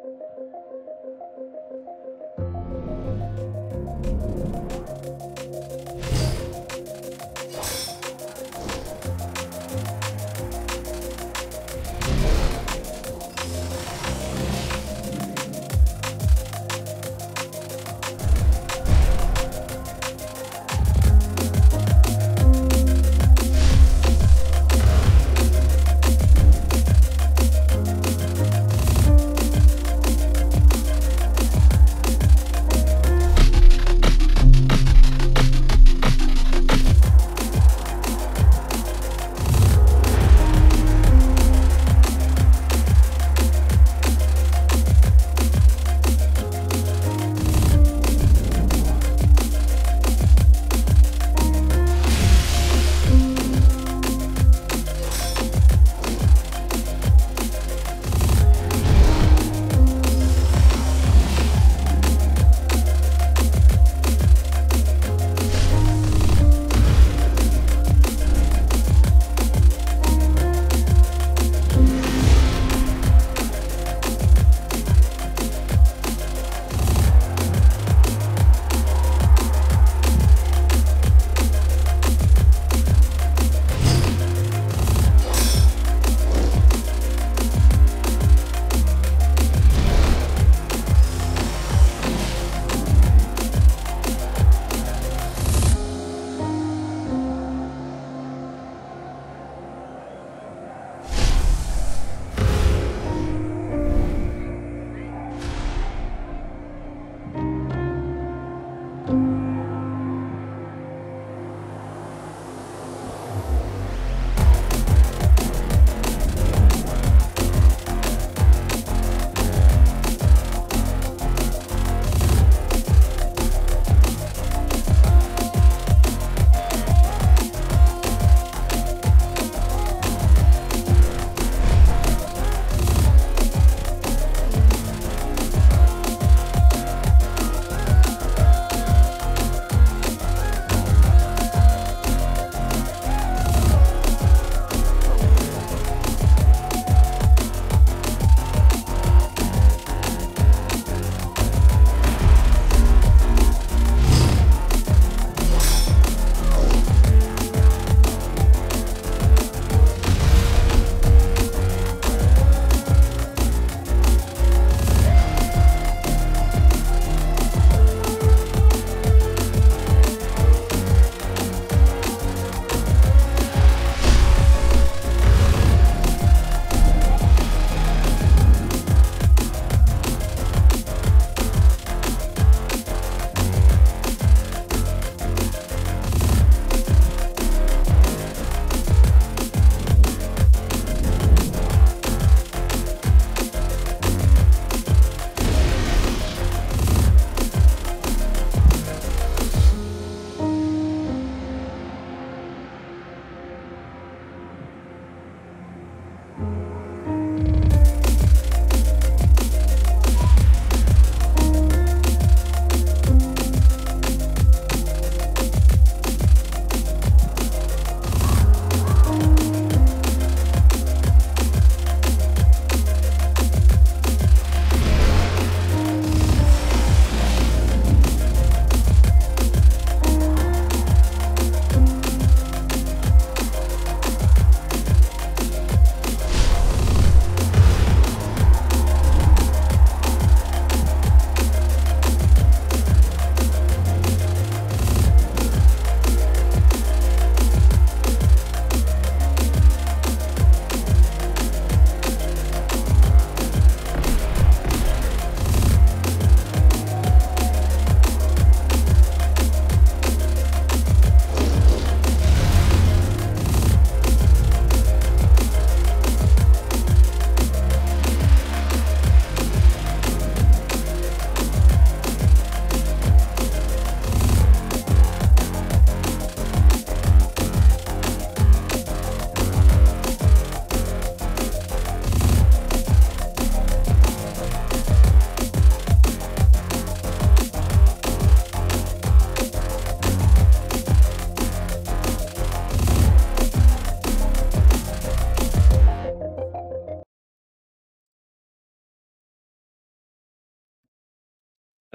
Thank you.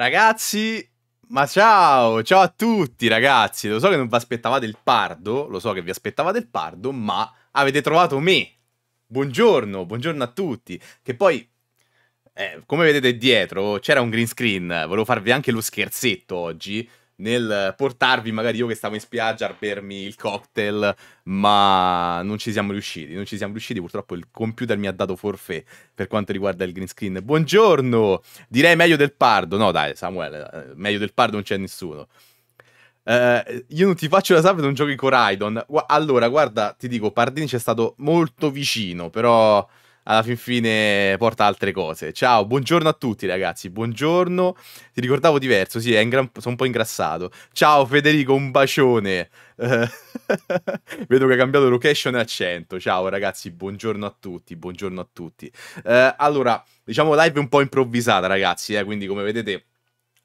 Ragazzi, ma ciao, ciao a tutti ragazzi, lo so che non vi aspettavate il pardo, lo so che vi aspettavate il pardo, ma avete trovato me. Buongiorno, buongiorno a tutti, che poi, eh, come vedete dietro, c'era un green screen, volevo farvi anche lo scherzetto oggi, nel portarvi, magari io che stavo in spiaggia a bermi il cocktail, ma non ci siamo riusciti, non ci siamo riusciti, purtroppo il computer mi ha dato forfè per quanto riguarda il green screen. Buongiorno, direi meglio del pardo, no dai Samuele, eh, meglio del pardo non c'è nessuno. Uh, io non ti faccio la salve, non giochi con Raidon. Allora, guarda, ti dico, Pardini c'è stato molto vicino, però alla fin fine porta altre cose. Ciao, buongiorno a tutti ragazzi, buongiorno. Ti ricordavo diverso, sì, gran... sono un po' ingrassato. Ciao Federico, un bacione. Vedo che ha cambiato location e accento. Ciao ragazzi, buongiorno a tutti, buongiorno a tutti. Eh, allora, diciamo live un po' improvvisata ragazzi, eh, quindi come vedete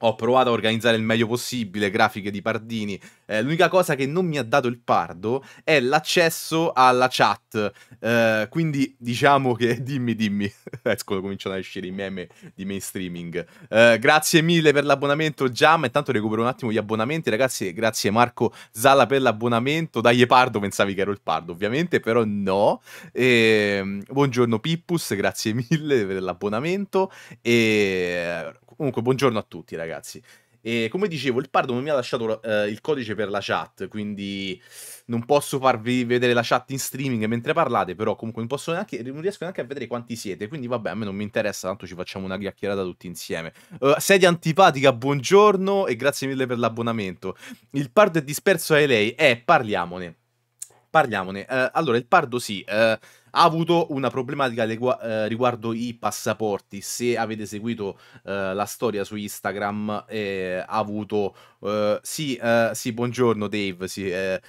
ho provato a organizzare il meglio possibile, grafiche di pardini. Eh, l'unica cosa che non mi ha dato il pardo è l'accesso alla chat. Eh, quindi diciamo che dimmi, dimmi. Escono, eh, cominciano a uscire i meme di mainstreaming. Eh, grazie mille per l'abbonamento, Giam. Intanto recupero un attimo gli abbonamenti, ragazzi. Grazie Marco Zala per l'abbonamento. Dai, pardo, pensavi che ero il pardo, ovviamente, però no. E, ehm, buongiorno Pippus, grazie mille per l'abbonamento. E Comunque, buongiorno a tutti, ragazzi. E come dicevo, il Pardo non mi ha lasciato eh, il codice per la chat, quindi non posso farvi vedere la chat in streaming mentre parlate, però comunque non, neanche, non riesco neanche a vedere quanti siete, quindi vabbè, a me non mi interessa, tanto ci facciamo una chiacchierata tutti insieme. Uh, sedia antipatica, buongiorno e grazie mille per l'abbonamento. Il Pardo è disperso a lei, eh, parliamone. Parliamone. Uh, allora, il Pardo sì... Uh, ha avuto una problematica eh, riguardo i passaporti. Se avete seguito eh, la storia su Instagram, eh, ha avuto. Eh, sì, eh, sì, buongiorno Dave. Sì, eh,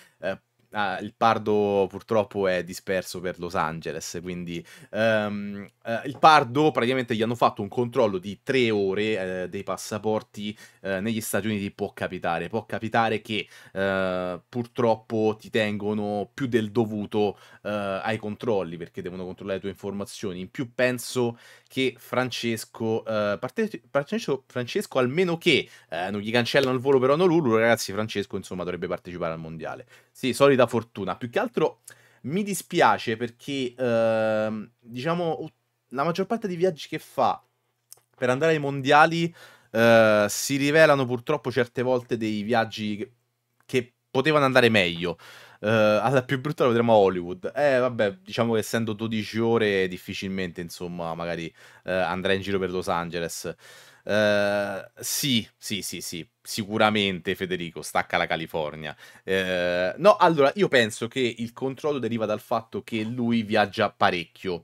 uh, il pardo purtroppo è disperso per Los Angeles, quindi um, uh, il pardo praticamente gli hanno fatto un controllo di tre ore uh, dei passaporti eh, negli Stati Uniti, può capitare, può capitare che purtroppo ti tengono più del dovuto ai controlli perché devono controllare le tue informazioni, in più penso che Francesco, parte, Francesco, Francesco, almeno che non gli cancellano il volo per Honolulu, ragazzi Francesco insomma dovrebbe partecipare al mondiale. Sì, solito da fortuna. Più che altro mi dispiace perché, eh, diciamo, la maggior parte dei viaggi che fa per andare ai mondiali eh, si rivelano purtroppo certe volte dei viaggi che potevano andare meglio. Eh, alla più brutta la vedremo a Hollywood. Eh, vabbè, diciamo che essendo 12 ore, difficilmente, insomma, magari eh, andrà in giro per Los Angeles. Ehm, sì, sì, sì, sì, sicuramente Federico stacca la California. Uh, no, allora io penso che il controllo deriva dal fatto che lui viaggia parecchio.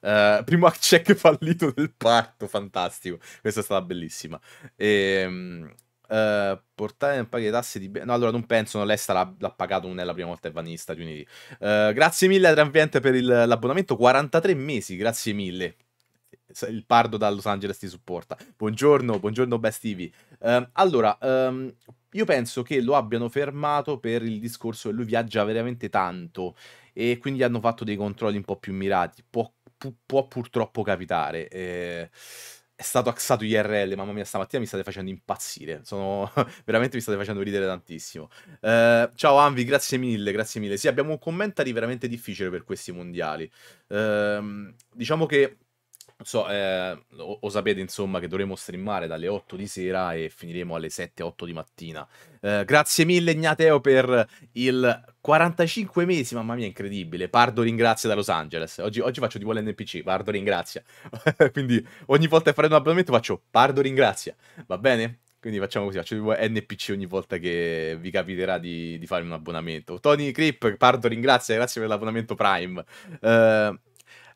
Uh, primo check fallito del parto, fantastico. Questa è stata bellissima. Ehm, Uh, portare un paio di tasse di... No, allora non penso, non l'Esta l'ha, l'ha pagato, non è la prima volta che va Stati Uniti. Uh, eh, grazie mille, Adrian Viente, per il, l'abbonamento. 43 mesi, grazie mille il pardo da Los Angeles ti supporta. Buongiorno, buongiorno Best TV. Ehm, allora, um, io penso che lo abbiano fermato per il discorso che lui viaggia veramente tanto e quindi hanno fatto dei controlli un po' più mirati. Può, pu può purtroppo capitare. Eh, è stato axato IRL, mamma mia, stamattina mi state facendo impazzire. Sono veramente mi state facendo ridere tantissimo. Uh, ciao Anvi, grazie mille, grazie mille. Sì, abbiamo un commentary veramente difficile per questi mondiali. Uh, diciamo che non so, eh, o, o, sapete insomma che dovremo streamare dalle 8 di sera e finiremo alle 7-8 di mattina. Eh, grazie mille Gnateo per il 45 mesi, mamma mia, incredibile. Pardo ringrazia da Los Angeles. Oggi, oggi faccio tipo l'NPC, Pardo ringrazia. Quindi ogni volta che faremo un abbonamento faccio Pardo ringrazia, va bene? Quindi facciamo così, faccio tipo NPC ogni volta che vi capiterà di, di fare un abbonamento. Tony Crip, Pardo ringrazia, grazie per l'abbonamento Prime. Eh...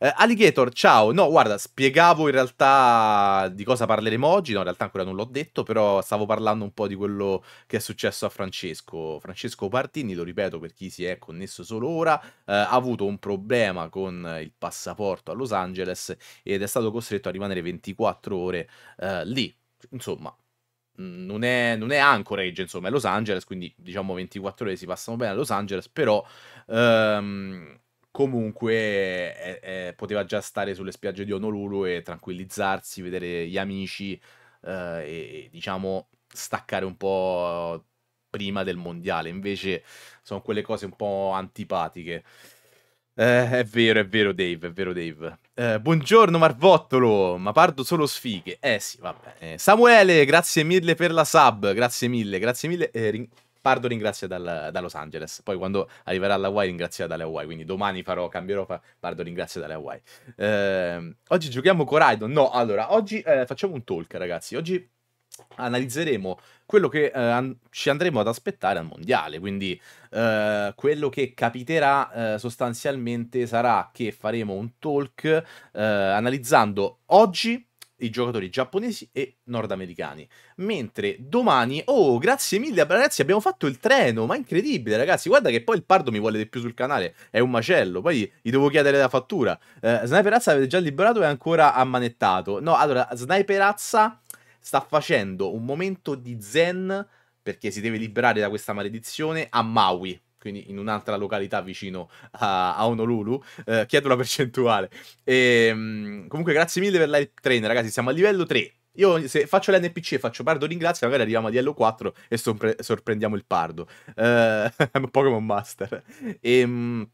Eh, Alligator, ciao. No, guarda, spiegavo in realtà di cosa parleremo oggi. No, in realtà ancora non l'ho detto, però stavo parlando un po' di quello che è successo a Francesco. Francesco Partini, lo ripeto per chi si è connesso solo ora, eh, ha avuto un problema con il passaporto a Los Angeles ed è stato costretto a rimanere 24 ore eh, lì. Insomma, mm, non è, non è Anchorage, insomma, è Los Angeles, quindi diciamo 24 ore si passano bene a Los Angeles, però ehm, comunque eh, eh, poteva già stare sulle spiagge di Honolulu e tranquillizzarsi, vedere gli amici eh, e diciamo staccare un po' prima del mondiale. Invece sono quelle cose un po' antipatiche. Eh, è vero, è vero Dave, è vero Dave. Eh, buongiorno Marvottolo, ma parlo solo sfighe. Eh sì, va bene. Eh, Samuele, grazie mille per la sub, grazie mille, grazie mille. Ring- Pardo ringrazia dal, da Los Angeles. Poi quando arriverà alla Hawaii ringrazia dalle Hawaii. Quindi domani farò, cambierò, fa, Pardo ringrazia dalle Hawaii. Eh, oggi giochiamo con Raidon. No, allora, oggi eh, facciamo un talk, ragazzi. Oggi analizzeremo quello che eh, ci andremo ad aspettare al mondiale. Quindi eh, quello che capiterà eh, sostanzialmente sarà che faremo un talk eh, analizzando oggi i giocatori giapponesi e nordamericani. Mentre domani, oh, grazie mille ragazzi, abbiamo fatto il treno, ma incredibile ragazzi, guarda che poi il pardo mi vuole di più sul canale, è un macello, poi gli devo chiedere la fattura. Eh, Sniperazza l'avete già liberato e ancora ammanettato. No, allora, Sniperazza sta facendo un momento di zen perché si deve liberare da questa maledizione a Maui quindi in un'altra località vicino a, a Honolulu. Eh, chiedo la percentuale. E, ehm, comunque, grazie mille per l'hype train, ragazzi. Siamo a livello 3. Io se faccio l'NPC e faccio Pardo ringrazio, magari arriviamo a livello 4 e sorpre- sorprendiamo il Pardo. Eh, Pokémon Master. E, ehm,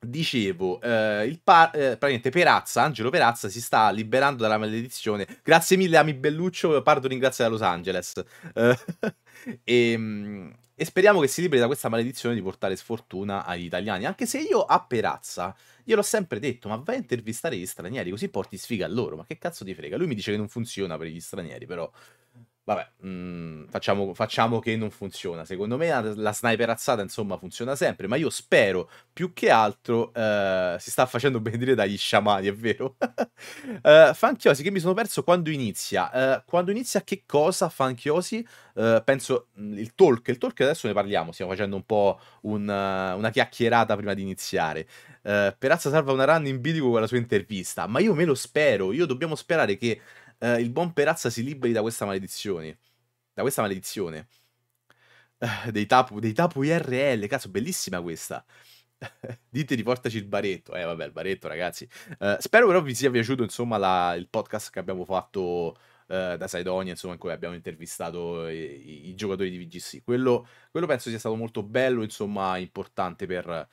Dicevo, eh, il par- eh, praticamente Perazza, Angelo Perazza si sta liberando dalla maledizione. Grazie mille, ami Belluccio. Pardo ringrazio da Los Angeles. Eh, e, ehm, e speriamo che si liberi da questa maledizione di portare sfortuna agli italiani. Anche se io a Perazza gliel'ho sempre detto, ma vai a intervistare gli stranieri così porti sfiga a loro. Ma che cazzo ti frega? Lui mi dice che non funziona per gli stranieri, però Vabbè, mh, mm, facciamo, facciamo, che non funziona. Secondo me la, la sniperazzata, insomma, funziona sempre. Ma io spero, più che altro, uh, si sta facendo benedire dagli sciamani, è vero? uh, Fanchiosi, che mi sono perso quando inizia. Uh, quando inizia che cosa, Fanchiosi? Uh, penso mm, il talk, il talk adesso ne parliamo, stiamo facendo un po' un, una chiacchierata prima di iniziare. Perazza salva una run in bilico con la sua intervista, ma io me lo spero, io dobbiamo sperare che eh, il buon Perazza si liberi da questa maledizione. Da questa maledizione. Eh, dei, tapu, dei tapu IRL, cazzo, bellissima questa. Dite di portaci il baretto. Eh, vabbè, il baretto, ragazzi. Eh, spero però vi sia piaciuto, insomma, la, il podcast che abbiamo fatto eh, da Saidonia, insomma, in cui abbiamo intervistato i, i, i giocatori di VGC. Quello, quello, penso sia stato molto bello, insomma, importante per,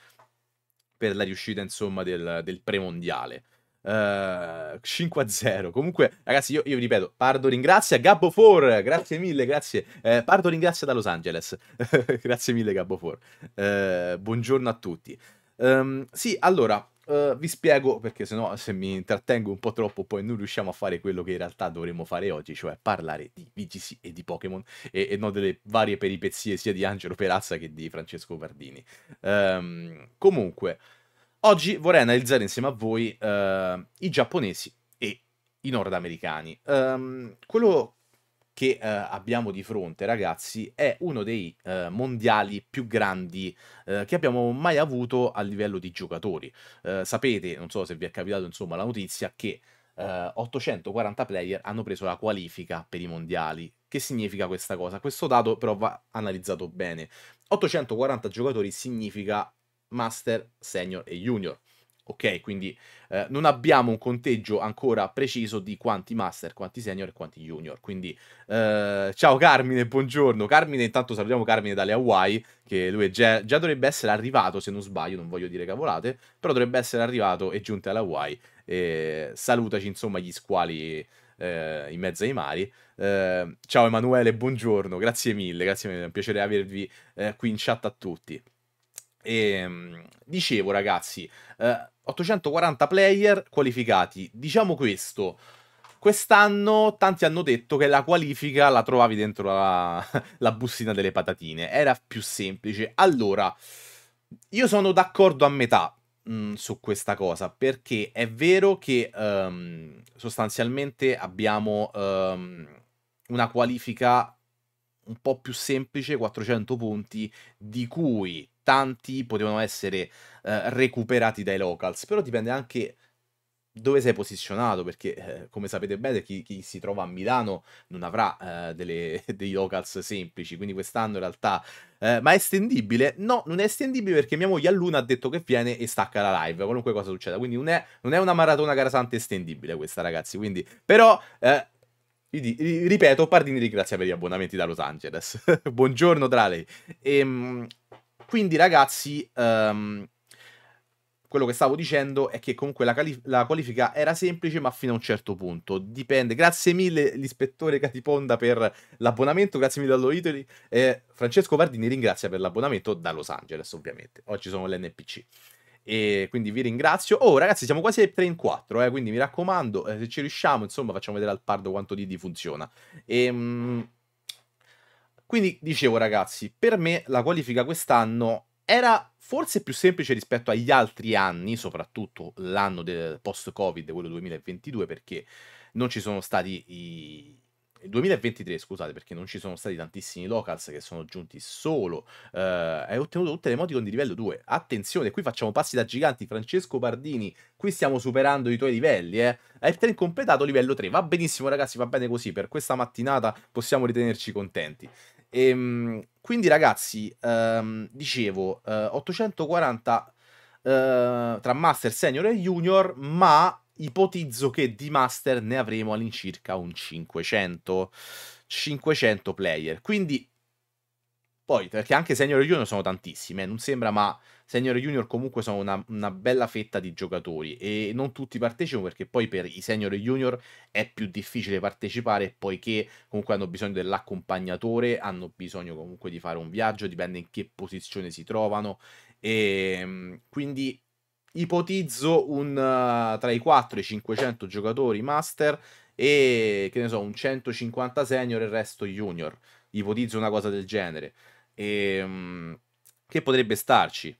per la riuscita, insomma, del, del premondiale. Uh, eh, 5 a 0. Comunque, ragazzi, io, io vi ripeto, Pardo ringrazia Gabbo For, grazie mille, grazie. Eh, Pardo ringrazia da Los Angeles. grazie mille Gabbo For. Eh, buongiorno a tutti. Um, sì, allora, uh, vi spiego perché se no se mi intrattengo un po' troppo poi non riusciamo a fare quello che in realtà dovremmo fare oggi, cioè parlare di VGC e di Pokémon e, e non delle varie peripezie sia di Angelo Perazza che di Francesco Pardini. Um, ehm, comunque, Oggi vorrei analizzare insieme a voi uh, i giapponesi e i nordamericani. Um, quello che uh, abbiamo di fronte, ragazzi, è uno dei uh, mondiali più grandi che abbiamo mai avuto a livello di giocatori. sapete, non so se vi è capitato insomma la notizia, che 840 player hanno preso la qualifica per i mondiali. Che significa questa cosa? Questo dato però va analizzato bene. 840 giocatori significa master, senior e junior. Ok, quindi eh, non abbiamo un conteggio ancora preciso di quanti master, quanti senior e quanti junior. Quindi eh, ciao Carmine, buongiorno. Carmine, intanto salutiamo Carmine dalle Hawaii, che lui già, già, dovrebbe essere arrivato, se non sbaglio, non voglio dire cavolate, però dovrebbe essere arrivato e giunto alle Hawaii. E salutaci insomma gli squali eh, in mezzo ai mari. Eh, ciao Emanuele, buongiorno, grazie mille, grazie mille, è un piacere avervi eh, qui in chat a tutti. E, ehm, dicevo ragazzi, eh, 840 player qualificati. Diciamo questo, quest'anno tanti hanno detto che la qualifica la trovavi dentro la, la bustina delle patatine, era più semplice. Allora, io sono d'accordo a metà mm, su questa cosa, perché è vero che um, sostanzialmente abbiamo um, una qualifica un po' più semplice, 400 punti, di cui tanti potevano essere eh, recuperati dai locals, però dipende anche dove sei posizionato, perché eh, come sapete bene chi, chi, si trova a Milano non avrà eh, delle, dei locals semplici, quindi quest'anno in realtà... Eh, ma è estendibile? No, non è estendibile perché mia moglie a luna ha detto che viene e stacca la live, qualunque cosa succeda, quindi non è, non è una maratona carasante estendibile questa ragazzi, quindi... però... Eh, ripeto, Pardini ringrazia per gli abbonamenti da Los Angeles. Buongiorno Draley. Ehm, quindi ragazzi, um, quello che stavo dicendo è che comunque la, la, qualifica era semplice ma fino a un certo punto, dipende. Grazie mille l'ispettore Catiponda per l'abbonamento, grazie mille allo Italy eh, Francesco Vardini ringrazia per l'abbonamento da Los Angeles ovviamente, oggi sono l'NPC. E quindi vi ringrazio. Oh ragazzi siamo quasi ai 3 in 4, eh, quindi mi raccomando, eh, se ci riusciamo insomma facciamo vedere al pardo quanto DD funziona. Ehm. mh, quindi dicevo ragazzi, per me la qualifica quest'anno era forse più semplice rispetto agli altri anni, soprattutto l'anno del post-Covid, quello 2022, perché non ci sono stati i... 2023, scusate, perché non ci sono stati tantissimi locals che sono giunti solo. Eh, hai ottenuto tutte le emoticon di livello 2. Attenzione, qui facciamo passi da giganti. Francesco Pardini, qui stiamo superando i tuoi livelli. Eh. Hai ten completato livello 3. Va benissimo, ragazzi, va bene così. Per questa mattinata possiamo ritenerci contenti. E, ehm, quindi ragazzi, ehm, dicevo, eh, 840 eh, tra master, senior e junior, ma ipotizzo che di master ne avremo all'incirca un 500, 500 player. Quindi, poi, perché anche senior e junior sono tantissime, non sembra, ma senior e junior comunque sono una, una bella fetta di giocatori e non tutti partecipano perché poi per i senior e junior è più difficile partecipare poiché comunque hanno bisogno dell'accompagnatore, hanno bisogno comunque di fare un viaggio, dipende in che posizione si trovano e ehm, quindi ipotizzo un eh, tra i 4 e i 500 giocatori master e che ne so, un 150 senior e il resto junior. Ipotizzo una cosa del genere. E, ehm, che potrebbe starci.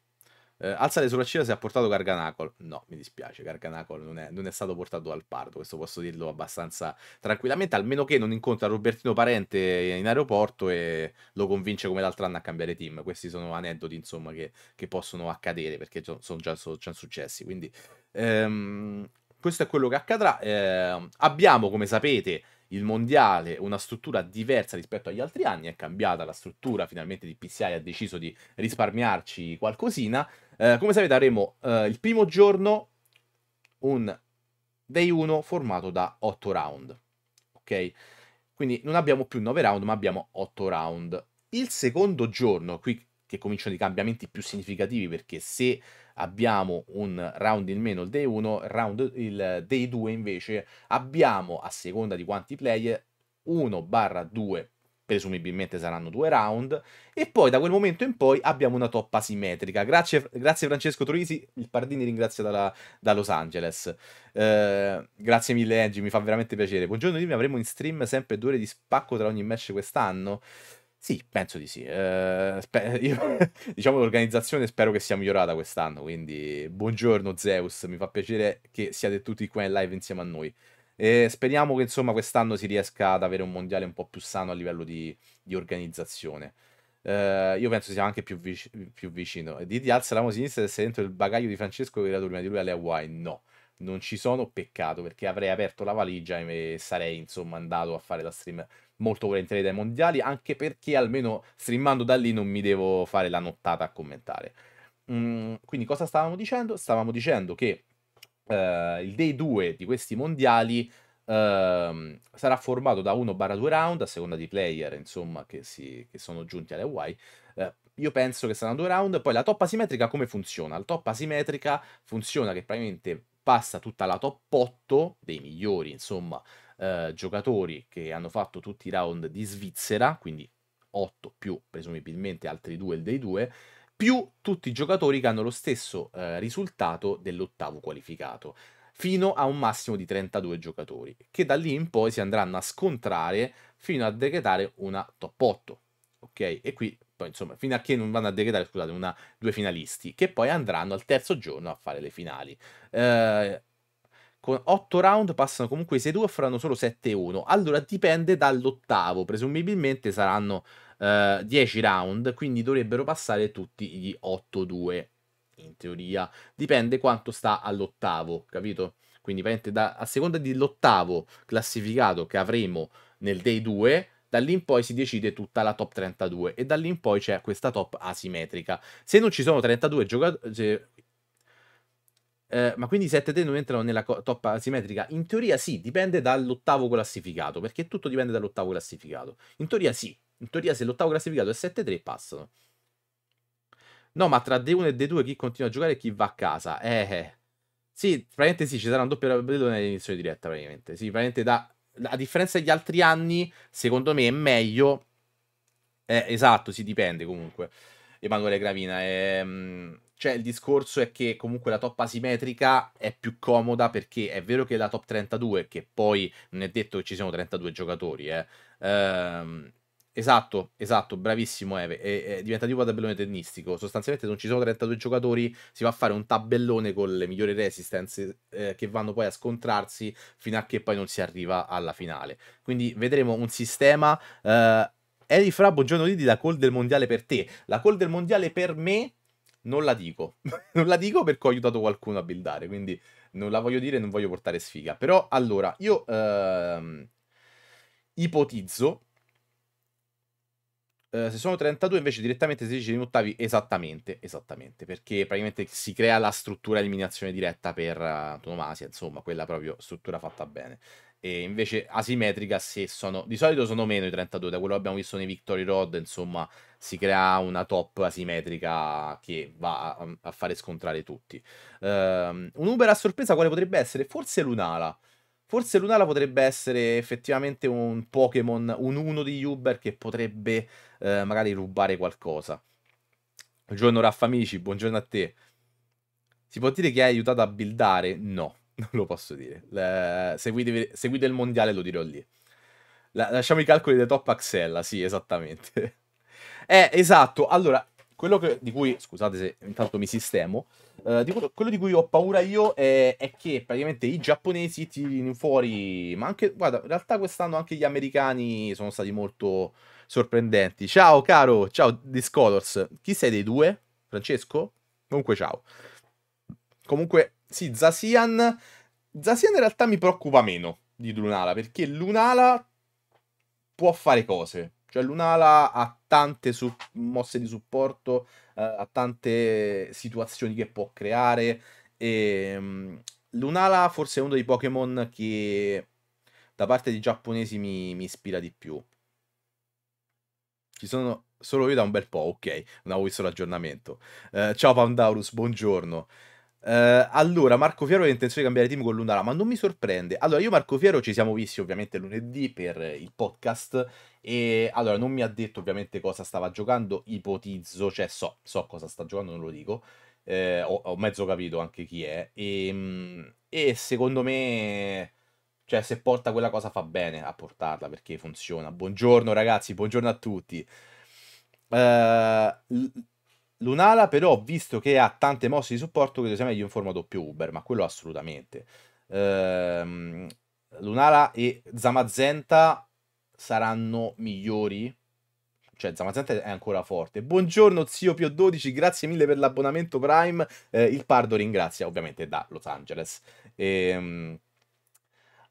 Eh, alzate sulla scia se ha portato Garganacol. No, mi dispiace, Garganacol non è, non è, stato portato al parto, questo posso dirlo abbastanza tranquillamente, almeno che non incontra Robertino Parente in aeroporto e lo convince come l'altro anno a cambiare team. Questi sono aneddoti, insomma, che, che possono accadere perché sono già, sono già successi. Quindi ehm, questo è quello che accadrà. Eh, abbiamo, come sapete, il mondiale una struttura diversa rispetto agli altri anni, è cambiata la struttura, finalmente di PCI ha deciso di risparmiarci qualcosina, eh, come sapete avremo eh, il primo giorno un day 1 formato da 8 round, ok? Quindi non abbiamo più 9 round ma abbiamo 8 round. Il secondo giorno, qui che cominciano i cambiamenti più significativi perché se abbiamo un round in meno il day 1, round, il day 2 invece abbiamo a seconda di quanti player 1 barra 2 presumibilmente saranno due round, e poi da quel momento in poi abbiamo una toppa simmetrica. Grazie, grazie Francesco Troisi, il Pardini ringrazia dalla, da Los Angeles. Eh, grazie mille Angie, mi fa veramente piacere. Buongiorno Dimmi, avremo in stream sempre due ore di spacco tra ogni match quest'anno? Sì, penso di sì. Eh, io, diciamo l'organizzazione spero che sia migliorata quest'anno, quindi buongiorno Zeus, mi fa piacere che siate tutti qua in live insieme a noi. E speriamo che insomma quest'anno si riesca ad avere un mondiale un po' più sano a livello di, di organizzazione. Uh, io penso sia anche più, vic- più vicino. Didi alza la mano sinistra ed dentro il bagaglio di Francesco che era prima di lui alle Hawaii. No, non ci sono, peccato perché avrei aperto la valigia e sarei insomma andato a fare la stream molto volentieri dai mondiali, anche perché almeno streamando da lì non mi devo fare la nottata a commentare. Mm, quindi cosa stavamo dicendo? Stavamo dicendo che eh, il day 2 di questi mondiali Uh, sarà formato da 1-2 round a seconda di player insomma che, si, che sono giunti alle Hawaii uh, eh, io penso che saranno due round poi la top asimmetrica come funziona? la top asimmetrica funziona che praticamente passa tutta la top 8 dei migliori insomma uh, giocatori che hanno fatto tutti i round di Svizzera quindi 8 più presumibilmente altri due il day 2 più tutti i giocatori che hanno lo stesso eh, risultato dell'ottavo qualificato, fino a un massimo di 32 giocatori, che da lì in poi si andranno a scontrare fino a decretare una top 8. Ok? E qui poi insomma, fino a che non vanno a decretare, scusate, una, due finalisti, che poi andranno al terzo giorno a fare le finali. Eh, con 8 round passano comunque 6-2 o faranno solo 7-1. Allora dipende dall'ottavo, presumibilmente saranno uh, eh, 10 round, quindi dovrebbero passare tutti gli 8-2, in teoria. Dipende quanto sta all'ottavo, capito? Quindi da, a seconda dell'ottavo classificato che avremo nel day 2, da lì in poi si decide tutta la top 32 e da lì in poi c'è questa top asimmetrica. Se non ci sono 32 giocatori eh, ma quindi 7 3 non entrano nella toppa asimmetrica? In teoria sì, dipende dall'ottavo classificato, perché tutto dipende dall'ottavo classificato. In teoria sì, in teoria se l'ottavo classificato è 7-3 passano. No, ma tra D1 e D2 chi continua a giocare e chi va a casa? Eh, eh. Sì, praticamente sì, ci sarà un doppio pedone all'inizio di diretta, praticamente. Sì, praticamente da, a differenza degli altri anni, secondo me è meglio. Eh, esatto, si sì, dipende comunque. Emanuele Gravina. Ehm cioè il discorso è che comunque la top asimmetrica è più comoda perché è vero che la top 32, che poi non è detto che ci siano 32 giocatori, eh, ehm, Esatto, esatto, bravissimo Eve, e, e diventa tipo un tabellone tennistico, sostanzialmente non ci sono 32 giocatori, si va a fare un tabellone con le migliori resistance eh, che vanno poi a scontrarsi fino a che poi non si arriva alla finale. Quindi vedremo un sistema... Eh, Eri Fra, buongiorno Didi, la call del mondiale per te. La call del mondiale per me non la dico. non la dico perché ho aiutato qualcuno a buildare, quindi non la voglio dire e non voglio portare sfiga. Però, allora, io ehm, ipotizzo... Eh, se sono 32 invece direttamente 16 in ottavi, esattamente, esattamente, perché praticamente si crea la struttura eliminazione diretta per uh, eh, antonomasia, insomma, quella proprio struttura fatta bene. E invece asimmetrica se sono... Di solito sono meno i 32, da quello che abbiamo visto nei Victory Road, insomma, si crea una top asimmetrica che va a, a fare scontrare tutti. Uh, un Uber a sorpresa quale potrebbe essere? Forse Lunala. Forse Lunala potrebbe essere effettivamente un Pokémon, un uno di Uber che potrebbe uh, magari rubare qualcosa. Buongiorno raffamici buongiorno a te. Si può dire che hai aiutato a buildare? No, non lo posso dire. Le... Seguite, seguite, il mondiale, lo dirò lì. La... lasciamo i calcoli dei top Axella, sì, esattamente. eh, esatto. Allora, quello che... di cui, scusate se intanto mi sistemo, eh, di quello... quello, di cui ho paura io è... è, che praticamente i giapponesi tirino fuori, ma anche, guarda, in realtà quest'anno anche gli americani sono stati molto sorprendenti. Ciao caro, ciao Discolors, chi sei dei due? Francesco? Comunque ciao. Comunque sì, Zacian. Zacian in realtà mi preoccupa meno di Lunala perché Lunala può fare cose. Cioè, Lunala ha tante mosse di supporto, eh, ha tante situazioni che può creare. E, um, Lunala forse è uno dei Pokémon che da parte dei giapponesi mi, mi ispira di più. Ci sono solo io da un bel po', ok. Non avevo visto l'aggiornamento. Uh, ciao Pandaurus, buongiorno. Uh, allora, Marco Fiero ha intenzione di cambiare team con Lundala, ma non mi sorprende. Allora, io e Marco Fiero ci siamo visti ovviamente lunedì per il podcast e allora non mi ha detto ovviamente cosa stava giocando, ipotizzo, cioè so, so cosa sta giocando, non lo dico. Eh, ho, ho, mezzo capito anche chi è e, ehm, e, secondo me cioè se porta quella cosa fa bene a portarla perché funziona buongiorno ragazzi buongiorno a tutti uh, Lunala però, visto che ha tante mosse di supporto, credo sia meglio in forma doppio Uber, ma quello assolutamente. Ehm, Lunala e Zamazenta saranno migliori. Cioè, Zamazenta è ancora forte. Buongiorno, zio Pio 12, grazie mille per l'abbonamento Prime. Eh, il Pardo ringrazia, ovviamente, da Los Angeles. Ehm,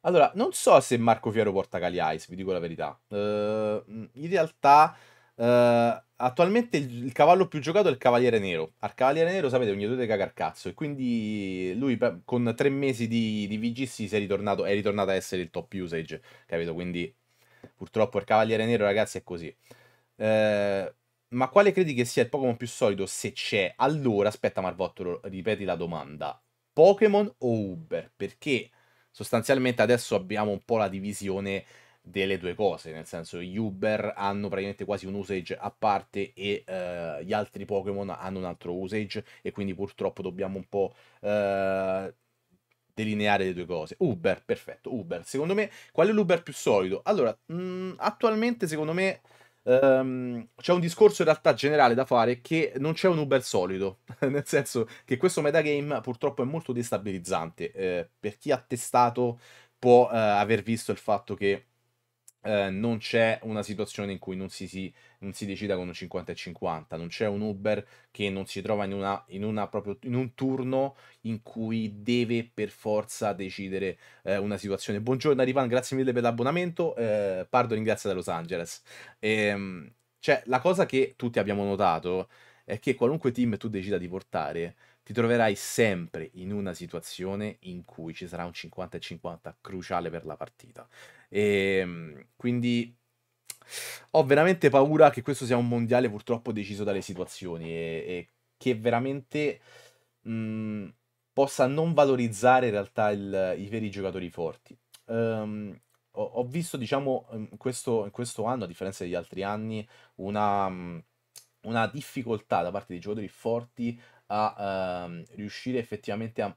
allora, non so se Marco Fiero porta Cali Ice, vi dico la verità. Ehm, in realtà... Uh, attualmente il, il, cavallo più giocato è il Cavaliere Nero. Al Cavaliere Nero, sapete, ogni due deve cagare cazzo. E quindi lui con tre mesi di, di VGC è ritornato, è ritornato a essere il top usage, capito? Quindi purtroppo il Cavaliere Nero, ragazzi, è così. Uh, ma quale credi che sia il Pokémon più solido se c'è? Allora, aspetta Marvottolo, ripeti la domanda. Pokémon o Uber? Perché sostanzialmente adesso abbiamo un po' la divisione delle due cose, nel senso gli Uber hanno praticamente quasi un usage a parte e eh, gli altri Pokémon hanno un altro usage e quindi purtroppo dobbiamo un po' eh, delineare le due cose. Uber, perfetto, Uber. Secondo me, qual è l'Uber più solido? Allora, mh, mm, attualmente secondo me um, c'è un discorso in realtà generale da fare che non c'è un Uber solido, nel senso che questo metagame purtroppo è molto destabilizzante. Eh, per chi ha testato può eh, aver visto il fatto che eh, non c'è una situazione in cui non si, si, non si, decida con un 50 e 50, non c'è un Uber che non si trova in, una, in, una proprio, in un turno in cui deve per forza decidere eh, una situazione. Buongiorno Arivan, grazie mille per l'abbonamento, eh, Pardo ringrazia da Los Angeles. E, ehm, cioè, la cosa che tutti abbiamo notato è che qualunque team tu decida di portare, ti troverai sempre in una situazione in cui ci sarà un 50 50 cruciale per la partita. E ehm, quindi ho veramente paura che questo sia un mondiale purtroppo deciso dalle situazioni e, e che veramente mh, mm, possa non valorizzare in realtà il, i veri giocatori forti. Um, ho, ho, visto, diciamo, mm, in questo, questo, anno, a differenza degli altri anni, una, mm, una difficoltà da parte dei giocatori forti a ehm, riuscire effettivamente a,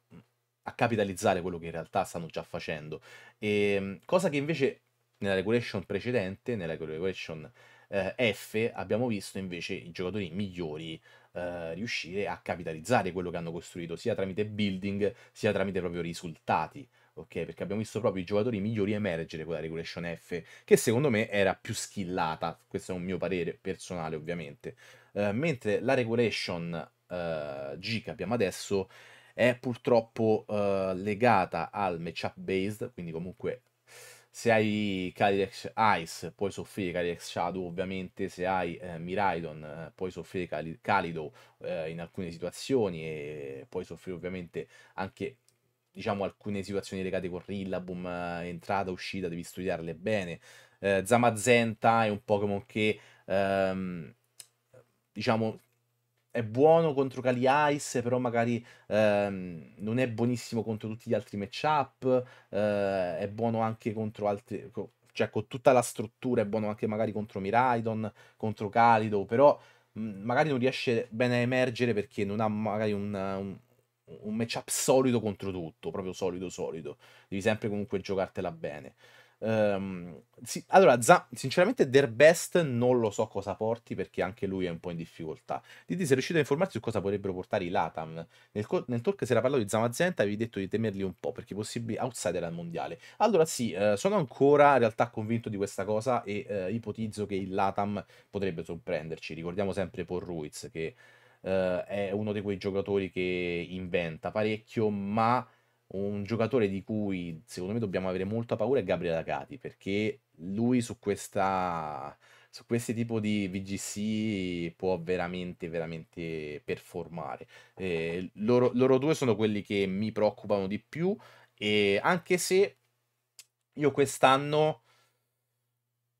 a, capitalizzare quello che in realtà stanno già facendo. E, ehm, cosa che invece nella regulation precedente, nella regulation eh, F, abbiamo visto invece i giocatori migliori eh, riuscire a capitalizzare quello che hanno costruito, sia tramite building, sia tramite proprio risultati. Ok, perché abbiamo visto proprio i giocatori migliori emergere con la regulation F, che secondo me era più skillata, questo è un mio parere personale ovviamente, eh, mentre la regulation uh, G che abbiamo adesso è purtroppo uh, legata al matchup based, quindi comunque se hai Kalyrex Ice puoi soffrire Kalyrex Shadow, ovviamente se hai eh, Miraidon eh, puoi soffrire Cal Calido eh, in alcune situazioni e puoi soffrire ovviamente anche diciamo alcune situazioni legate con Rillaboom, entrata, uscita, devi studiarle bene. Zamazenta è un Pokémon che ehm, diciamo è buono contro Kali Ice, però magari ehm, non è buonissimo contro tutti gli altri matchup, eh, è buono anche contro altri... Co- cioè con tutta la struttura è buono anche magari contro Miraidon, contro Kalido, però mh, mm, magari non riesce bene a emergere perché non ha magari un, un un matchup solido contro tutto, proprio solido solido. Devi sempre comunque giocartela bene. Um, ehm, sì, allora, Zan, sinceramente, Der Best non lo so cosa porti perché anche lui è un po' in difficoltà. Diti se riuscite a informarsi su cosa potrebbero portare i Latam. Nel, nel talk si era parlato di Zamazenta avevi detto di temerli un po' perché possibili outsider al mondiale. Allora, sì, eh, sono ancora in realtà convinto di questa cosa e eh, ipotizzo che il Latam potrebbe sorprenderci. Ricordiamo sempre Paul Ruiz che eh, è uno di quei giocatori che inventa parecchio, ma un giocatore di cui secondo me dobbiamo avere molta paura è Gabriele Agati, perché lui su questa su questi tipi di VGC può veramente, veramente performare. Eh, loro, loro, due sono quelli che mi preoccupano di più, e anche se io quest'anno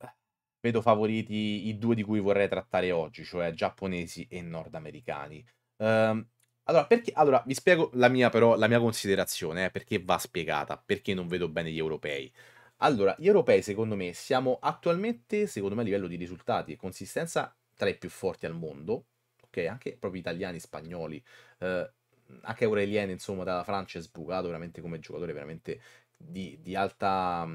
eh, vedo favoriti i due di cui vorrei trattare oggi, cioè giapponesi e nordamericani. Um, allora, perché, allora, vi spiego la mia, però, la mia considerazione, eh, perché va spiegata, perché non vedo bene gli europei. Allora, gli europei, secondo me, siamo attualmente, secondo me, a livello di risultati e consistenza tra i più forti al mondo, ok? Anche proprio italiani, spagnoli, eh, anche Aurelien, insomma, dalla Francia è sbucato veramente come giocatore, veramente di, di alta...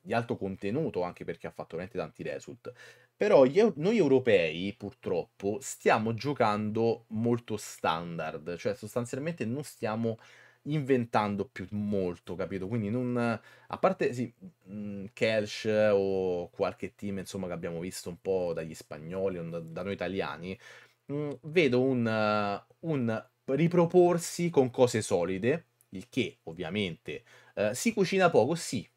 di alto contenuto anche perché ha fatto veramente tanti result. Però eu- noi europei, purtroppo, stiamo giocando molto standard, cioè sostanzialmente non stiamo inventando più molto, capito? Quindi non... A parte, sì, mm, Kelsch o qualche team, insomma, che abbiamo visto un po' dagli spagnoli o da, da noi italiani, mh, mm, vedo un, un riproporsi con cose solide, il che ovviamente eh, si cucina poco, sì,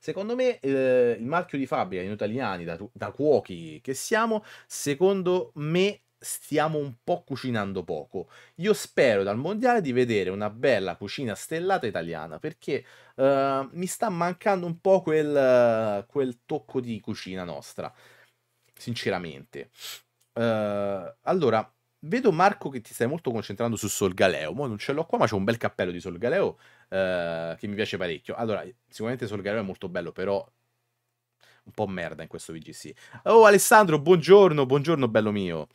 Secondo me eh, il marchio di fabbrica in italiani, da, da cuochi che siamo, secondo me stiamo un po' cucinando poco. Io spero dal mondiale di vedere una bella cucina stellata italiana perché uh, mi sta mancando un po' quel, quel tocco di cucina nostra, sinceramente. Uh, allora, Vedo Marco che ti stai molto concentrando su Solgaleo. Mo non ce l'ho qua, ma c'è un bel cappello di Solgaleo eh, che mi piace parecchio. Allora, sicuramente Solgaleo è molto bello, però un po' merda in questo VGC. Oh Alessandro, buongiorno, buongiorno bello mio.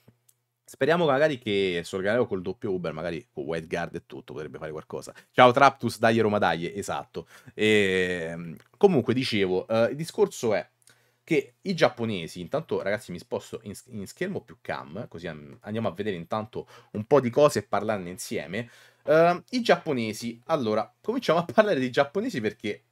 Speriamo magari che Solgaleo col doppio Uber, magari con White Guard e tutto, potrebbe fare qualcosa. Ciao Traptus, dai Roma dagli, esatto. E, ehm, comunque, dicevo, eh, il discorso è che i giapponesi, intanto ragazzi mi sposto in, in schermo più cam, così andiamo a vedere intanto un po' di cose e parlarne insieme. Uh, I giapponesi, allora, cominciamo a parlare di giapponesi perché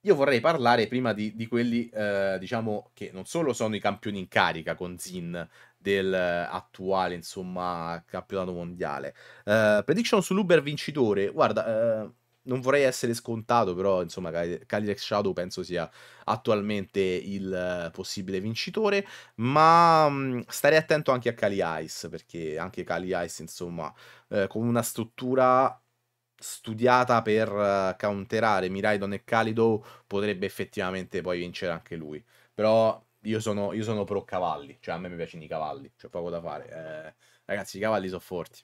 io vorrei parlare prima di, di quelli, eh, diciamo, che non solo sono i campioni in carica con Zin del attuale, insomma, campionato mondiale. Eh, prediction sull'Uber vincitore, guarda, eh, non vorrei essere scontato, però insomma Calyrex Shadow penso sia attualmente il eh, possibile vincitore, ma mh, mm, starei attento anche a Kali Ice, perché anche Kali Ice insomma eh, con una struttura studiata per uh, counterare Miraidon e Kalido potrebbe effettivamente poi vincere anche lui, però io sono, io sono pro cavalli, cioè a me mi piacciono i cavalli, c'è poco da fare, eh, ragazzi i cavalli sono forti.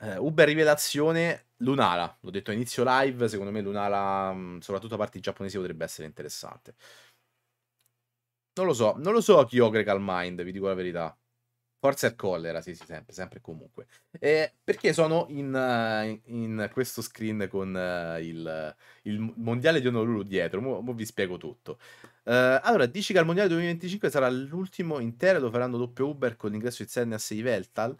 Eh, Uber Rivelazione Lunala, l'ho detto a inizio live, secondo me Lunala, soprattutto a parte giapponese, potrebbe essere interessante. Non lo so, non lo so chi ho Gregal Mind, vi dico la verità. Forza e collera, sì, sì, sempre, sempre e comunque. Eh, perché sono in, eh, in, questo screen con eh, il, il mondiale di Honolulu dietro? Mo, mo vi spiego tutto. Uh, allora, dici che al mondiale 2025 sarà l'ultimo intero, lo faranno doppio Uber con l'ingresso di Zen a 6 Veltal?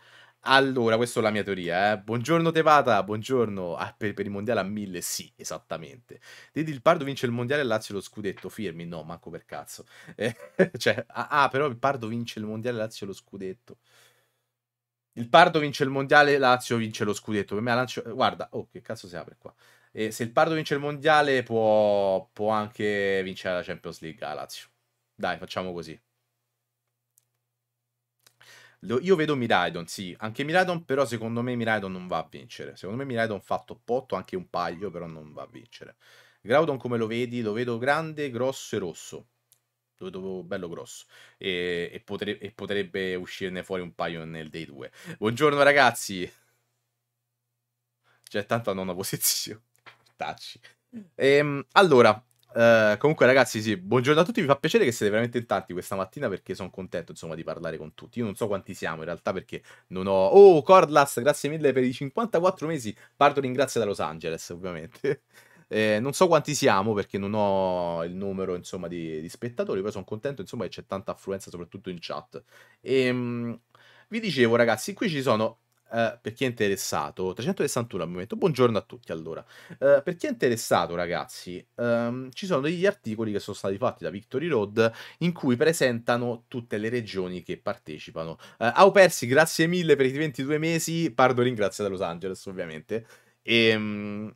Allora, questa è la mia teoria, eh. Buongiorno Tevata, buongiorno. Ah, per, per, il mondiale a 1000, sì, esattamente. Didi il Pardo vince il mondiale e Lazio lo scudetto. Firmi, no, manco per cazzo. Eh, cioè, ah, ah, però il Pardo vince il mondiale e Lazio lo scudetto. Il Pardo vince il mondiale, Lazio vince lo scudetto. Per me Lazio... Guarda, oh, che cazzo si apre qua. Eh, se il Pardo vince il mondiale può, può anche vincere la Champions League a Lazio. Dai, facciamo così io vedo Miraidon, sì, anche Miraidon, però secondo me Miraidon non va a vincere. Secondo me Miraidon ha fatto potto, anche un paio, però non va a vincere. Groudon come lo vedi? Lo vedo grande, grosso e rosso. Lo vedo bello grosso. E, e, potre, e potrebbe uscirne fuori un paio nel day 2. Buongiorno ragazzi! Cioè, tanto a nonna posizione. Tacci. Mm. Ehm, allora, eh, comunque, ragazzi, sì, buongiorno a tutti. Mi fa piacere che siete veramente in tanti questa mattina perché sono contento, insomma, di parlare con tutti. Io non so quanti siamo in realtà perché non ho. Oh, Cordlas, grazie mille per i 54 mesi. Parto ringrazio da Los Angeles, ovviamente. Eh, non so quanti siamo perché non ho il numero insomma, di, di, spettatori, però sono contento insomma, che c'è tanta affluenza soprattutto in chat. E, ehm, mh, vi dicevo ragazzi, qui ci sono eh, per chi è interessato, 361 al momento, buongiorno a tutti allora. Uh, per chi è interessato ragazzi, um, ci sono degli articoli che sono stati fatti da Victory Road in cui presentano tutte le regioni che partecipano. Uh, Au Persi, grazie mille per i 22 mesi, Pardo ringrazia da Los Angeles ovviamente. E, um,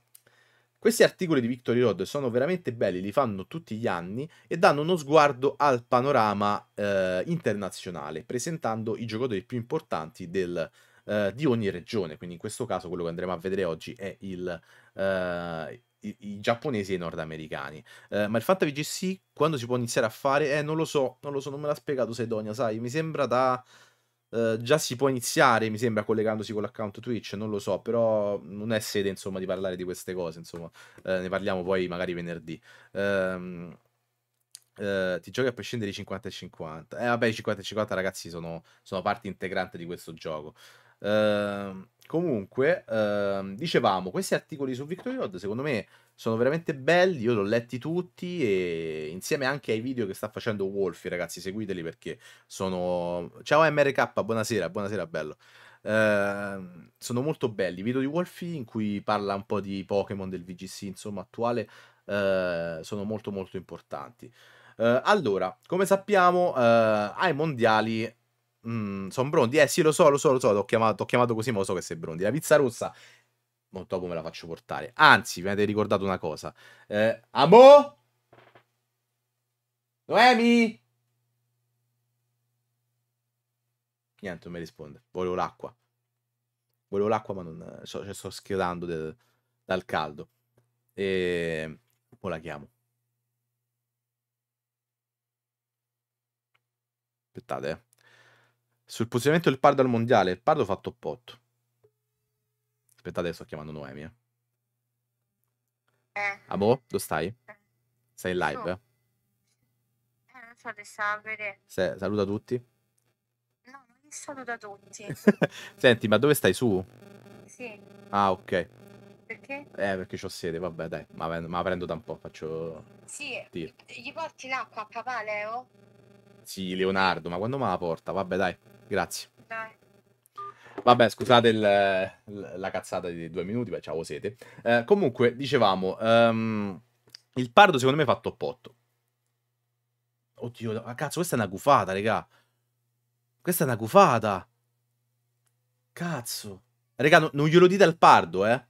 questi articoli di Victory Road sono veramente belli, li fanno tutti gli anni e danno uno sguardo al panorama eh, internazionale, presentando i giocatori più importanti del, eh, di ogni regione. Quindi in questo caso quello che andremo a vedere oggi è il, eh, i, i, giapponesi e i nordamericani. Eh, ma il fatto VGC quando si può iniziare a fare? Eh, non lo so, non lo so, non me l'ha spiegato Sedonia, sai, mi sembra da... Eh, già si può iniziare, mi sembra, collegandosi con l'account Twitch, non lo so, però non è sede, insomma, di parlare di queste cose, insomma, eh, ne parliamo poi magari venerdì. Ehm... Uh, ti giochi a prescindere i 50 e 50. Eh, vabbè, i 50 e 50, ragazzi, sono, sono parte integrante di questo gioco. Ehm, comunque, uh, dicevamo, questi articoli su Victory Road secondo me sono veramente belli, io li ho letti tutti e insieme anche ai video che sta facendo Wolfi, ragazzi, seguiteli perché sono... Ciao MRK, buonasera, buonasera, bello. Uh, sono molto belli, video di Wolfie in cui parla un po' di Pokémon del VGC, insomma, attuale, sono molto molto importanti. allora, come sappiamo, ai mondiali Mm, mhmm, sono Brondi, eh sì lo so, lo so, lo so, t'ho chiamato, chiamato, così ma lo so che sei Brondi. La pizza rossa, non dopo me la faccio portare. Anzi, mi avete ricordato una cosa. Eh, Amo? Noemi? Niente, non mi risponde. Volevo l'acqua. Volevo l'acqua ma non... So, cioè, sto schiodando del, dal caldo. E... Ehm, Poi la chiamo. Aspettate, eh. Sul posizionamento del Pardo al mondiale, il Pardo fa top 8. Aspettate, sto chiamando Noemi. Eh. eh. dove stai? Sei in live? Eh? non so, adesso a vedere. Se, saluta tutti. No, non li saluta tutti. Senti, ma dove stai su? Sì. Ah, ok. Perché? Eh, perché ho sede, vabbè, dai, ma, ma prendo da un po', faccio... Sì, Tiro. gli porti l'acqua a papà, Leo? Oh? Sì, Leonardo, ma quando me la porta? Vabbè, dai. Grazie. Vabbè, scusate il, la cazzata di due minuti, beh, ciao siete. Eh, comunque, dicevamo, um, il pardo secondo me fatto top 8. Oddio, ah, cazzo, questa è una gufata, regà. Questa è una gufata. Cazzo. Regà, no, non glielo dite al pardo, eh.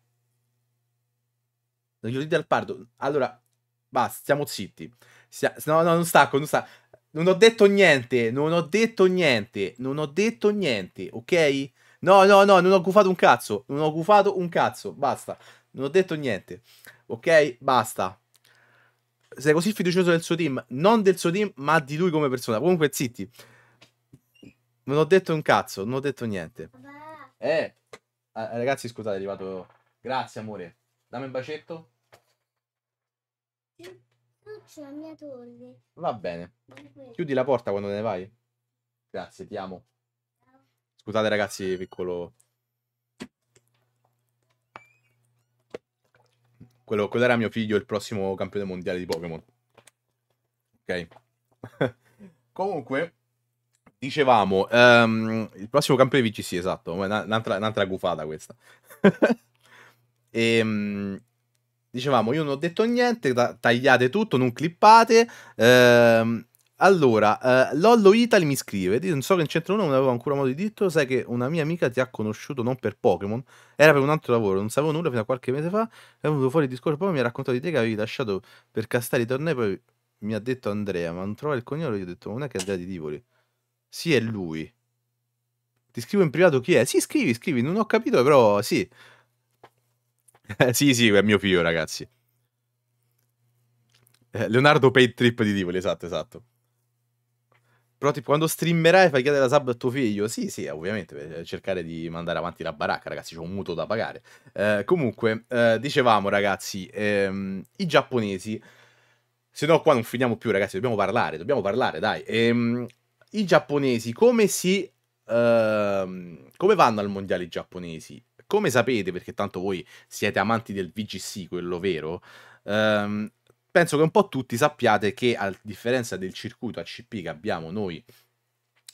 Non glielo dite al pardo. Allora, basta, stiamo zitti. Stia... No, no, non stacco, non stacco. Non ho detto niente, non ho detto niente, non ho detto niente, ok? No, no, no, non ho gufato un cazzo, non ho gufato un cazzo, basta. Non ho detto niente, ok? Basta. Sei così fiducioso del suo team, non del suo team, ma di lui come persona. Comunque, zitti. Non ho detto un cazzo, non ho detto niente. Eh, ah, ragazzi, scusate, è arrivato... Grazie, amore. Dammi un bacetto. Faccio la mia torre. Va bene. Chiudi la porta quando ne vai. Grazie, ti amo. Scusate ragazzi, piccolo... Quello, quello era mio figlio, il prossimo campione mondiale di Pokémon. Ok. Comunque, dicevamo, um, il prossimo campione VCC, esatto, un'altra, gufata questa. e, ehm, dicevamo, io non ho detto niente, ta tagliate tutto, non clippate. Ehm, allora, eh, Lollo Italy mi scrive, non so che in centro 1 non avevo ancora modo di dirtelo, sai che una mia amica ti ha conosciuto non per Pokémon, era per un altro lavoro, non sapevo nulla fino a qualche mese fa, è venuto fuori il discorso, poi mi ha raccontato di te che avevi lasciato per castare i tornei, poi mi ha detto Andrea, ma non trova il cognome, gli ho detto, non è che è Andrea di Tivoli, sì è lui. Ti scrivo in privato chi è? Sì, scrivi, scrivi, non ho capito, però sì. sì, sì, è mio figlio, ragazzi. Eh, Leonardo Paid Trip di Tivoli, esatto, esatto. Però tipo quando streamerai fai chiedere la sub a tuo figlio? Sì, sì, ovviamente, per eh, cercare di mandare avanti la baracca, ragazzi, c'è un mutuo da pagare. Eh, comunque, eh, dicevamo, ragazzi, ehm, i giapponesi... Se no qua non finiamo più, ragazzi, dobbiamo parlare, dobbiamo parlare, dai. Ehm, I giapponesi come si... Ehm, come vanno al mondiale i giapponesi? Come sapete, perché tanto voi siete amanti del VGC, quello vero, ehm, penso che un po' tutti sappiate che a differenza del circuito ACP che abbiamo noi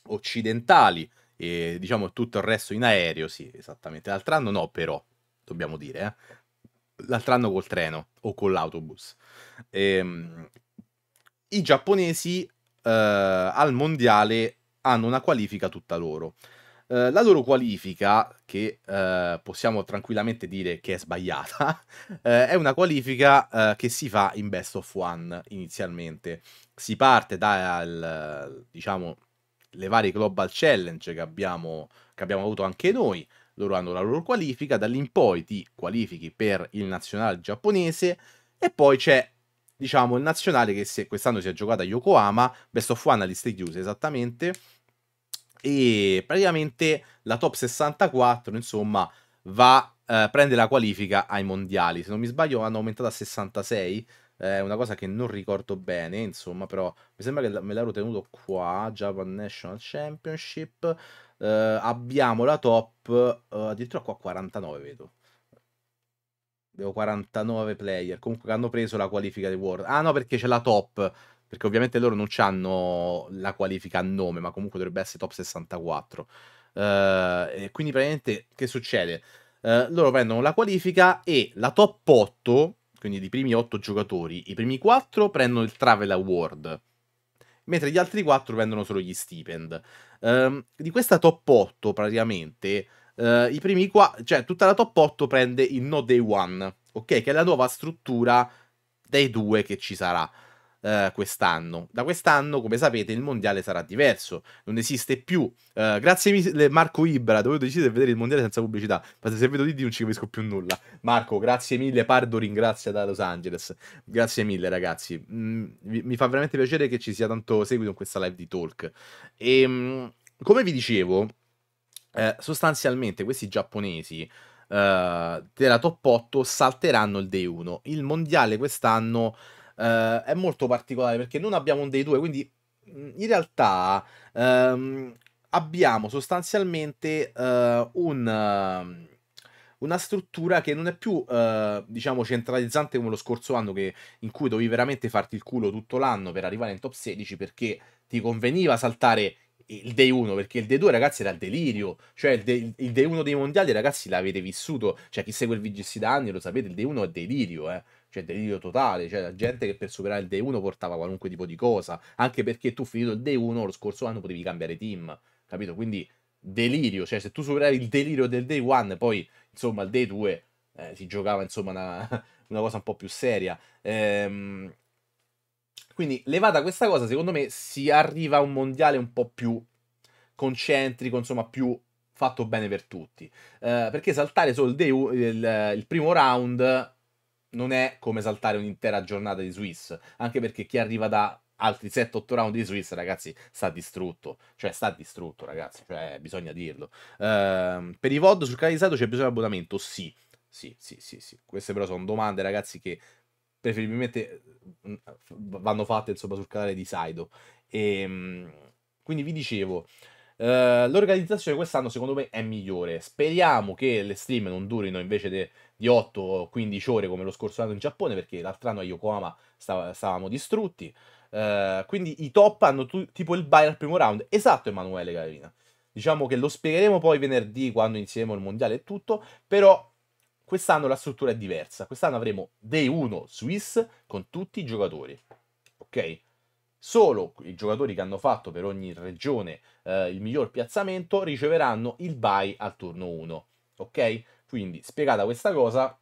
occidentali e diciamo tutto il resto in aereo, sì, esattamente. L'altro anno no, però, dobbiamo dire, eh. L'altro anno col treno o con l'autobus. Ehm, I giapponesi eh, al mondiale hanno una qualifica tutta loro. Eh, la loro qualifica, che eh, possiamo tranquillamente dire che è sbagliata, eh, è una qualifica eh, che si fa in best of one inizialmente. Si parte dalle diciamo, varie Global Challenge che abbiamo, che abbiamo avuto anche noi, loro hanno la loro qualifica, dall'in poi ti qualifichi per il nazionale giapponese e poi c'è diciamo il nazionale che quest'anno si è giocato a Yokohama, Best of One agli State Use esattamente, e praticamente la top 64, insomma, va, eh, prende la qualifica ai mondiali. Se non mi sbaglio hanno aumentato a 66, è eh, una cosa che non ricordo bene, insomma, però mi sembra che me l'ero tenuto qua, Japan National Championship. Eh, abbiamo la top, eh, addirittura qua 49 vedo. Devo 49 player. Comunque hanno preso la qualifica di World. Ah no, perché c'è la top perché ovviamente loro non hanno la qualifica a nome, ma comunque dovrebbe essere top 64. Uh, eh, e quindi praticamente che succede? Uh, loro prendono la qualifica e la top 8, quindi i primi 8 giocatori, i primi 4 prendono il Travel Award, mentre gli altri 4 prendono solo gli stipend. Um, di questa top 8 praticamente... Uh, i primi qua, cioè tutta la top 8 prende il No Day One, ok? Che è la nuova struttura dei due che ci sarà. Eh, quest'anno. Da quest'anno, come sapete, il mondiale sarà diverso, non esiste più. Eh, grazie mille Marco Ibra, dove ho deciso di vedere il mondiale senza pubblicità, ma se vedo di non ci capisco più nulla. Marco, grazie mille, Pardo ringrazia da Los Angeles. Grazie mille ragazzi, mm, mi fa veramente piacere che ci sia tanto seguito in questa live di Talk. E, mm, come vi dicevo, eh, sostanzialmente questi giapponesi... Uh, della top 8 salteranno il day 1. Il mondiale quest'anno eh, è molto particolare perché non abbiamo un dei due, quindi mm, in realtà ehm, abbiamo sostanzialmente eh, un, ehm, una struttura che non è più eh, diciamo centralizzante come lo scorso anno che, in cui dovevi veramente farti il culo tutto l'anno per arrivare in top 16 perché ti conveniva saltare il day 1 perché il day 2 ragazzi era il delirio cioè il day, il day 1 dei mondiali ragazzi l'avete vissuto cioè chi segue il VGC da anni lo sapete il day 1 è delirio eh cioè delirio totale, cioè la gente che per superare il day 1 portava qualunque tipo di cosa, anche perché tu finito il day 1 lo scorso anno potevi cambiare team, capito? Quindi delirio, cioè se tu superavi il delirio del day 1, poi insomma il day 2 eh, si giocava insomma una, una, cosa un po' più seria. Ehm, quindi levata questa cosa, secondo me si arriva a un mondiale un po' più concentrico, insomma più fatto bene per tutti. Eh, perché saltare solo il, day, il, il primo round non è come saltare un'intera giornata di Swiss, anche perché chi arriva da altri 7-8 round di Swiss, ragazzi, sta distrutto. Cioè, sta distrutto, ragazzi. Cioè, bisogna dirlo. Uh, per i VOD sul canale di Stato c'è bisogno di abbonamento? Sì. Sì, sì, sì, sì. Queste però sono domande, ragazzi, che preferibilmente vanno fatte, insomma, sul canale di Saido. E, ehm, quindi vi dicevo... Uh, l'organizzazione quest'anno secondo me è migliore. Speriamo che le stream non durino invece de, di 8-15 ore come lo scorso anno in Giappone, perché l'altro anno a Yokohama stav- stavamo distrutti. Uh, quindi i top hanno tu- tipo il bye al primo round. Esatto, Emanuele Carina. Diciamo che lo spiegheremo poi venerdì quando insieme al mondiale e tutto, però quest'anno la struttura è diversa. Quest'anno avremo day 1 Swiss con tutti i giocatori. Ok? Solo i giocatori che hanno fatto per ogni regione eh, il miglior piazzamento riceveranno il bye al turno 1. Ok? Quindi, spiegata questa cosa,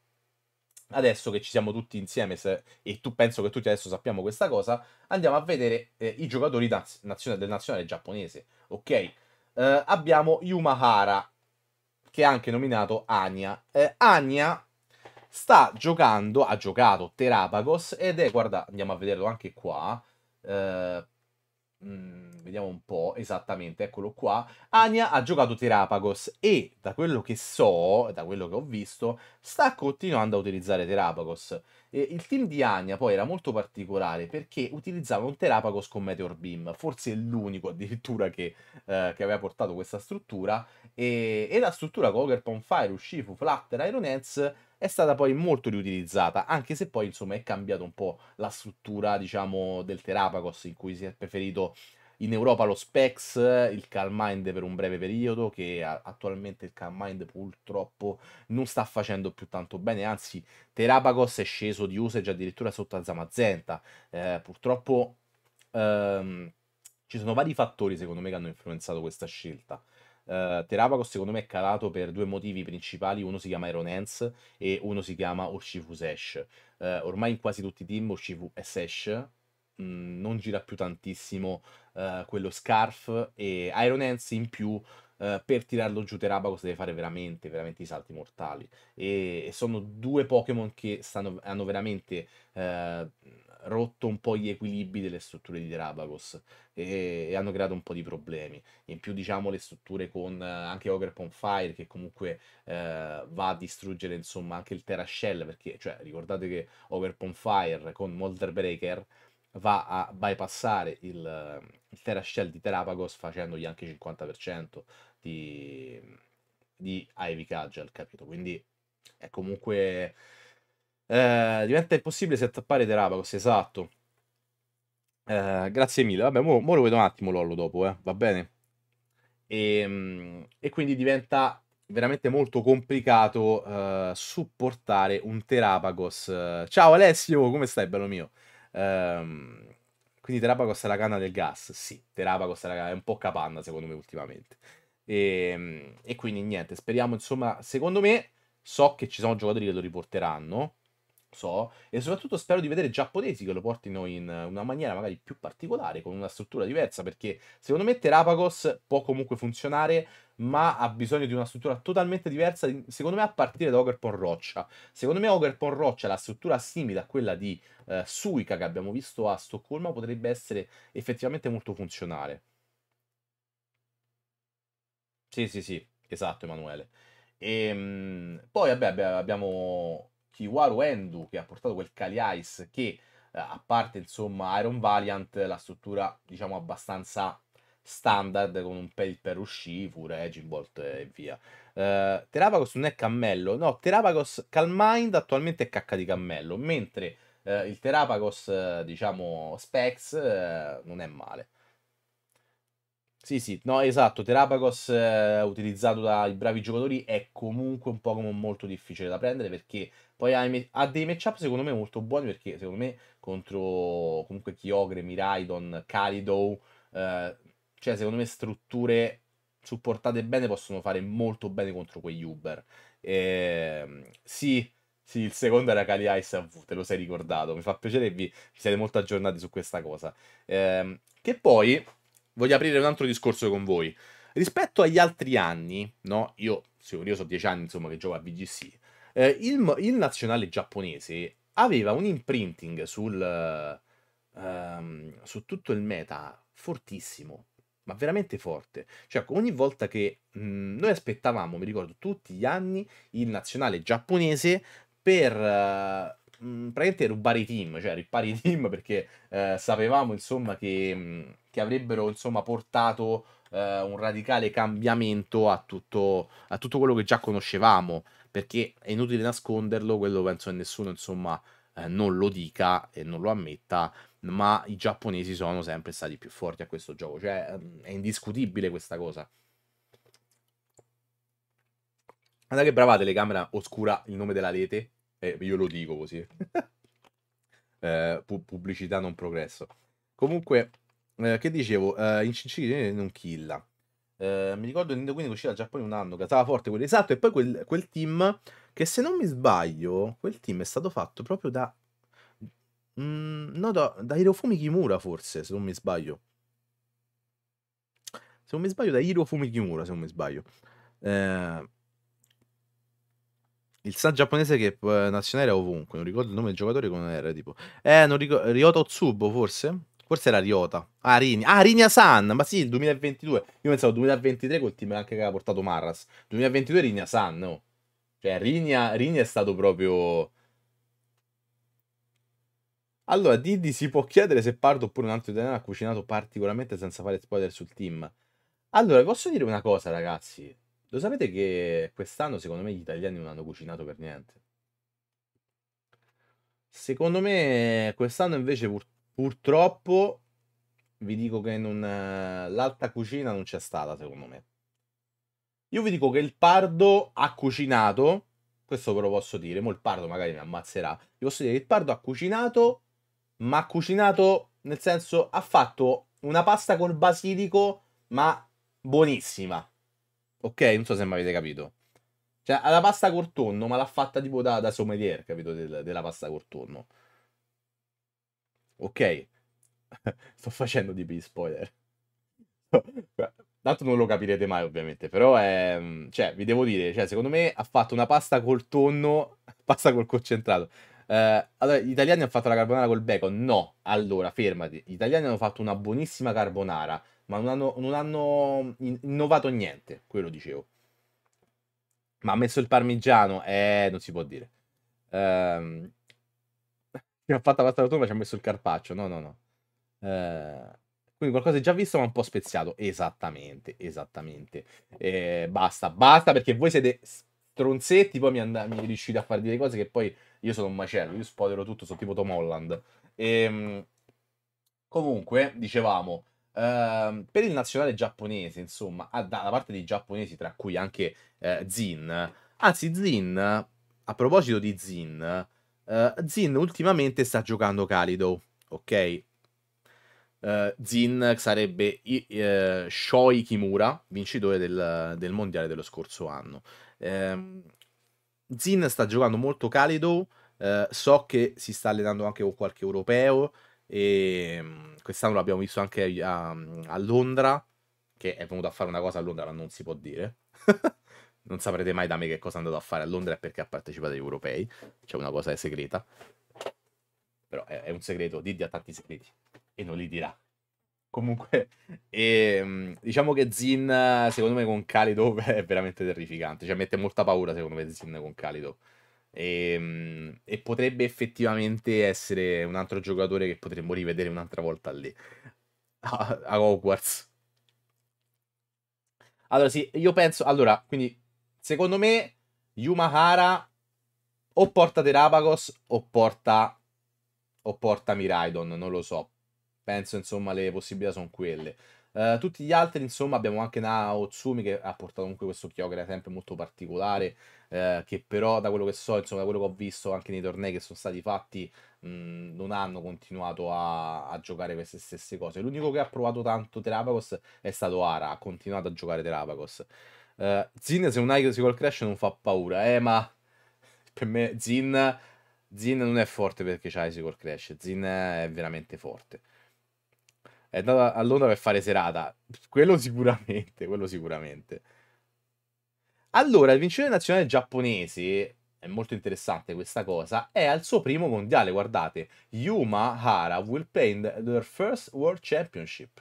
adesso che ci siamo tutti insieme se, e tu penso che tutti adesso sappiamo questa cosa, andiamo a vedere eh, i giocatori naz- nazione, del nazionale giapponese. Ok, eh, abbiamo Yumahara che è anche nominato Anya. Eh, Anya sta giocando, ha giocato Terapagos ed è, guarda, andiamo a vederlo anche qua. Eh, Mm, vediamo un po' esattamente, eccolo qua. Anya ha giocato Terapagos e da quello che so, da quello che ho visto, sta continuando a utilizzare Terapagos. E il team di Anya poi era molto particolare perché utilizzava un Terapagos con Meteor Beam, forse l'unico addirittura che, eh, che, aveva portato questa struttura. E, e la struttura con Ogre Ponfire, Uscifu, Flutter, Iron Hands è stata poi molto riutilizzata, anche se poi insomma è cambiato un po' la struttura diciamo del Terapagos in cui si è preferito in Europa lo Spex, il Calmind per un breve periodo, che attualmente il Calmind purtroppo non sta facendo più tanto bene, anzi Terapagos è sceso di usage addirittura sotto a Zamazenta. Eh, purtroppo ehm, ci sono vari fattori secondo me che hanno influenzato questa scelta. Uh, ehm, Terapagos secondo me è calato per due motivi principali, uno si chiama Iron Hands e uno si chiama Urshifu Sash. Uh, ehm, ormai in quasi tutti i team Urshifu è Sash, mh, mm, non gira più tantissimo uh, quello Scarf e Iron Hands in più per tirarlo giù Terapagos deve fare veramente, veramente i salti mortali e, e sono due Pokémon che stanno, hanno veramente rotto un po' gli equilibri delle strutture di Terabagos e, e, hanno creato un po' di problemi. In più, diciamo, le strutture con eh, anche Ogre Upon Fire, che comunque eh, va a distruggere insomma anche il Terra Shell, perché cioè, ricordate che Ogre Upon Fire con Molder Breaker va a bypassare il, il Terra Shell di Terapagos facendogli anche 50% di, di Ivy Cudgel, capito? Quindi è comunque eh, diventa impossibile se attappare Terapagos, esatto. Eh, grazie mille. Vabbè, mo, mo, lo vedo un attimo Lollo dopo, eh. va bene? E, ehm, e, quindi diventa veramente molto complicato eh, supportare un Terapagos. Ciao Alessio, come stai, bello mio? Ehm, quindi Terapagos è la canna del gas, sì, Terapagos è, la, canna, è un po' capanna secondo me ultimamente. E, ehm, e quindi niente, speriamo insomma, secondo me, so che ci sono giocatori che lo riporteranno, so, e soprattutto spero di vedere giapponesi che lo portino in eh, una maniera magari più particolare, con una struttura diversa, perché secondo me Terapagos può comunque funzionare, ma ha bisogno di una struttura totalmente diversa, secondo me a partire da Ogerpon Roccia. Secondo me Ogerpon Roccia, la struttura simile a quella di eh, Suica che abbiamo visto a Stoccolma, potrebbe essere effettivamente molto funzionale. Sì, sì, sì, esatto Emanuele. E, ehm, poi vabbè, abbiamo Kiwaru Endu che ha portato quel Kali Ice che eh, a parte insomma Iron Valiant la struttura diciamo abbastanza standard con un pel per pure Ushifu, Bolt e via. Uh, eh, Terapagos non è cammello, no, Terapagos Calmind attualmente è cacca di cammello, mentre uh, il Terapagos, diciamo, Specs uh, non è male. Sì, sì, no, esatto. Terapagos eh, utilizzato dai bravi giocatori è comunque un Pokémon molto difficile da prendere perché poi ha, ha dei matchup secondo me molto buoni perché secondo me contro comunque Kyogre, Miraidon, Kalido, eh, cioè secondo me strutture supportate bene possono fare molto bene contro quegli Uber. Eh, sì, sì, il secondo era Kali Ice AV, te lo sei ricordato. Mi fa piacere che vi, vi siete molto aggiornati su questa cosa. Ehm, che poi voglio aprire un altro discorso con voi. Rispetto agli altri anni, no? Io, siccome io so dieci anni insomma che gioco a VGC, eh, il, il, nazionale giapponese aveva un imprinting sul, ehm, su tutto il meta fortissimo, ma veramente forte. Cioè, ogni volta che mh, mm, noi aspettavamo, mi ricordo, tutti gli anni il nazionale giapponese per... Eh, mm, praticamente rubare i team, cioè rippare i team perché eh, sapevamo insomma che mh, mm, che avrebbero insomma portato eh, un radicale cambiamento a tutto, a tutto quello che già conoscevamo, perché è inutile nasconderlo, quello penso che nessuno insomma eh, non lo dica e non lo ammetta, ma i giapponesi sono sempre stati più forti a questo gioco, cioè mm, è indiscutibile questa cosa. Guarda che brava telecamera oscura il nome della rete, eh, io lo dico così. eh, pu- pubblicità non progresso. Comunque, eh, che dicevo, eh, in Cincin non killa. Eh, mi ricordo Nintendo quindi uscì dal Giappone un anno, cazzava forte quello esatto, e poi quel, quel, team, che se non mi sbaglio, quel team è stato fatto proprio da... Mm, no, da, da Hirofumi Kimura forse, se non mi sbaglio. Se non mi sbaglio, da Hirofumi Kimura, se non mi sbaglio. Eh, il san giapponese che eh, nazionale era ovunque, non ricordo il nome del giocatore come era, tipo... Eh, non ricordo... Ryota Otsubo forse? Forse era Riota. Ah, Rinia. Ah, Rinia San. Ma sì, il 2022. Io pensavo 2023 col team anche che aveva portato Marras. 2022 Rinia San, no? Cioè, Rinia, Rinia è stato proprio... Allora, Didi si può chiedere se Pardo oppure un altro italiano ha cucinato particolarmente senza fare spoiler sul team. Allora, vi posso dire una cosa, ragazzi. Lo sapete che quest'anno, secondo me, gli italiani non hanno cucinato per niente. Secondo me, quest'anno invece, purtroppo Purtroppo vi dico che non, l'alta cucina non c'è stata, secondo me. Io vi dico che il pardo ha cucinato, questo ve lo posso dire, mo il pardo magari mi ammazzerà. Vi posso dire che il pardo ha cucinato, ma ha cucinato nel senso ha fatto una pasta col basilico, ma buonissima. Ok, non so se mi avete capito. Cioè, ha la pasta col tonno, ma l'ha fatta tipo da, da sommelier, capito, della, della pasta col tonno ok, sto facendo di spoiler. Tanto non lo capirete mai, ovviamente, però è... Mm, cioè, vi devo dire, cioè, secondo me ha fatto una pasta col tonno, pasta col concentrato. Eh, allora, gli italiani hanno fatto la carbonara col bacon? No, allora, fermati. Gli italiani hanno fatto una buonissima carbonara, ma non hanno, non hanno innovato niente, quello dicevo. Ma ha messo il parmigiano? Eh, non si può dire. Ehm... Prima ho fatto la pasta alla ci ha messo il carpaccio. No, no, no. Eh, quindi qualcosa è già visto ma un po' speziato. Esattamente, esattamente. Eh, basta, basta perché voi siete stronzetti, poi mi, and- mi riuscite a far dire cose che poi io sono un macello, io spoilerò tutto, sono tipo Tom Holland. E, ehm, comunque, dicevamo, ehm, per il nazionale giapponese, insomma, da, da parte dei giapponesi, tra cui anche eh, Zin, anzi Zin, a proposito di Zin, Uh, Zin ultimamente sta giocando Calido, ok? Uh, Zin sarebbe uh, Shoi Kimura, vincitore del, del, mondiale dello scorso anno. Uh, Zin sta giocando molto Calido, so che si sta allenando anche con qualche europeo e mm, quest'anno l'abbiamo visto anche a, a, Londra, che è venuto a fare una cosa a Londra, ma non si può dire. non saprete mai da me che cosa è andato a fare a Londra e perché ha partecipato agli europei. C'è cioè, una cosa è segreta. Però è, è un segreto, Didi ha tanti segreti e non li dirà. Comunque, e, ehm, diciamo che Zin, secondo me, con Calido è veramente terrificante. Cioè, mette molta paura, secondo me, Zin con Calido. E, ehm, e, potrebbe effettivamente essere un altro giocatore che potremmo rivedere un'altra volta lì. A, a Hogwarts. Allora, sì, io penso... Allora, quindi Secondo me, Yumahara o porta Terapagos o porta, o porta Miraidon, non lo so. Penso, insomma, le possibilità sono quelle. Uh, tutti gli altri, insomma, abbiamo anche una Otsumi che ha portato comunque questo Kyogre sempre molto particolare, uh, che però da quello che so, insomma, da quello che ho visto anche nei tornei che sono stati fatti, mh, non hanno continuato a, a, giocare queste stesse cose. L'unico che ha provato tanto Terapagos è stato Ara, ha continuato a giocare Terapagos. Uh, Zin se un hai Critical Crash non fa paura, eh, ma per me Zin, Zin non è forte perché c'ha Critical Crash, Zin è veramente forte. È andato a Londra per fare serata, quello sicuramente, quello sicuramente. Allora, il vincitore nazionale giapponese, è molto interessante questa cosa, è al suo primo mondiale, guardate, Yuma Hara will play in their first World Championship.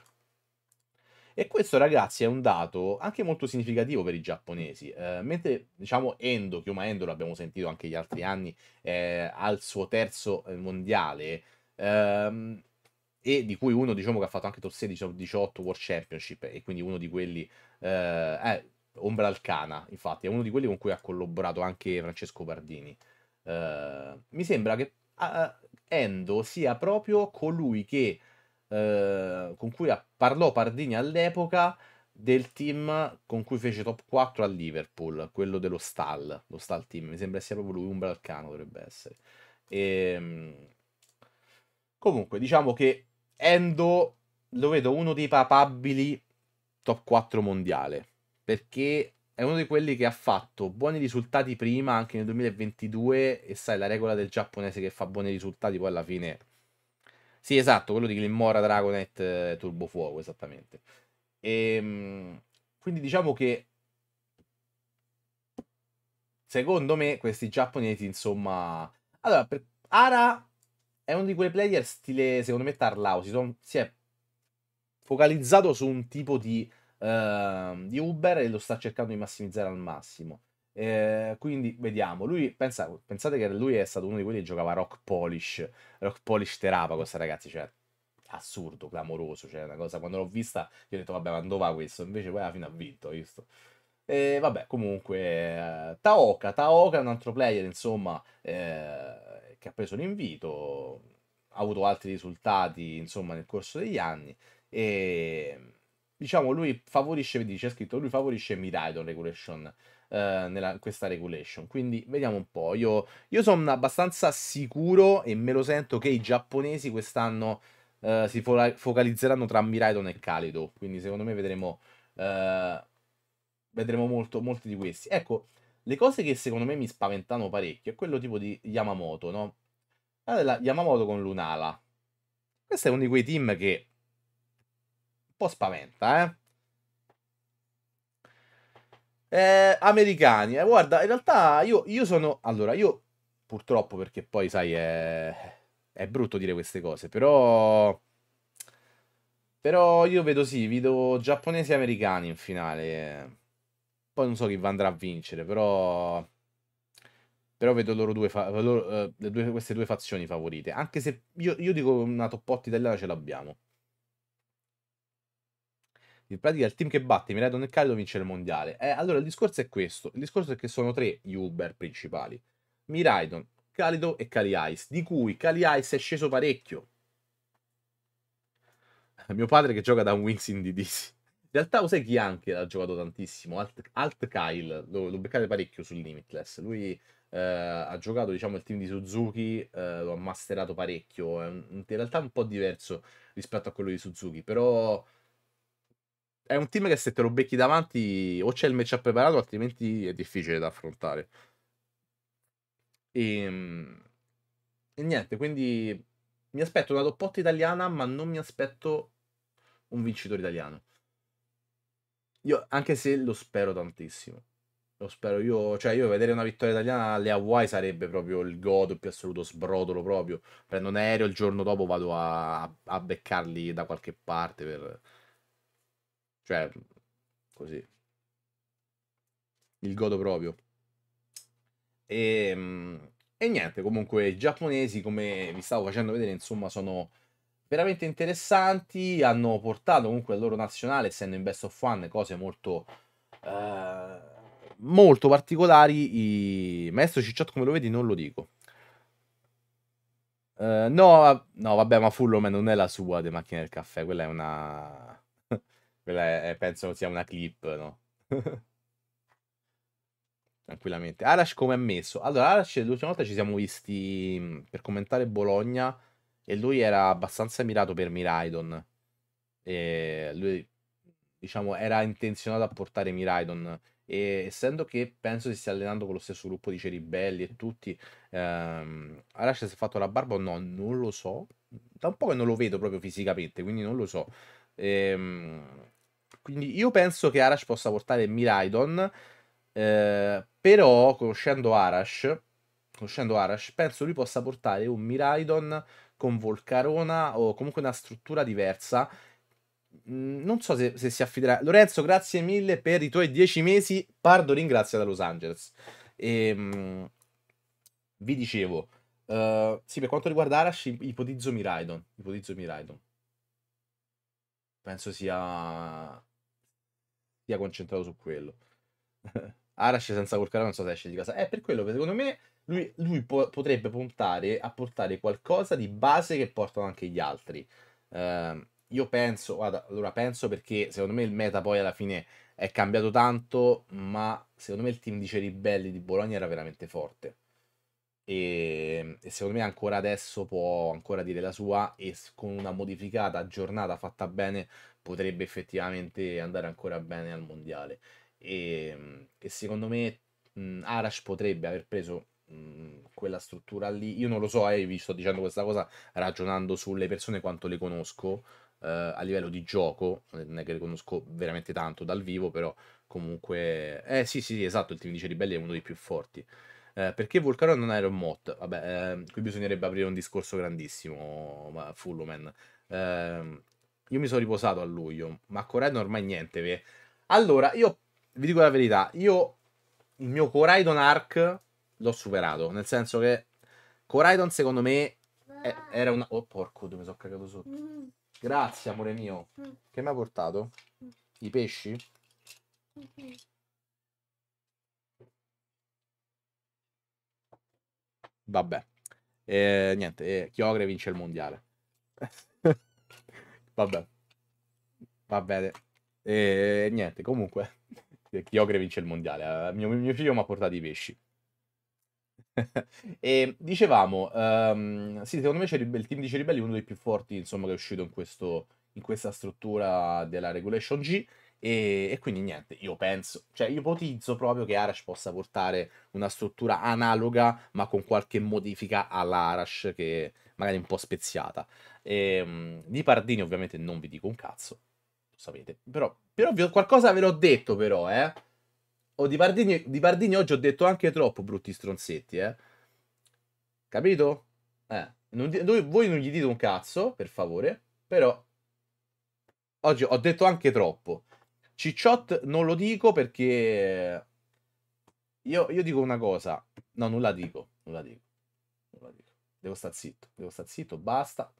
E questo, ragazzi, è un dato anche molto significativo per i giapponesi. Eh, mentre, diciamo, Endo, Chioma Endo, l'abbiamo sentito anche gli altri anni, eh, al suo terzo eh, mondiale, ehm, e di cui uno, diciamo, che ha fatto anche top 16, top 18 World Championship, e quindi uno di quelli... Eh, eh, Ombra Alcana, infatti, è uno di quelli con cui ha collaborato anche Francesco Pardini. Eh, mi sembra che ah, ah, Endo sia proprio colui che eh, con cui parlò Pardini all'epoca del team con cui fece top 4 a Liverpool, quello dello Stall, lo Stall team, mi sembra sia proprio lui, un Balcano dovrebbe essere. E, ehm, comunque, diciamo che Endo lo vedo uno dei papabili top 4 mondiale, perché è uno di quelli che ha fatto buoni risultati prima, anche nel 2022, e sai la regola del giapponese che fa buoni risultati poi alla fine sì, esatto, quello di Glimmora, Dragonet, eh, Turbo Fuoco, esattamente. E, ehm, quindi diciamo che secondo me questi giapponesi, insomma... Allora, per... Ara è uno di quei player stile, secondo me, Tarlau. Si, son... si è focalizzato su un tipo di, uh, di Uber e lo sta cercando di massimizzare al massimo. Eh, quindi vediamo, lui, pensa, pensate che lui è stato uno di quelli che giocava Rock Polish, Rock Polish Terapagos ragazzi, cioè assurdo, clamoroso, cioè una cosa, quando l'ho vista io ho detto vabbè ma dove va questo, invece poi alla fine ha vinto, visto? E ehm, vabbè, comunque, eh, Taoka, Taoka è un altro player, insomma, eh, che ha preso l'invito, ha avuto altri risultati, insomma, nel corso degli anni, e diciamo lui favorisce, vedi c'è scritto, lui favorisce Miraidon Regulation eh, nella, questa regulation. Quindi vediamo un po'. Io, io, sono abbastanza sicuro e me lo sento che i giapponesi quest'anno eh, si fo- focalizzeranno tra Miraidon e Kalido. Quindi secondo me vedremo, eh, vedremo molto, molti di questi. Ecco, le cose che secondo me mi spaventano parecchio è quello tipo di Yamamoto, no? Allora, ah, Yamamoto con Lunala. Questo è uno di quei team che un po' spaventa, eh? eh, americani. Eh, guarda, in realtà io, io, sono... Allora, io purtroppo, perché poi, sai, è, è brutto dire queste cose, però... Però io vedo sì, vedo giapponesi e americani in finale. Poi non so chi andrà a vincere, però... Però vedo loro due fa... loro, eh, due, queste due fazioni favorite. Anche se io, io dico una toppotta italiana ce l'abbiamo. In pratica il team che batte Mileto e caldo vince il mondiale. Eh, allora il discorso è questo. Il discorso è che sono tre gli Uber principali. Miraidon, Calido e Kali Ice, di cui Kali Ice è sceso parecchio. Eh, mio padre che gioca da un Wings in DDC. In realtà lo sai chi anche l'ha giocato tantissimo? Alt, Alt Kyle, lo, lo beccate parecchio sul Limitless. Lui eh, ha giocato diciamo il team di Suzuki, eh, lo ha masterato parecchio. in realtà un po' diverso rispetto a quello di Suzuki, però è un team che se te lo becchi davanti o c'è il match preparato, altrimenti è difficile da affrontare. E, ehm, e niente, quindi mi aspetto una doppotta italiana, ma non mi aspetto un vincitore italiano. Io, anche se lo spero tantissimo. Lo spero io, cioè io vedere una vittoria italiana alle Hawaii sarebbe proprio il godo più assoluto sbrodolo proprio. Prendo un aereo il giorno dopo vado a, a beccarli da qualche parte per, cioè, così. Il godo proprio. E, ehm, e niente, comunque i giapponesi, come vi stavo facendo vedere, insomma, sono veramente interessanti. Hanno portato comunque al loro nazionale, essendo in best of one, cose molto... Eh, molto particolari. I... Maestro Cicciotto, come lo vedi, non lo dico. Uh, no, no, vabbè, ma Fullman non è la sua di macchina del caffè, quella è una quella è, penso sia una clip, no? Tranquillamente. Arash come ha messo? Allora, Arash l'ultima volta ci siamo visti mm, per commentare Bologna e lui era abbastanza mirato per Miraidon. E lui, diciamo, era intenzionato a portare Miraidon. E essendo che penso si stia allenando con lo stesso gruppo di ceribelli e tutti, ehm, Arash si è fatto la barba o no? Non lo so. Da un po' che non lo vedo proprio fisicamente, quindi non lo so. Ehm, quindi io penso che Arash possa portare Miraidon, eh, però conoscendo Arash, conoscendo Arash, penso lui possa portare un Miraidon con Volcarona o comunque una struttura diversa. Mm, non so se, se si affiderà. Lorenzo, grazie mille per i tuoi dieci mesi. Pardo ringrazia da Los Angeles. E, ehm, mh, vi dicevo, uh, sì, per quanto riguarda Arash, ipotizzo Miraidon. Ipotizzo Miraidon penso sia stia concentrato su quello. Arash senza quel non so se esce di casa. È per quello che secondo me lui, lui po- potrebbe puntare a portare qualcosa di base che portano anche gli altri. Uh, io penso, guarda, allora penso perché secondo me il meta poi alla fine è cambiato tanto, ma secondo me il team di Ceribelli di Bologna era veramente forte. E, ehm, e, secondo me ancora adesso può ancora dire la sua e con una modificata, aggiornata, fatta bene potrebbe effettivamente andare ancora bene al mondiale. E, ehm, e secondo me mh, mhmm, Arash potrebbe aver preso mhmm, quella struttura lì. Io non lo so, eh, vi sto dicendo questa cosa ragionando sulle persone quanto le conosco. Uh, a livello di gioco, eh, non è che le conosco veramente tanto dal vivo, però comunque... Eh sì, sì, sì esatto, il team dice ribelli è uno dei più forti. Uh, perché Volcaro non è Iron Mot? Vabbè, uh, qui bisognerebbe aprire un discorso grandissimo, ma Fulluman. Ehm, io mi sono riposato a luglio, ma Coraidon ormai niente. Ve. Allora, io vi dico la verità, io il mio Coraidon Arc l'ho superato, nel senso che Coraidon secondo me è, era una... Oh porco, mi sono cagato sotto. Grazie amore mio. Che mi ha portato? I pesci? Vabbè. Eh, niente, eh, Chiogre vince il mondiale. Vabbè. Va bene. E niente, comunque. Chiogre vince il mondiale. Eh, mio, mio figlio mi ha portato i pesci. e dicevamo, um, sì, secondo me il team di Ceribelli è uno dei più forti insomma, che è uscito in, questo, in questa struttura della Regulation G. E, e, quindi niente, io penso, cioè io ipotizzo proprio che Arash possa portare una struttura analoga ma con qualche modifica all'Arash che magari un po' speziata. E, ehm, di Pardini ovviamente non vi dico un cazzo, lo sapete, però, però qualcosa ve l'ho detto però, eh. O di Pardini, di Pardini oggi ho detto anche troppo, brutti stronzetti, eh. Capito? Eh, non, voi non gli dite un cazzo, per favore, però oggi ho detto anche troppo. Cicciot non lo dico perché io, io dico una cosa, no, non la dico, non la dico devo stare zitto, devo stare zitto, basta.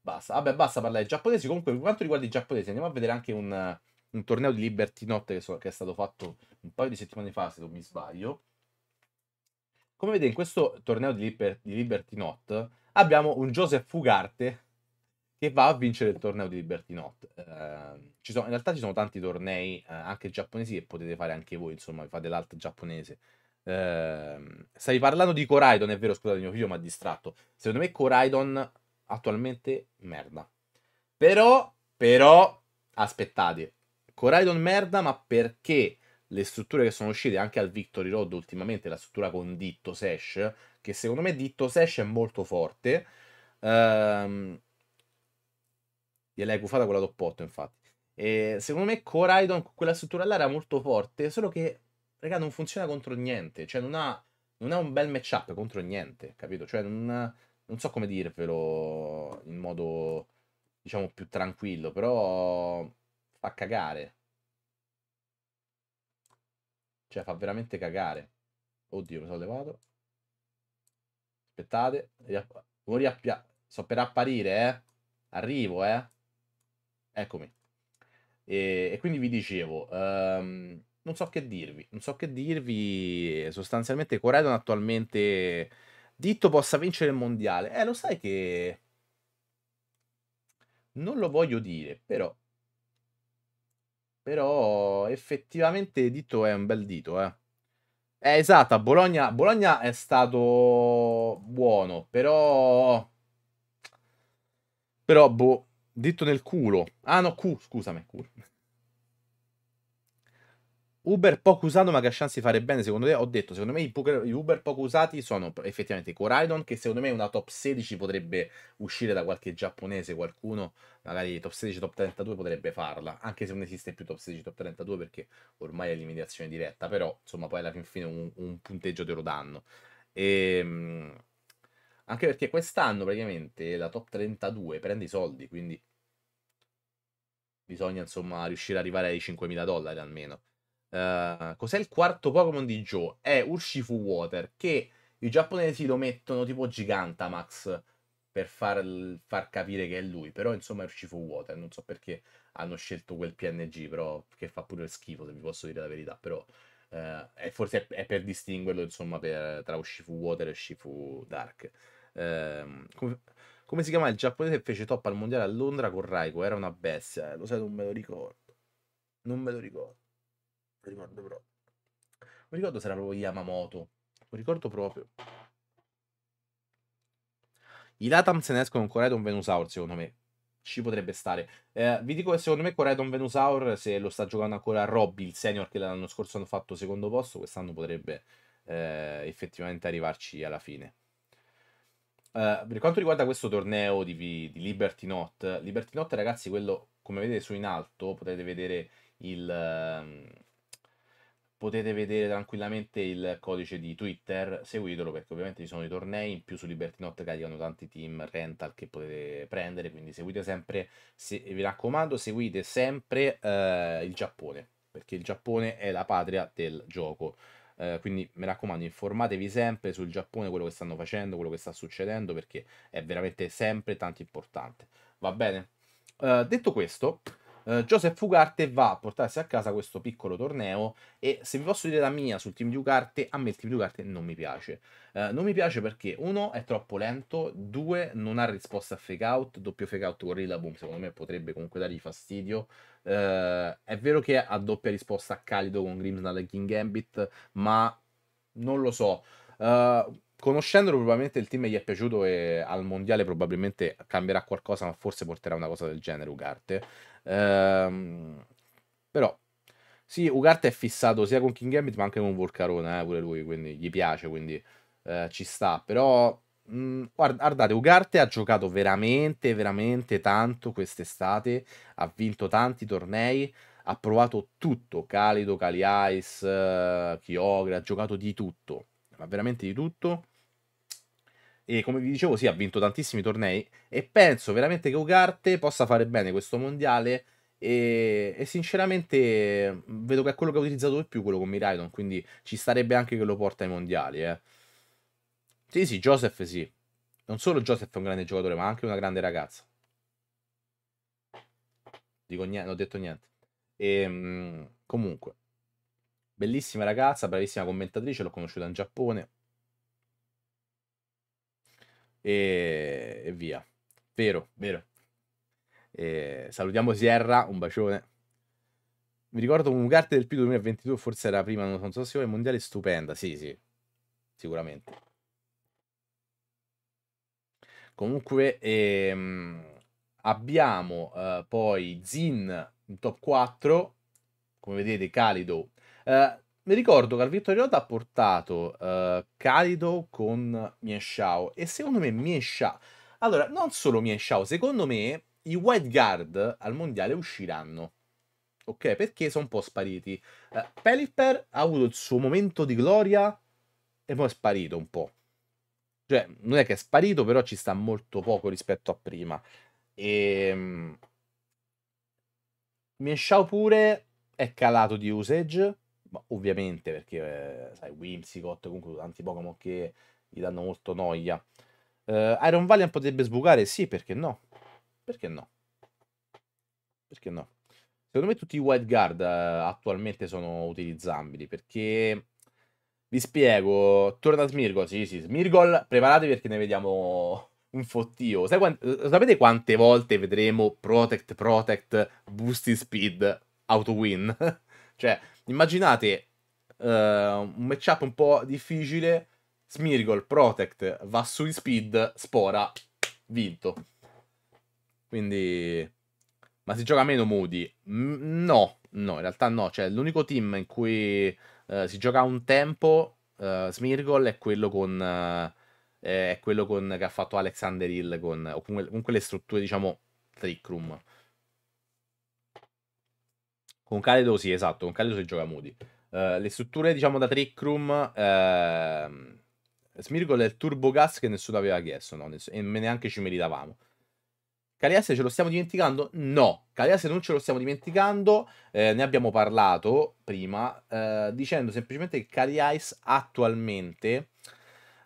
Basta. Vabbè, basta parlare di giapponesi. Comunque, per quanto riguarda i giapponesi, andiamo a vedere anche un, un torneo di Liberty Notte che, so, che, è stato fatto un paio di settimane fa, se non mi sbaglio. Come vedete, in questo torneo di, Liber, di Liberty Not abbiamo un Joseph Fugarte che va a vincere il torneo di Liberty Not. Eh, sono, in realtà ci sono tanti tornei, eh, anche giapponesi, che potete fare anche voi, insomma, fate l'alt giapponese eh, stavi parlando di Coraidon, è vero, scusate, mio figlio mi ha distratto. Secondo me Coraidon attualmente merda. Però, però, aspettate. Coraidon merda, ma perché le strutture che sono uscite anche al Victory Road ultimamente, la struttura con Ditto Sash, che secondo me Ditto Sash è molto forte. Ehm... Gliel'hai cuffata con la top 8, infatti. E secondo me Coraidon quella struttura là era molto forte, solo che raga, non funziona contro niente, cioè non ha, non ha un bel matchup contro niente, capito? Cioè non, non so come dirvelo in modo, diciamo, più tranquillo, però fa cagare. Cioè fa veramente cagare. Oddio, mi sono levato. Aspettate. Riapp- riappia- sto per apparire, eh. Arrivo, eh. Eccomi. E, e quindi vi dicevo... Um, non so che dirvi, non so che dirvi. Sostanzialmente Corredon attualmente Ditto possa vincere il mondiale. Eh, lo sai che non lo voglio dire, però però effettivamente Ditto è un bel dito, eh. Eh, esatto, Bologna, Bologna è stato buono, però però boh, Ditto nel culo. Ah no, Q, scusami, culo. Uber poco usato ma che ha chance di fare bene, secondo te? Ho detto, secondo me i, Uber poco usati sono effettivamente Coridon, che secondo me una top 16 potrebbe uscire da qualche giapponese, qualcuno, magari top 16, top 32 potrebbe farla, anche se non esiste più top 16, top 32 perché ormai è eliminazione diretta, però insomma poi alla fin fine un, un punteggio te lo danno. E, ehm, anche perché quest'anno praticamente la top 32 prende i soldi, quindi bisogna insomma riuscire ad arrivare ai 5.000 dollari almeno. Eh, cos'è il quarto Pokémon di Joe? È Urshifu Water, che i giapponesi lo mettono tipo Gigantamax per far, far, capire che è lui, però insomma è Urshifu Water, non so perché hanno scelto quel PNG, però che fa pure schifo, se vi posso dire la verità, però uh, è forse è, è, per distinguerlo insomma per, tra Urshifu Water e Urshifu Dark. Uh, ehm, come, come, si chiama il giapponese che fece top al mondiale a Londra con Raiko? Era una bestia, eh? lo sai, non me lo ricordo. Non me lo ricordo. Non ricordo però. Non ricordo se era proprio Yamamoto. Non ricordo proprio. I Latam se ne escono con Coredon Venusaur, secondo me. Ci potrebbe stare. Eh, vi dico che secondo me Coredon Venusaur, se lo sta giocando ancora a Robby, il senior che l'anno scorso hanno fatto secondo posto, quest'anno potrebbe eh, effettivamente arrivarci alla fine. Eh, per quanto riguarda questo torneo di, di, Liberty Not, Liberty Not ragazzi, quello come vedete su in alto potete vedere il, ehm, potete vedere tranquillamente il codice di Twitter, seguitelo perché ovviamente ci sono i tornei, in più su Liberty Not caricano tanti team rental che potete prendere, quindi seguite sempre, se, vi raccomando, seguite sempre eh, il Giappone, perché il Giappone è la patria del gioco. Eh, quindi mi raccomando, informatevi sempre sul Giappone, quello che stanno facendo, quello che sta succedendo, perché è veramente sempre tanto importante. Va bene? Eh, detto questo, eh, Joseph Ugarte va a portarsi a casa questo piccolo torneo e se vi posso dire la mia sul team di Ugarte, a me il team di Ugarte non mi piace. Eh, non mi piace perché uno è troppo lento, due non ha risposta a fake out, doppio fake out Gorilla Boom secondo me potrebbe comunque dargli fastidio. Eh, è vero che ha doppia risposta a Calido con Grimsnall e King Gambit, ma non lo so. Uh, conoscendolo probabilmente il team gli è piaciuto e al mondiale probabilmente cambierà qualcosa ma forse porterà una cosa del genere Ugarte Ehm, però, sì, Ugarte è fissato sia con King Gambit ma anche con Volcarona, eh, pure lui, quindi gli piace, quindi eh, ci sta. Però, mh, mm, guardate, Ugarte ha giocato veramente, veramente tanto quest'estate, ha vinto tanti tornei, ha provato tutto, Calido, Cali Ice, eh, Kyogre, ha giocato di tutto, ma veramente di tutto e come vi dicevo sì ha vinto tantissimi tornei e penso veramente che Ugarte possa fare bene questo mondiale e, e sinceramente vedo che è quello che ha utilizzato di più quello con Miraidon quindi ci starebbe anche che lo porta ai mondiali eh. sì sì Joseph sì non solo Joseph è un grande giocatore ma anche una grande ragazza dico niente non ho detto niente e, ehm, comunque bellissima ragazza bravissima commentatrice l'ho conosciuta in Giappone e, e via. Vero, vero. E salutiamo Sierra, un bacione. Mi ricordo un carte del p 2022, forse era prima, non so se è mondiale, stupenda, sì, sì, sicuramente. Comunque ehm, abbiamo eh, poi Zin in top 4, come vedete Calido. Eh, mi ricordo che al Vittorio ha portato uh, Calido con Mien Shao e secondo me Mien Shao... Allora, non solo Mien Shao, secondo me i White Guard al mondiale usciranno. Ok, perché sono un po' spariti. Uh, Pelipper ha avuto il suo momento di gloria e poi è sparito un po'. Cioè, non è che è sparito, però ci sta molto poco rispetto a prima. E... Ehm, Mien Shao pure è calato di usage ma ovviamente perché eh, sai, Whimsicott, comunque tanti Pokémon che gli danno molto noia. Eh, Iron Valiant potrebbe sbucare? Sì, perché no? Perché no? Perché no? Secondo me tutti i wild guard eh, attualmente sono utilizzabili perché vi spiego, torna a Smirgol, sì sì, Smirgol, preparatevi perché ne vediamo un fottio. Quant eh, sapete quante volte vedremo Protect, Protect, Boosting Speed, Auto Win? Cioè, immaginate uh, un matchup un po' difficile, Smirgol, Protect, va su in speed, Spora, vinto. Quindi... Ma si gioca meno Moody? M mm, no, no, in realtà no. Cioè, l'unico team in cui uh, si gioca un tempo uh, eh, Smirgol è quello con... Uh, è quello con, che ha fatto Alexander Hill con, o comunque le strutture, diciamo, trick room. Con Caledo sì, esatto, con Caledo si gioca Moody. Uh, le strutture, diciamo, da trick room... Uh, ehm, Smirgol è il turbo gas che nessuno aveva chiesto, no? e neanche ci meritavamo. Caliase ce lo stiamo dimenticando? No, Caliase non ce lo stiamo dimenticando, eh, ne abbiamo parlato prima, eh, dicendo semplicemente che Caliase attualmente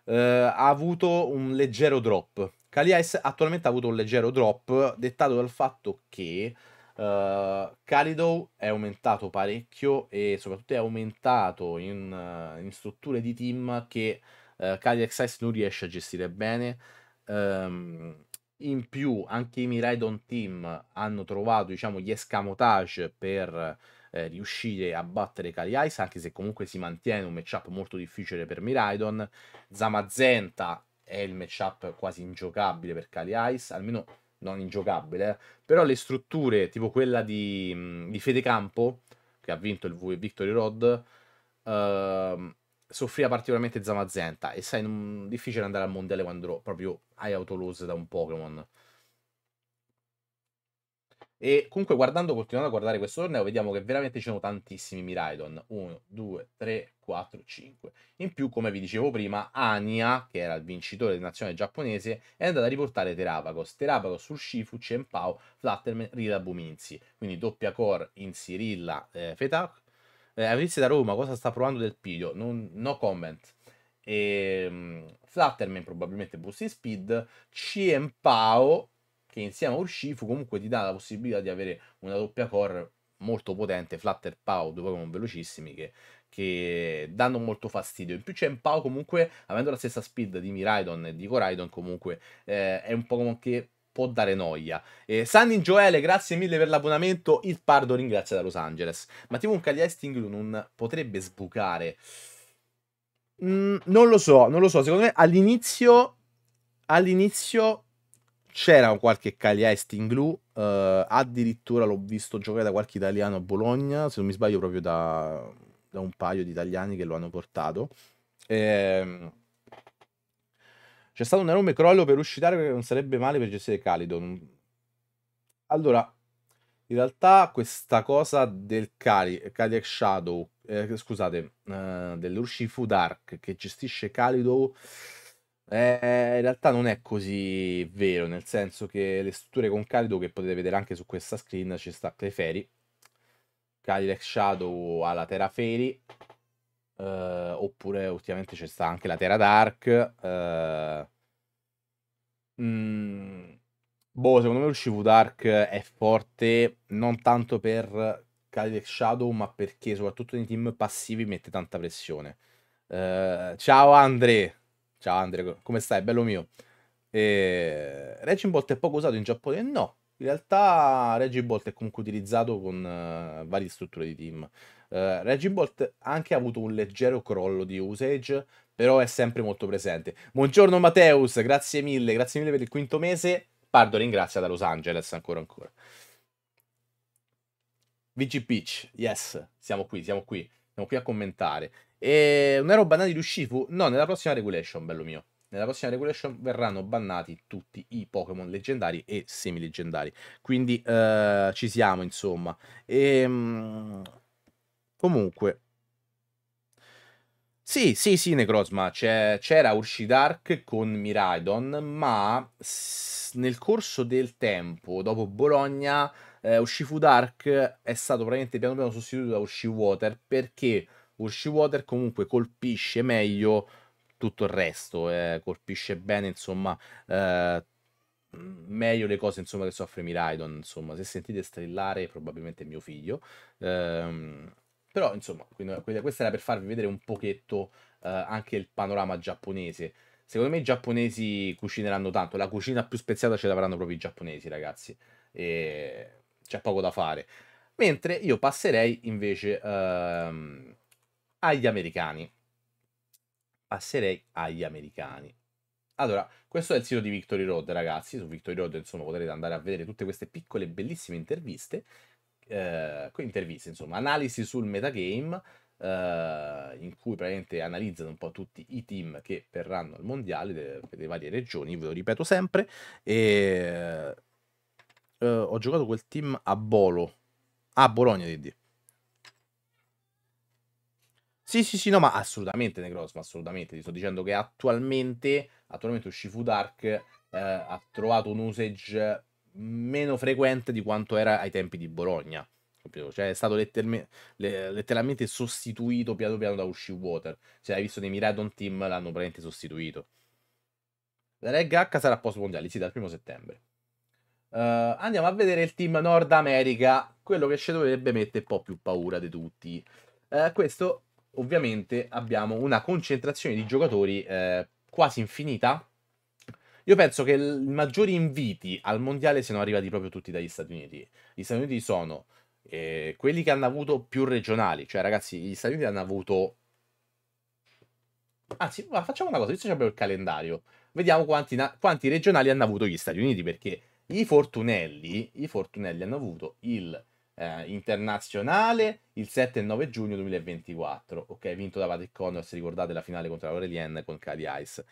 eh, ha avuto un leggero drop. Caliase attualmente ha avuto un leggero drop dettato dal fatto che Uh, eh, Calidow è aumentato parecchio e soprattutto è aumentato in, uh, in strutture di team che uh, Cali Excise non riesce a gestire bene. Um, in più anche i Miraidon Team hanno trovato diciamo, gli escamotage per eh, riuscire a battere Kali Ice, anche se comunque si mantiene un matchup molto difficile per Miraidon. Zamazenta è il matchup quasi ingiocabile per Kali Ice, almeno non ingiocabile, però le strutture, tipo quella di, mm, di Campo, che ha vinto il v Victory Road, eh, soffriva particolarmente Zamazenta e sai, non, difficile andare al mondiale quando proprio hai autolose da un Pokémon. E comunque guardando, continuando a guardare questo torneo, vediamo che veramente ci sono tantissimi Miraidon. 1, 2, 3, 4, 5. In più, come vi dicevo prima, Ania, che era il vincitore di nazionale giapponese, è andata a riportare Terapagos. Terapagos sul Shifu, Cenpao, Flatterman, Rila Buminzi. Quindi doppia core in Sirilla eh, Fetak. Eh, Avrizia da Roma, cosa sta provando del Piglio? Non, no comment. E, um, Flatterman probabilmente boost in speed. Cienpao che insieme a Urshifu comunque ti dà la possibilità di avere una doppia core molto potente, Flutter Pow, due Pokémon velocissimi che, che, danno molto fastidio. In più c'è un Pow comunque, avendo la stessa speed di Miraidon e di Coraidon, comunque eh, è un Pokémon che può dare noia. Eh, Sannin Joele, grazie mille per l'abbonamento, il Pardo ringrazia da Los Angeles. Ma tipo un Cagliesting non potrebbe sbucare... Mm, non lo so, non lo so, secondo me all'inizio... All'inizio c'era qualche Cagliesti in glue, eh, addirittura l'ho visto giocare da qualche italiano a Bologna, se non mi sbaglio proprio da, da un paio di italiani che lo hanno portato. Eh, c'è stato un enorme crollo per uscitare perché non sarebbe male per gestire Calidon. Allora, in realtà questa cosa del Cali, Cadiac Shadow, eh, scusate, eh, dell'Urshifu Dark che gestisce Calidow eh, in realtà non è così vero, nel senso che le strutture con Calido che potete vedere anche su questa screen ci sta Clefairy, Cadillac Shadow alla Terra Fairy, eh, oppure ultimamente ci sta anche la Terra Dark. Eh, mh, mm, boh, secondo me il Shivu Dark è forte non tanto per Cadillac Shadow, ma perché soprattutto nei team passivi mette tanta pressione. Eh, ciao Andre! Ciao Andre, come stai? Bello mio. E... Regibolt è poco usato in Giappone? No, in realtà Regibolt è comunque utilizzato con uh, varie strutture di team. Uh, eh, Regibolt anche ha avuto un leggero crollo di usage, però è sempre molto presente. Buongiorno Mateus, grazie mille, grazie mille per il quinto mese. Pardo ringrazia da Los Angeles ancora ancora. VG Peach, yes, siamo qui, siamo qui, siamo qui a commentare. E ehm, non ero bannati Lushifu? No, nella prossima regulation, bello mio. Nella prossima regulation verranno bannati tutti i Pokémon leggendari e semi-leggendari. Quindi eh, ci siamo, insomma. E, ehm, comunque... Sì, sì, sì, Necrozma, c'era Urshidark con Miraidon, ma nel corso del tempo, dopo Bologna, eh, Ushifu Dark è stato praticamente piano piano sostituito da Urshifu Water perché Water comunque colpisce meglio tutto il resto, eh, colpisce bene, insomma, eh, meglio le cose insomma, che soffre Miraidon. Insomma, se sentite strillare, probabilmente è mio figlio. Eh, però, insomma, questa era per farvi vedere un pochetto eh, anche il panorama giapponese. Secondo me i giapponesi cucineranno tanto, la cucina più speziata ce l'avranno proprio i giapponesi, ragazzi. E c'è poco da fare. Mentre io passerei invece ehm, agli americani. Passerei agli americani. Allora, questo è il sito di Victory Road, ragazzi. Su Victory Road, insomma, potrete andare a vedere tutte queste piccole bellissime interviste. Eh, interviste, insomma, analisi sul metagame, eh, in cui praticamente analizzano un po' tutti i team che verranno al mondiale delle, delle varie regioni. Ve lo ripeto sempre. E, eh, ho giocato quel team a Bolo, a Bologna, di sì, sì, sì, no, ma assolutamente Necros, ma assolutamente. Ti sto dicendo che attualmente, attualmente Shifu Dark eh, ha trovato un usage meno frequente di quanto era ai tempi di Bologna. Cioè è stato letteralmente sostituito piano piano da Ushi Water. Se cioè, hai visto dei Miradon Team l'hanno praticamente sostituito. La Reg H sarà post mondiale, sì, dal primo settembre. Uh, andiamo a vedere il team Nord America, quello che ci dovrebbe mettere un po' più paura di tutti. Uh, questo ovviamente abbiamo una concentrazione di giocatori eh, quasi infinita. Io penso che i maggiori inviti al mondiale siano arrivati proprio tutti dagli Stati Uniti. Gli Stati Uniti sono eh, quelli che hanno avuto più regionali, cioè ragazzi, gli Stati Uniti hanno avuto. Anzi, facciamo una cosa, visto che abbiamo il calendario, vediamo quanti, na- quanti regionali hanno avuto gli Stati Uniti, perché i Fortunelli, i Fortunelli hanno avuto il eh, internazionale il 7 e 9 giugno 2024. Ok, vinto da Patrick Connors, ricordate la finale contro Aurelien con Cali Ice.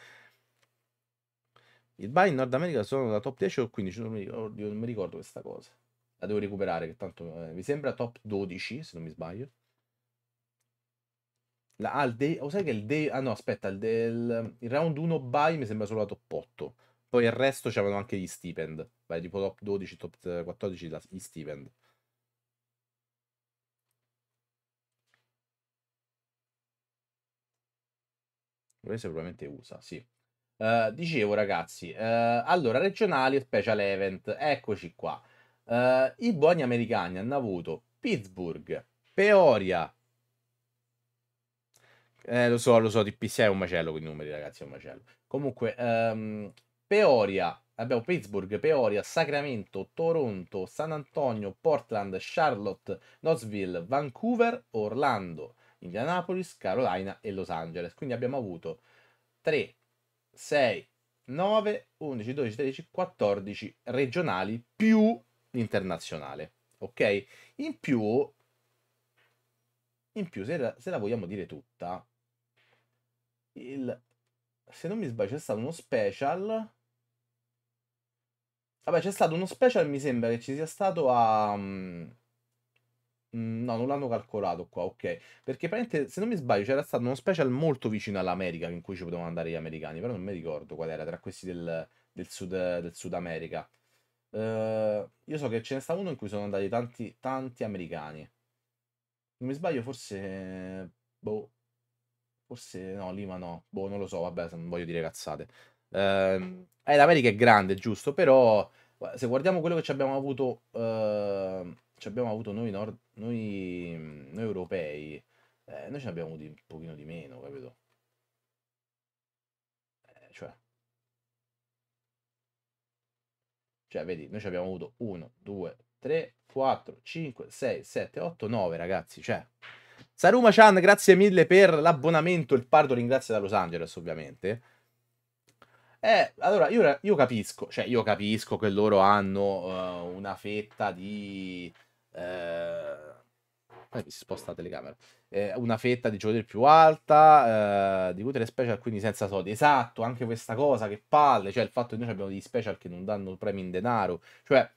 Il buy in Nord America sono da top 10 o 15, non mi ricordo, non mi ricordo questa cosa. La devo recuperare, che tanto eh, mi sembra top 12, se non mi sbaglio. La, ah, il day, oh, sai che il day, ah no, aspetta, il, del, il round 1 buy mi sembra solo la top 8. Poi il resto c'erano anche gli stipend, vai tipo top 12, top 14, eh, la, gli stipend. Inglese probabilmente USA, sì. Uh, dicevo ragazzi, uh, allora regionali e special event, eccoci qua. Uh, I buoni americani hanno avuto Pittsburgh, Peoria. Eh, lo so, lo so, TPC è un macello con i numeri ragazzi, è un macello. Comunque, um, Peoria, abbiamo Pittsburgh, Peoria, Sacramento, Toronto, San Antonio, Portland, Charlotte, Knoxville, Vancouver, Orlando. Indianapolis, Carolina e Los Angeles. Quindi abbiamo avuto 3, 6, 9, 11, 12, 13, 14 regionali più l'internazionale. Ok? In più, in più se, la, se la vogliamo dire tutta, il, se non mi sbaglio c'è stato uno special. Vabbè, c'è stato uno special, mi sembra che ci sia stato a... Um, Mhmm, no, non l'hanno calcolato qua, ok. Perché praticamente, se non mi sbaglio, c'era stato uno special molto vicino all'America in cui ci potevano andare gli americani, però non mi ricordo qual era tra questi del, del, sud, del sud, America. Uh, io so che ce n'è stato uno in cui sono andati tanti, tanti americani. Non mi sbaglio, forse... Boh. Forse no, Lima no. Boh, non lo so, vabbè, non voglio dire cazzate. Uh, eh, l'America è grande, giusto, però se guardiamo quello che ci abbiamo avuto... Uh, ci abbiamo avuto noi, nord, noi, noi europei, eh, noi ce ne abbiamo avuti un pochino di meno, capito? Eh, cioè, cioè, vedi, noi ci abbiamo avuto 1, 2, 3, 4, 5, 6, 7, 8, 9 ragazzi, cioè... Saruma Chan, grazie mille per l'abbonamento. Il pardo ringrazia da Los Angeles, ovviamente. Eh, allora, io, io capisco, cioè io capisco che loro hanno uh, una fetta di eh, mi si sposta la telecamera. Eh, una fetta di giocatori più alta, eh, di cui le special, quindi senza soldi. Esatto, anche questa cosa, che palle, cioè il fatto che noi abbiamo degli special che non danno premi in denaro. Cioè,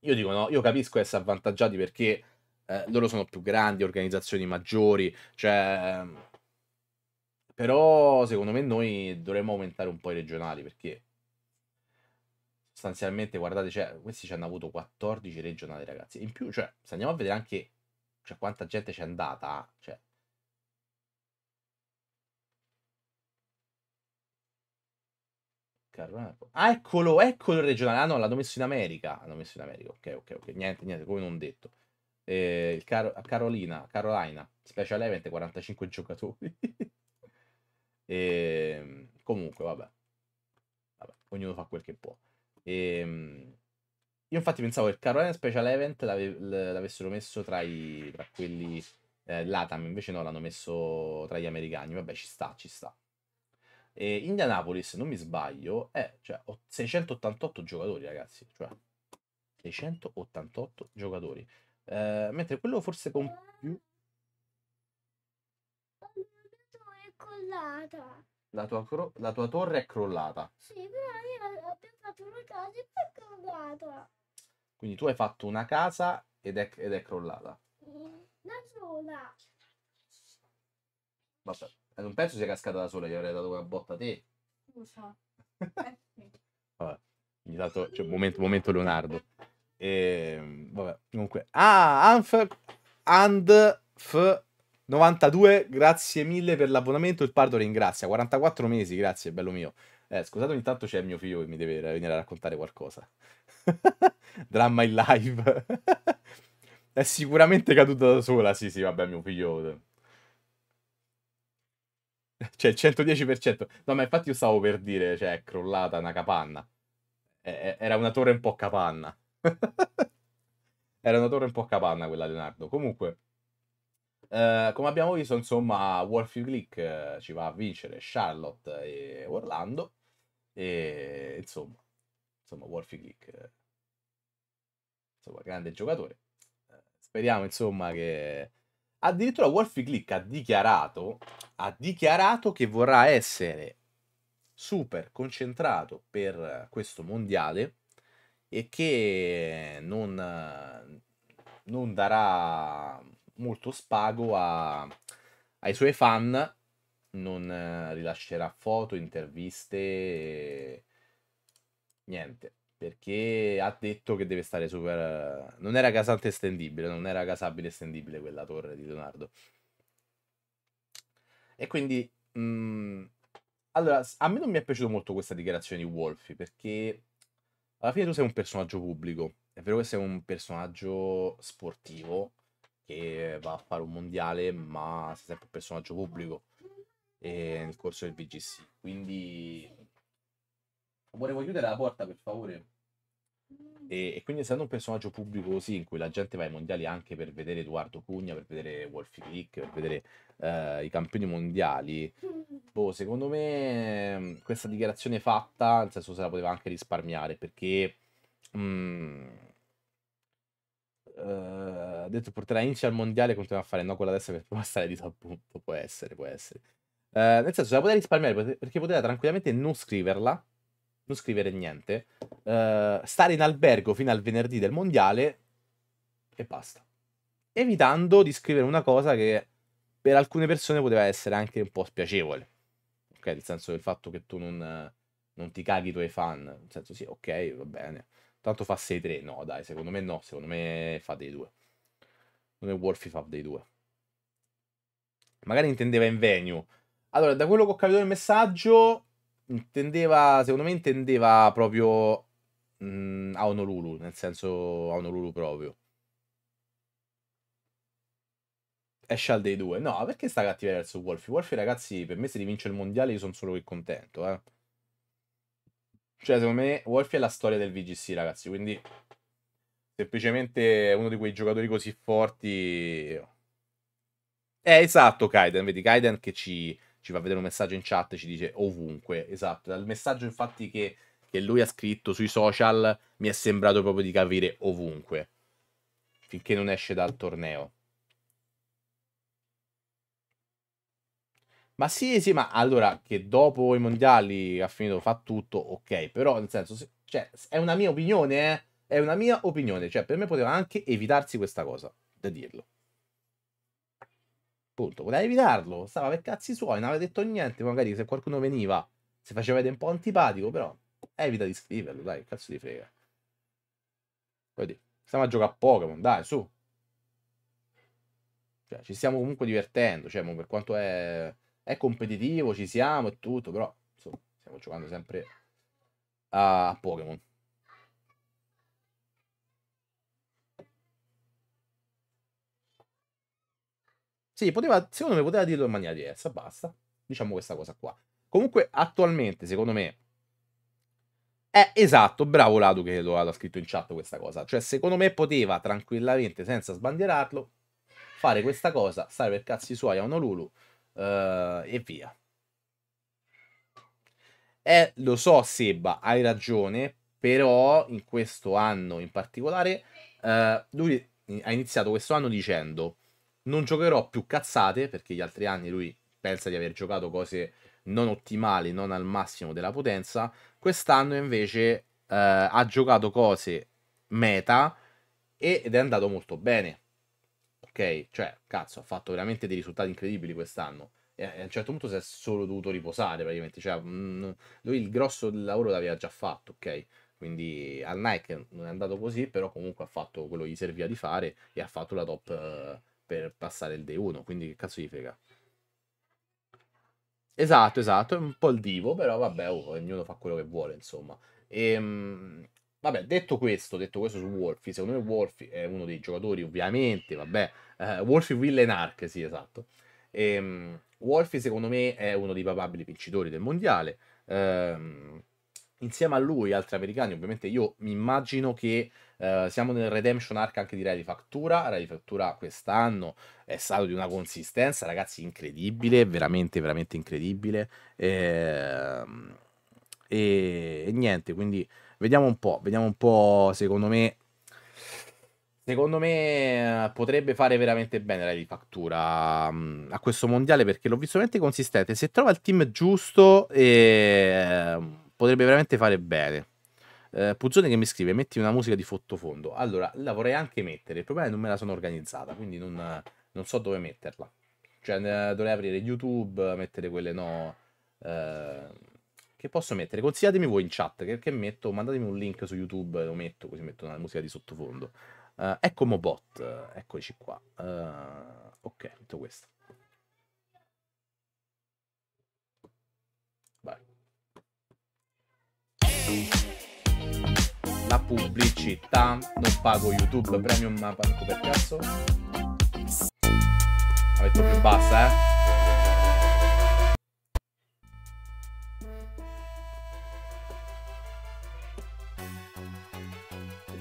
io dico no, io capisco essere avvantaggiati perché eh, loro sono più grandi, organizzazioni maggiori, cioè... Ehm, però secondo me noi dovremmo aumentare un po' i regionali perché sostanzialmente, guardate, cioè, questi ci hanno avuto 14 regionali, ragazzi. In più, cioè, se andiamo a vedere anche cioè, quanta gente c'è andata, cioè, Ah, eccolo, eccolo il regionale. Ah, no, l'hanno messo in America. L'hanno messo in America. Ok, ok, ok. Niente, niente, come non detto. Eh, il Car Carolina, Carolina, special event 45 giocatori. e, ehm, comunque, vabbè. vabbè. Ognuno fa quel che può. E, ehm, io infatti pensavo che il Carolina Special Event l'ave- l'avessero messo tra, i, tra quelli eh, LATAM, invece no, l'hanno messo tra gli americani. Vabbè, ci sta, ci sta. E Indianapolis, se non mi sbaglio, è cioè, 688 giocatori, ragazzi. Cioè, 688 giocatori. Eh, mentre quello forse con più... L'ho collata. La tua, cro- la tua torre è crollata. Sì, però io ho pensato una casa e poi è crollata. Quindi tu hai fatto una casa ed è, ed è crollata. Mm, da sola. Vabbè, non eh, penso sia cascata da sola, gli avrei dato una botta a te. Scusa. vabbè, intanto, cioè, momento, momento Leonardo. E, ehm, vabbè, comunque. Ah, Anf... And... F... 92, grazie mille per l'abbonamento. Il Pardo ringrazia. 44 mesi, grazie, bello mio. Eh, scusate, ogni tanto c'è mio figlio che mi deve venire a raccontare qualcosa. Dramma in live. È sicuramente caduta da sola. Sì, sì, vabbè, mio figlio. Eh. Cioè, 110%. No, ma infatti io stavo per dire, cioè, è crollata una capanna. E eh, eh, era una torre un po' capanna. era una torre un po' capanna quella, Leonardo. Comunque. Eh, come abbiamo visto, insomma, Warfield Click uh, eh, ci va a vincere Charlotte e Orlando. E insomma, insomma Warfield Click, uh, eh, insomma, grande giocatore. Speriamo, insomma, che addirittura Warfield Click ha dichiarato, ha dichiarato che vorrà essere super concentrato per questo mondiale e che non, non darà molto spago a, ai suoi fan, non eh, rilascerà foto, interviste, niente, perché ha detto che deve stare super... Non era casante estendibile, non era casabile estendibile quella torre di Leonardo. E quindi... Mh, mm, allora, a me non mi è piaciuto molto questa dichiarazione di Wolfie, perché alla fine tu sei un personaggio pubblico. È vero che sei un personaggio sportivo, che va a fare un mondiale, ma sei sempre un personaggio pubblico e nel corso del VGC. Quindi volevo chiudere la porta per favore. E, e, quindi essendo un personaggio pubblico così in cui la gente va ai mondiali anche per vedere Edoardo Cugna, per vedere Wolfie Click, per vedere eh, i campioni mondiali, boh, secondo me questa dichiarazione fatta, nel senso se la poteva anche risparmiare perché mh, mm, eh, ha detto porterà Inci al mondiale continua a fare no quella adesso per passare di appunto. Può essere, può essere. Uh, nel senso, la poteva risparmiare perché poteva tranquillamente non scriverla, non scrivere niente, uh, stare in albergo fino al venerdì del mondiale e basta. Evitando di scrivere una cosa che per alcune persone poteva essere anche un po' spiacevole. Ok, nel senso del fatto che tu non, non ti caghi i tuoi fan. Nel senso, sì, ok, va bene Tanto fa 6-3. No, dai, secondo me no. Secondo me fa dei due. Non è Wolfie fa dei due. Magari intendeva in venue. Allora, da quello che ho capito nel messaggio, intendeva, secondo me intendeva proprio mh, mm, a Honolulu, nel senso a Honolulu proprio. Esce al dei due. No, perché sta cattiva verso Wolfie? Wolfie, ragazzi, per me se rivince il mondiale io sono solo che contento, eh. Cioè, secondo me, Wolf è la storia del VGC, ragazzi. Quindi, semplicemente uno di quei giocatori così forti. È eh, esatto, Kaiden. Vedi, Kaiden che ci, ci fa vedere un messaggio in chat, ci dice ovunque. Esatto. Dal messaggio, infatti, che, che lui ha scritto sui social, mi è sembrato proprio di capire ovunque. Finché non esce dal torneo. Ma sì, sì, ma allora che dopo i mondiali ha finito, fa tutto, ok, però nel senso, se, cioè, è una mia opinione, eh? è una mia opinione, cioè per me poteva anche evitarsi questa cosa, da dirlo. Punto, voleva evitarlo, stava per cazzi suoi, non aveva detto niente, magari se qualcuno veniva, si faceva vedere un po' antipatico, però evita di scriverlo, dai, cazzo di frega. Vedi, stiamo a giocare a Pokémon, dai, su. Cioè, ci stiamo comunque divertendo, cioè, per quanto è è competitivo, ci siamo e tutto, però insomma, stiamo giocando sempre a Pokémon. Sì, poteva, secondo me poteva dirlo in maniera diversa, basta. Diciamo questa cosa qua. Comunque, attualmente, secondo me... È esatto, bravo Ladu che lo ha scritto in chat questa cosa. Cioè, secondo me poteva tranquillamente, senza sbandierarlo, fare questa cosa, stare per cazzi suoi a Honolulu, uh, e via. Eh, lo so Seba, hai ragione, però in questo anno in particolare uh, lui ha iniziato questo anno dicendo non giocherò più cazzate perché gli altri anni lui pensa di aver giocato cose non ottimali, non al massimo della potenza, quest'anno invece uh, ha giocato cose meta ed è andato molto bene ok? Cioè, cazzo, ha fatto veramente dei risultati incredibili quest'anno. E a un certo punto si è solo dovuto riposare, praticamente. Cioè, mh, mm, lui il grosso del lavoro l'aveva già fatto, ok? Quindi al Nike non è andato così, però comunque ha fatto quello che gli serviva di fare e ha fatto la top eh, per passare il day 1. Quindi che cazzo gli frega? Esatto, esatto, è un po' il divo, però vabbè, oh, ognuno fa quello che vuole, insomma. E, ehm, mh, vabbè, detto questo, detto questo su Wolfi, secondo me Wolfi è uno dei giocatori, ovviamente, vabbè, Uh, eh, Wolfie Will and Ark, sì, esatto. E, um, Wolfie, secondo me, è uno dei probabili vincitori del mondiale. Um, insieme a lui, altri americani, ovviamente, io mi immagino che uh, siamo nel redemption arc anche di Rai Factura. Rai Factura quest'anno è stato di una consistenza, ragazzi, incredibile, veramente, veramente incredibile. E, ehm, e, e niente, quindi vediamo un po', vediamo un po', secondo me Secondo me eh, potrebbe fare veramente bene la rifattura mm, a questo mondiale perché l'ho visto veramente consistente. Se trova il team giusto, eh, potrebbe veramente fare bene. Eh, Puzzone che mi scrive: Metti una musica di sottofondo. Allora, la vorrei anche mettere. Il problema è che non me la sono organizzata, quindi non, non so dove metterla. Cioè, dovrei aprire YouTube, mettere quelle no. Eh, che posso mettere? Consigliatemi voi in chat che, che metto, mandatemi un link su YouTube, lo metto così metto una musica di sottofondo. Uh, ecco bot, eh, eccoci qua. Uh, ok, tutto questo. Vai. La pubblicità, non pago YouTube Premium, ma manco per cazzo. Avete metto più bassa, eh.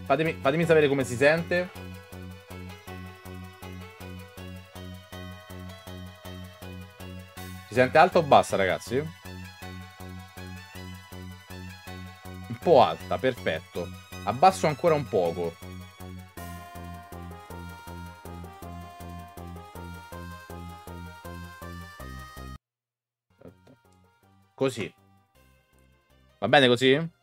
Fatemi, fatemi sapere come si sente. Si sente alta o bassa, ragazzi? Un po' alta, perfetto. Abbasso ancora un poco. Così. Va bene così?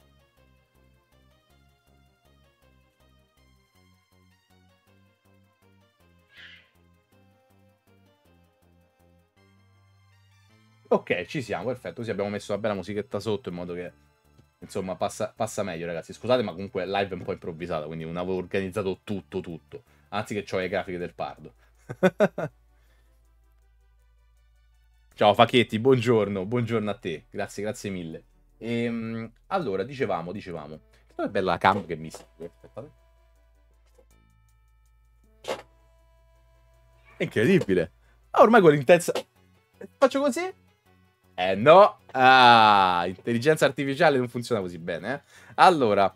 Ok, ci siamo, perfetto. Così abbiamo messo una bella musichetta sotto in modo che insomma passa, passa, meglio, ragazzi. Scusate, ma comunque live è un po' improvvisata, quindi non avevo organizzato tutto, tutto. Anzi, che ho le grafiche del pardo. Ciao Facchetti, buongiorno, buongiorno a te. Grazie, grazie mille. E, ehm, allora, dicevamo, dicevamo. Dove è bella la cam che mi Aspettate. È incredibile. Ah, ormai con l'intensa... Faccio così eh no! Ah, intelligenza artificiale non funziona così bene, eh. Allora,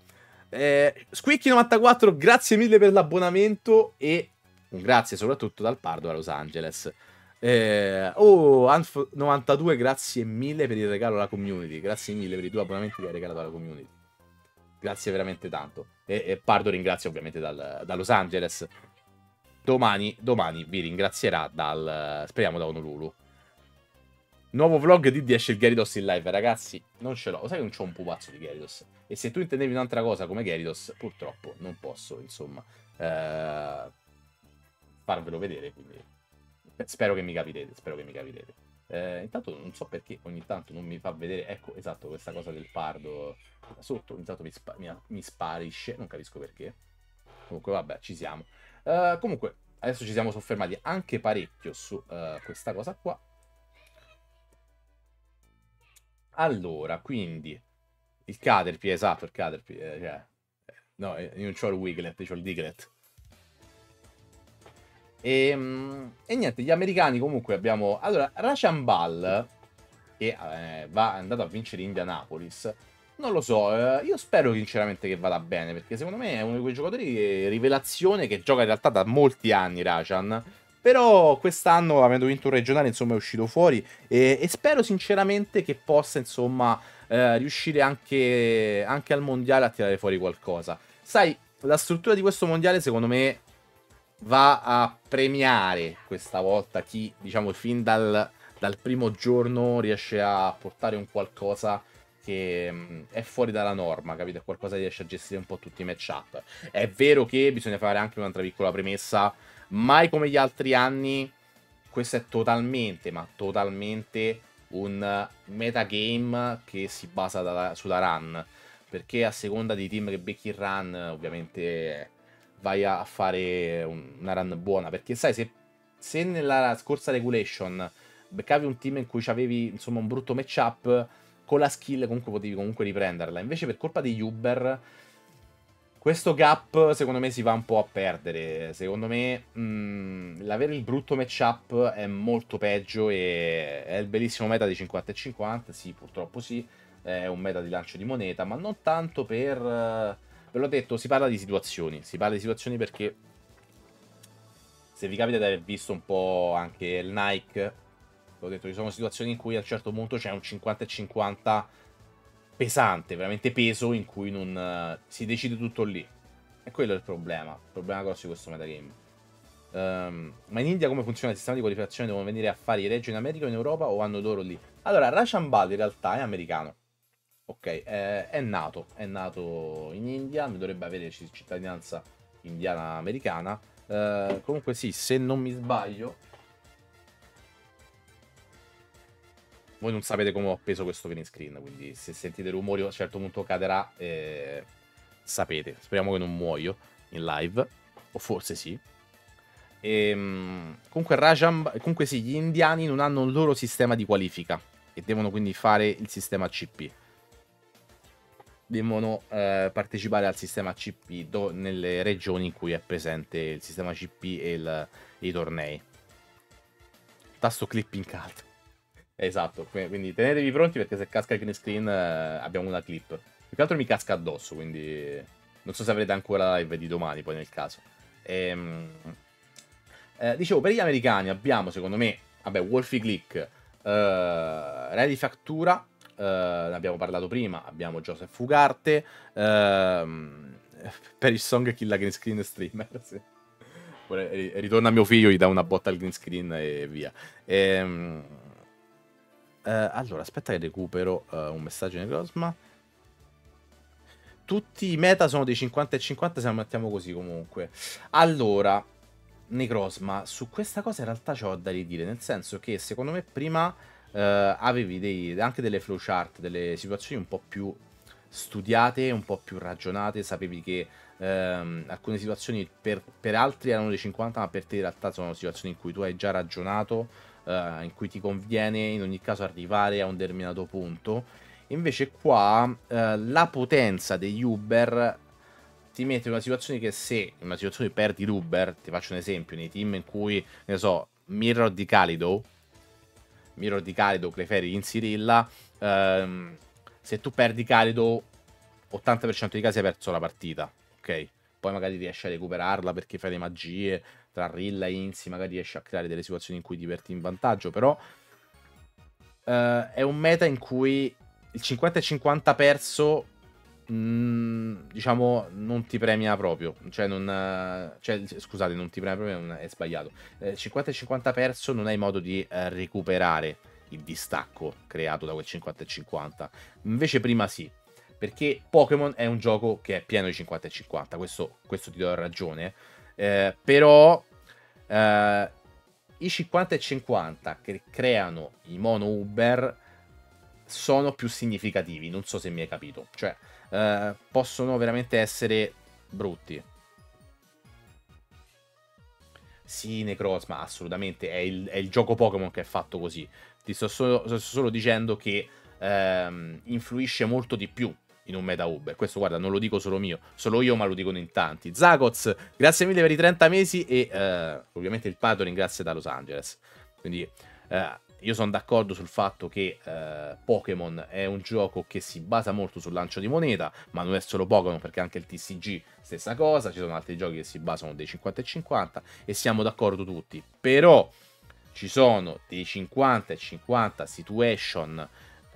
eh, Squicchi94, grazie mille per l'abbonamento e un grazie soprattutto dal Pardo a Los Angeles. Eh, oh, Anf92, grazie mille per il regalo alla community. Grazie mille per i tuoi abbonamenti che hai regalato alla community. Grazie veramente tanto. E, e Pardo ringrazio ovviamente dal, da Los Angeles. Domani, domani vi ringrazierà dal, speriamo, da Honolulu. Nuovo vlog di esce il Geridos in live, ragazzi. Non ce l'ho. Sai che non c'ho un pupazzo di Geridos? E se tu intendevi un'altra cosa come Geridos, purtroppo non posso, insomma, eh, farvelo vedere. Quindi spero che mi capirete, spero che mi capirete. Eh, intanto non so perché ogni tanto non mi fa vedere, ecco esatto questa cosa del pardo da sotto, Intanto mi, spa mi, mi sparisce, non capisco perché. Comunque vabbè, ci siamo. Eh, comunque, adesso ci siamo soffermati anche parecchio su eh, questa cosa qua Allora, quindi, il Caterpie, esatto, il Caterpie, eh, cioè, eh, no, eh, io non ho il Wiglet, ho il Diglet. E, ehm, e, niente, gli americani comunque abbiamo... Allora, Rachan Ball, che eh, va, è andato a vincere Indianapolis, non lo so, eh, io spero sinceramente che vada bene, perché secondo me è uno di quei giocatori che, rivelazione che gioca in realtà da molti anni Rachan, però quest'anno, avendo vinto un regionale, insomma, è uscito fuori e, e spero sinceramente che possa, insomma, eh, riuscire anche, anche al mondiale a tirare fuori qualcosa. Sai, la struttura di questo mondiale, secondo me, va a premiare questa volta chi, diciamo, fin dal, dal primo giorno riesce a portare un qualcosa che mm, è fuori dalla norma, capito? È qualcosa che riesce a gestire un po' tutti i matchup. È vero che bisogna fare anche un'altra piccola premessa mai come gli altri anni questo è totalmente, ma totalmente un metagame che si basa da, sulla run. Perché a seconda di team che becchi il run, ovviamente vai a fare una run buona. Perché sai, se, se nella scorsa regulation beccavi un team in cui avevi insomma un brutto matchup, con la skill comunque potevi comunque riprenderla. Invece per colpa di Uber questo gap secondo me si va un po' a perdere. Secondo me mh, mm, l'avere il brutto matchup è molto peggio e è il bellissimo meta di 50 e 50, sì purtroppo sì, è un meta di lancio di moneta, ma non tanto per... Eh, ve l'ho detto, si parla di situazioni, si parla di situazioni perché se vi capita di aver visto un po' anche il Nike, l'ho detto, ci sono situazioni in cui a un certo punto c'è un 50 e 50 pesante, veramente peso, in cui non, uh, si decide tutto lì. E quello è il problema, il problema grosso di questo metagame. Um, ma in India come funziona il sistema di qualificazione? Devono venire a fare i reggi in America o in Europa o hanno loro lì? Allora, Rachambal in realtà è americano. Ok, è, eh, è nato, è nato in India, dovrebbe avere cittadinanza indiana-americana. Uh, comunque sì, se non mi sbaglio, Voi non sapete come ho appeso questo green screen, quindi se sentite rumori a un certo punto caderà, eh, sapete. Speriamo che non muoio in live, o forse sì. E, ehm, comunque, Rajam, comunque sì, gli indiani non hanno un loro sistema di qualifica e devono quindi fare il sistema CP. Devono eh, partecipare al sistema CP do, nelle regioni in cui è presente il sistema CP e, il, e i tornei. Tasto clipping card. Esatto, quindi tenetevi pronti perché se casca il green screen eh, abbiamo una clip. Più che altro mi casca addosso, quindi non so se avrete ancora la live di domani poi nel caso. Ehm... Eh, dicevo, per gli americani abbiamo secondo me, vabbè, Wolfie Click, eh, Re di Factura, eh, ne abbiamo parlato prima, abbiamo Joseph Fugarte, ehm... per il song Kill la Green Screen Streamer, sì. Ritorna mio figlio, gli dà una botta al green screen e via. Ehm Uh, allora, aspetta che recupero uh, un messaggio nel Grosma. Tutti i meta sono dei 50 e 50 se la mettiamo così comunque. Allora, Necrosma, su questa cosa in realtà c'ho da ridire, nel senso che secondo me prima uh, avevi dei, anche delle flowchart, delle situazioni un po' più studiate, un po' più ragionate, sapevi che ehm, alcune situazioni per, per, altri erano dei 50, ma per te in realtà sono situazioni in cui tu hai già ragionato eh, in cui ti conviene in ogni caso arrivare a un determinato punto. Invece qua eh, la potenza degli Uber ti mette in una situazione che se in una situazione perdi l'Uber, ti faccio un esempio, nei team in cui, ne so, Mirror di Calido, Mirror di Calido, Cleferi in Sirilla, ehm, se tu perdi Calido, 80% dei casi hai perso la partita, ok? Poi magari riesci a recuperarla perché fai le magie, tra Rilla e Insi magari riesce a creare delle situazioni in cui diverti in vantaggio, però eh, è un meta in cui il 50 e 50 perso mh, mm, diciamo non ti premia proprio cioè, non, cioè scusate non ti premia proprio non, è sbagliato eh, 50 e 50 perso non hai modo di eh, recuperare il distacco creato da quel 50 e 50 invece prima sì perché Pokémon è un gioco che è pieno di 50 e 50 questo, questo ti do ragione eh, però eh, i 50 e 50 che creano i mono Uber sono più significativi, non so se mi hai capito. Cioè, eh, possono veramente essere brutti. Sì, Necroz, ma assolutamente, è il, è il gioco Pokémon che è fatto così. Ti sto solo, sto solo dicendo che ehm, influisce molto di più in un meta Uber. Questo, guarda, non lo dico solo mio, solo io, ma lo dicono in tanti. Zagoz, grazie mille per i 30 mesi e eh, ovviamente il Patreon, ringrazia da Los Angeles. Quindi eh, io sono d'accordo sul fatto che eh, Pokémon è un gioco che si basa molto sul lancio di moneta, ma non è solo Pokémon perché anche il TCG stessa cosa, ci sono altri giochi che si basano dei 50 e 50 e siamo d'accordo tutti. Però ci sono dei 50 e 50 situation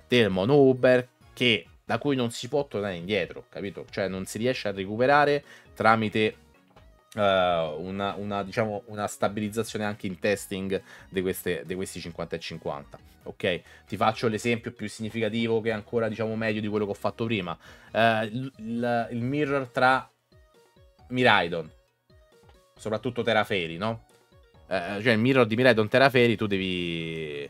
del Mono Uber che da cui non si può tornare indietro, capito? Cioè non si riesce a recuperare tramite uh, una, una, diciamo, una, stabilizzazione anche in testing di, queste, di, questi 50 e 50. Ok, ti faccio l'esempio più significativo che è ancora diciamo meglio di quello che ho fatto prima. Uh, eh, il, il mirror tra Miraidon, soprattutto Terraferi, no? Uh, cioè il mirror di Miraidon Terraferi tu devi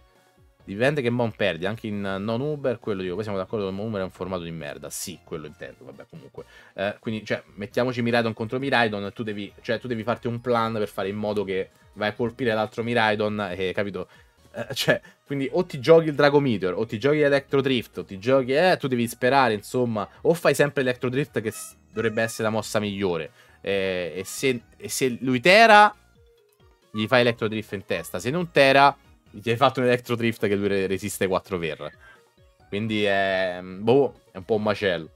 Dipende che mon perdi, anche in non Uber, quello dico, poi siamo d'accordo che mon Uber è un formato di merda, sì, quello intendo, vabbè comunque. Eh, quindi, cioè, mettiamoci Miraidon contro Miraidon, tu devi, cioè, tu devi farti un plan per fare in modo che vai a colpire l'altro Miraidon e, eh, capito? Eh, cioè, quindi o ti giochi il Drago Meteor, o ti giochi Electro Drift, o ti giochi, eh, tu devi sperare, insomma, o fai sempre Electro Drift che dovrebbe essere la mossa migliore. Eh, e, se, e se lui Tera, gli fai Electro Drift in testa, se non Tera ti hai fatto un Electro Drift che lui resiste 4 per. Quindi è. Boh, è un po' un macello.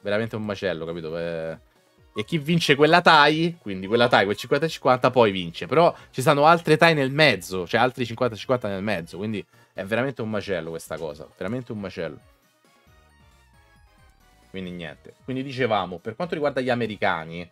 Veramente un macello, capito? Eh, e chi vince quella tie, quindi quella tie, quel 50-50, poi vince. Però ci sono altre tie nel mezzo, cioè altri 50-50 nel mezzo. Quindi è veramente un macello questa cosa. Veramente un macello. Quindi niente. Quindi dicevamo, per quanto riguarda gli americani,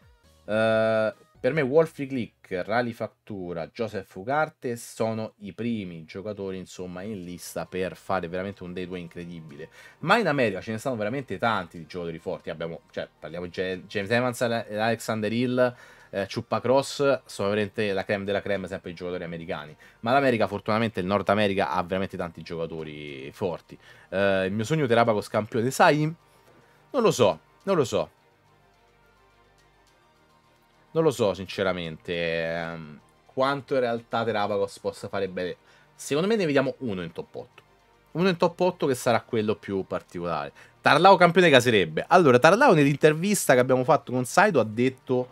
eh, per me Wolfie Click, Rally Factura, Joseph Ugarte sono i primi giocatori insomma in lista per fare veramente un day 2 incredibile. Ma in America ce ne stanno veramente tanti di giocatori forti, abbiamo, cioè parliamo di James Evans, Alexander Hill, eh, Cross, sono veramente la creme della creme sempre i giocatori americani. Ma l'America fortunatamente, il Nord America ha veramente tanti giocatori forti. Eh, il mio sogno Terapagos campione, sai? Non lo so, non lo so non lo so, sinceramente, ehm, quanto in realtà Terapagos possa fare bene. Secondo me ne vediamo uno in top 8. Uno in top 8 che sarà quello più particolare. Tarlao campione caserebbe. Allora, Tarlao nell'intervista che abbiamo fatto con Saido ha detto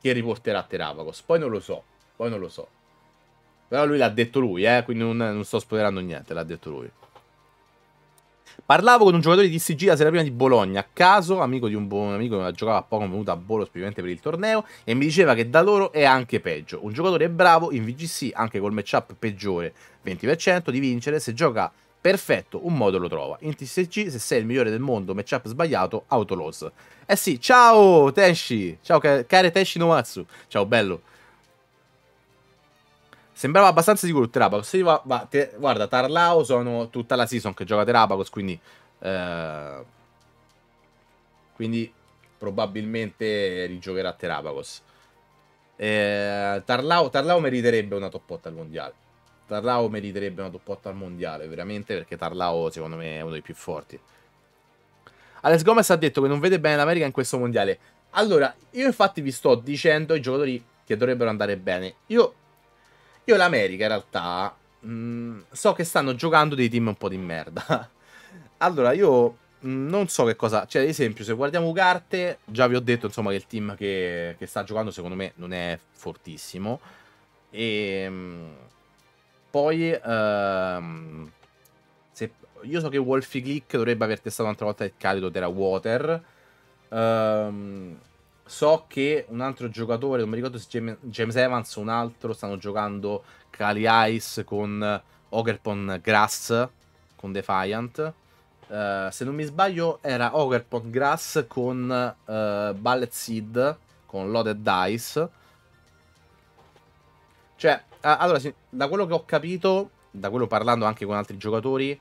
che riporterà Terapagos. Poi non lo so, poi non lo so. Però lui l'ha detto lui, eh, quindi non, non sto spoilerando niente, l'ha detto lui. Parlavo con un giocatore di TCG la sera prima di Bologna, a caso, amico di un buon amico che giocava a Pokémon venuto a Bolo specialmente per il torneo, e mi diceva che da loro è anche peggio. Un giocatore bravo in VGC, anche col matchup peggiore, 20% di vincere, se gioca perfetto, un modo lo trova. In TCG, se sei il migliore del mondo, matchup sbagliato, autoloss. Eh sì, ciao Tenshi, ciao care Tenshi Nomatsu, ciao bello. Sembrava abbastanza sicuro Terapagos. Se va, va, te, guarda, Tarlao sono tutta la season che gioca Terapagos, quindi... Eh, quindi probabilmente rigiocherà Terabagos. Eh, Tarlao, Tarlao meriterebbe una toppotta al mondiale. Tarlao meriterebbe una toppotta al mondiale, veramente, perché Tarlao secondo me è uno dei più forti. Alex Gomez ha detto che non vede bene l'America in questo mondiale. Allora, io infatti vi sto dicendo i giocatori che dovrebbero andare bene. Io io l'America in realtà mh, mm, so che stanno giocando dei team un po' di merda. allora io mh, mm, non so che cosa... Cioè ad esempio se guardiamo carte, già vi ho detto insomma che il team che, che sta giocando secondo me non è fortissimo. E ehm, mh, poi... Uh, se, io so che Wolfie Click dovrebbe aver testato un'altra volta il carico Terra Water. Ehm... Um, So che un altro giocatore, non mi ricordo se James Evans o un altro, stanno giocando Cali Ice con eh, Ogerpon Grass, con Defiant. Uh, se non mi sbaglio era Ogerpon Grass con uh, eh, Ballet Seed, con Loaded Dice. Cioè, uh, allora, da quello che ho capito, da quello parlando anche con altri giocatori,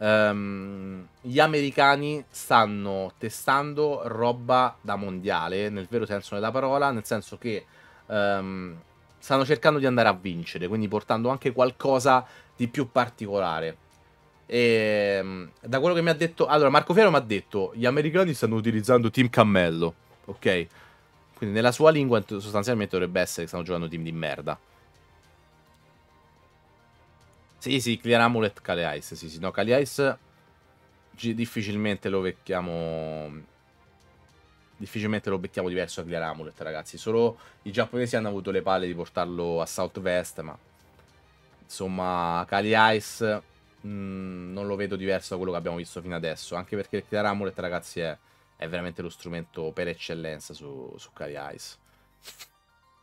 Um, gli americani stanno testando roba da mondiale, nel vero senso della parola, nel senso che um, stanno cercando di andare a vincere, quindi portando anche qualcosa di più particolare. E, ehm, da quello che mi ha detto, allora Marco Fiero mi ha detto, gli americani stanno utilizzando Team Cammello, ok? Quindi nella sua lingua sostanzialmente dovrebbe essere che stanno giocando team di merda. Sì, sì, Clear Amulet Kale Ice. Sì, sì, no, Kale Ice difficilmente lo becchiamo... Difficilmente lo becchiamo diverso a Clear Amulet, ragazzi. Solo i giapponesi hanno avuto le palle di portarlo a South West, ma... Insomma, Kali Ice mh, mm, non lo vedo diverso da quello che abbiamo visto fino adesso. Anche perché Clear Amulet, ragazzi, è, è veramente lo strumento per eccellenza su, su Kali Ice.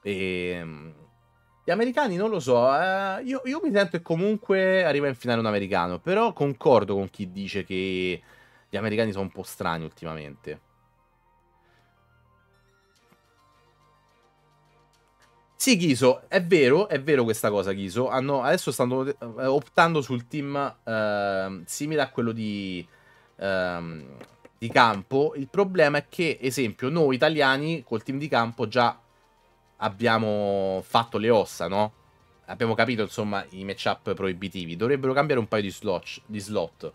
E ehm, gli americani non lo so, eh, io, io, mi sento che comunque arriva in finale un americano, però concordo con chi dice che gli americani sono un po' strani ultimamente. Sì, Ghiso, è vero, è vero questa cosa, Ghiso. adesso stanno eh, optando sul team eh, simile a quello di, eh, di campo. Il problema è che, esempio, noi italiani col team di campo già abbiamo fatto le ossa, no? Abbiamo capito, insomma, i matchup proibitivi. Dovrebbero cambiare un paio di slot. Di slot.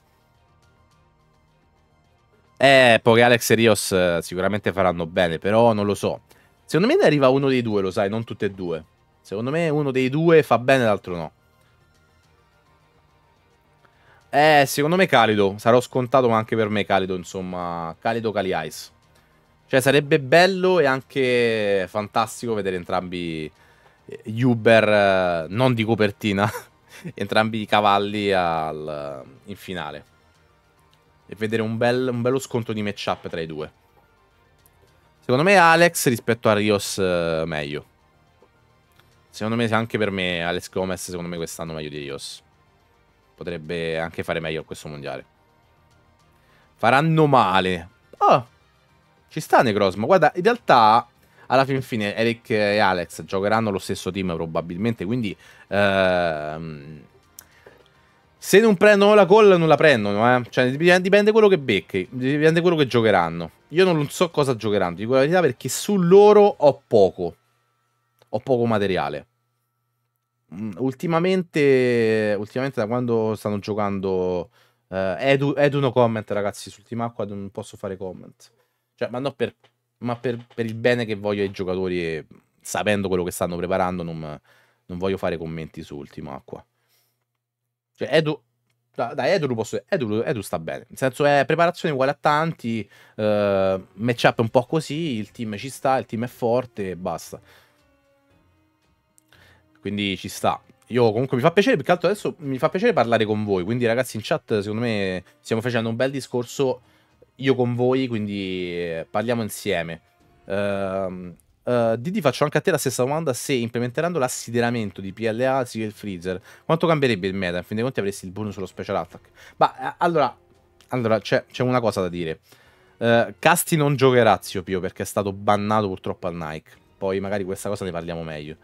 Eh, poi Alex e Rios eh, sicuramente faranno bene, però non lo so. Secondo me ne arriva uno dei due, lo sai, non tutte e due. Secondo me uno dei due fa bene, l'altro no. Eh, secondo me Calido. Sarò scontato, ma anche per me Calido, insomma. Calido Cali Ice. Cioè sarebbe bello e anche fantastico vedere entrambi gli eh, Uber, eh, non di copertina, entrambi i cavalli al, in finale. E vedere un, bel, un bello sconto di matchup tra i due. Secondo me Alex rispetto a Rios eh, meglio. Secondo me anche per me Alex Gomez secondo me quest'anno meglio di Rios. Potrebbe anche fare meglio a questo mondiale. Faranno male. Oh, ci sta Necros, ma guarda, in realtà alla fin fine Eric e Alex giocheranno lo stesso team probabilmente, quindi ehm, se non prendono la call non la prendono, eh. cioè dipende quello che becchi, dipende quello che giocheranno. Io non so cosa giocheranno, dico la verità perché su loro ho poco, ho poco materiale. Mm, ultimamente, ultimamente da quando stanno giocando... Eh, edu, eduno comment ragazzi sul team acqua non posso fare comment cioè, ma non per, ma per, per il bene che voglio ai giocatori e sapendo quello che stanno preparando, non, non voglio fare commenti su Ultimo Acqua. Cioè, Edu, dai, Edu, posso, Edu, Edu, sta bene. Nel senso, è preparazione uguale a tanti. Eh, matchup un po' così. Il team ci sta, il team è forte e basta. Quindi ci sta. Io comunque mi fa piacere, più che altro adesso mi fa piacere parlare con voi. Quindi, ragazzi, in chat, secondo me, stiamo facendo un bel discorso io con voi, quindi eh, parliamo insieme. Uh, uh, Didi, faccio anche a te la stessa domanda: se implementeranno l'assideramento di PLA e il freezer, quanto cambierebbe il meta? In fin dei conti avresti il bonus sullo special attack. Ma eh, allora, allora c'è, una cosa da dire. Uh, Casti non giocherà Zio Pio perché è stato bannato purtroppo al Nike. Poi magari questa cosa ne parliamo meglio.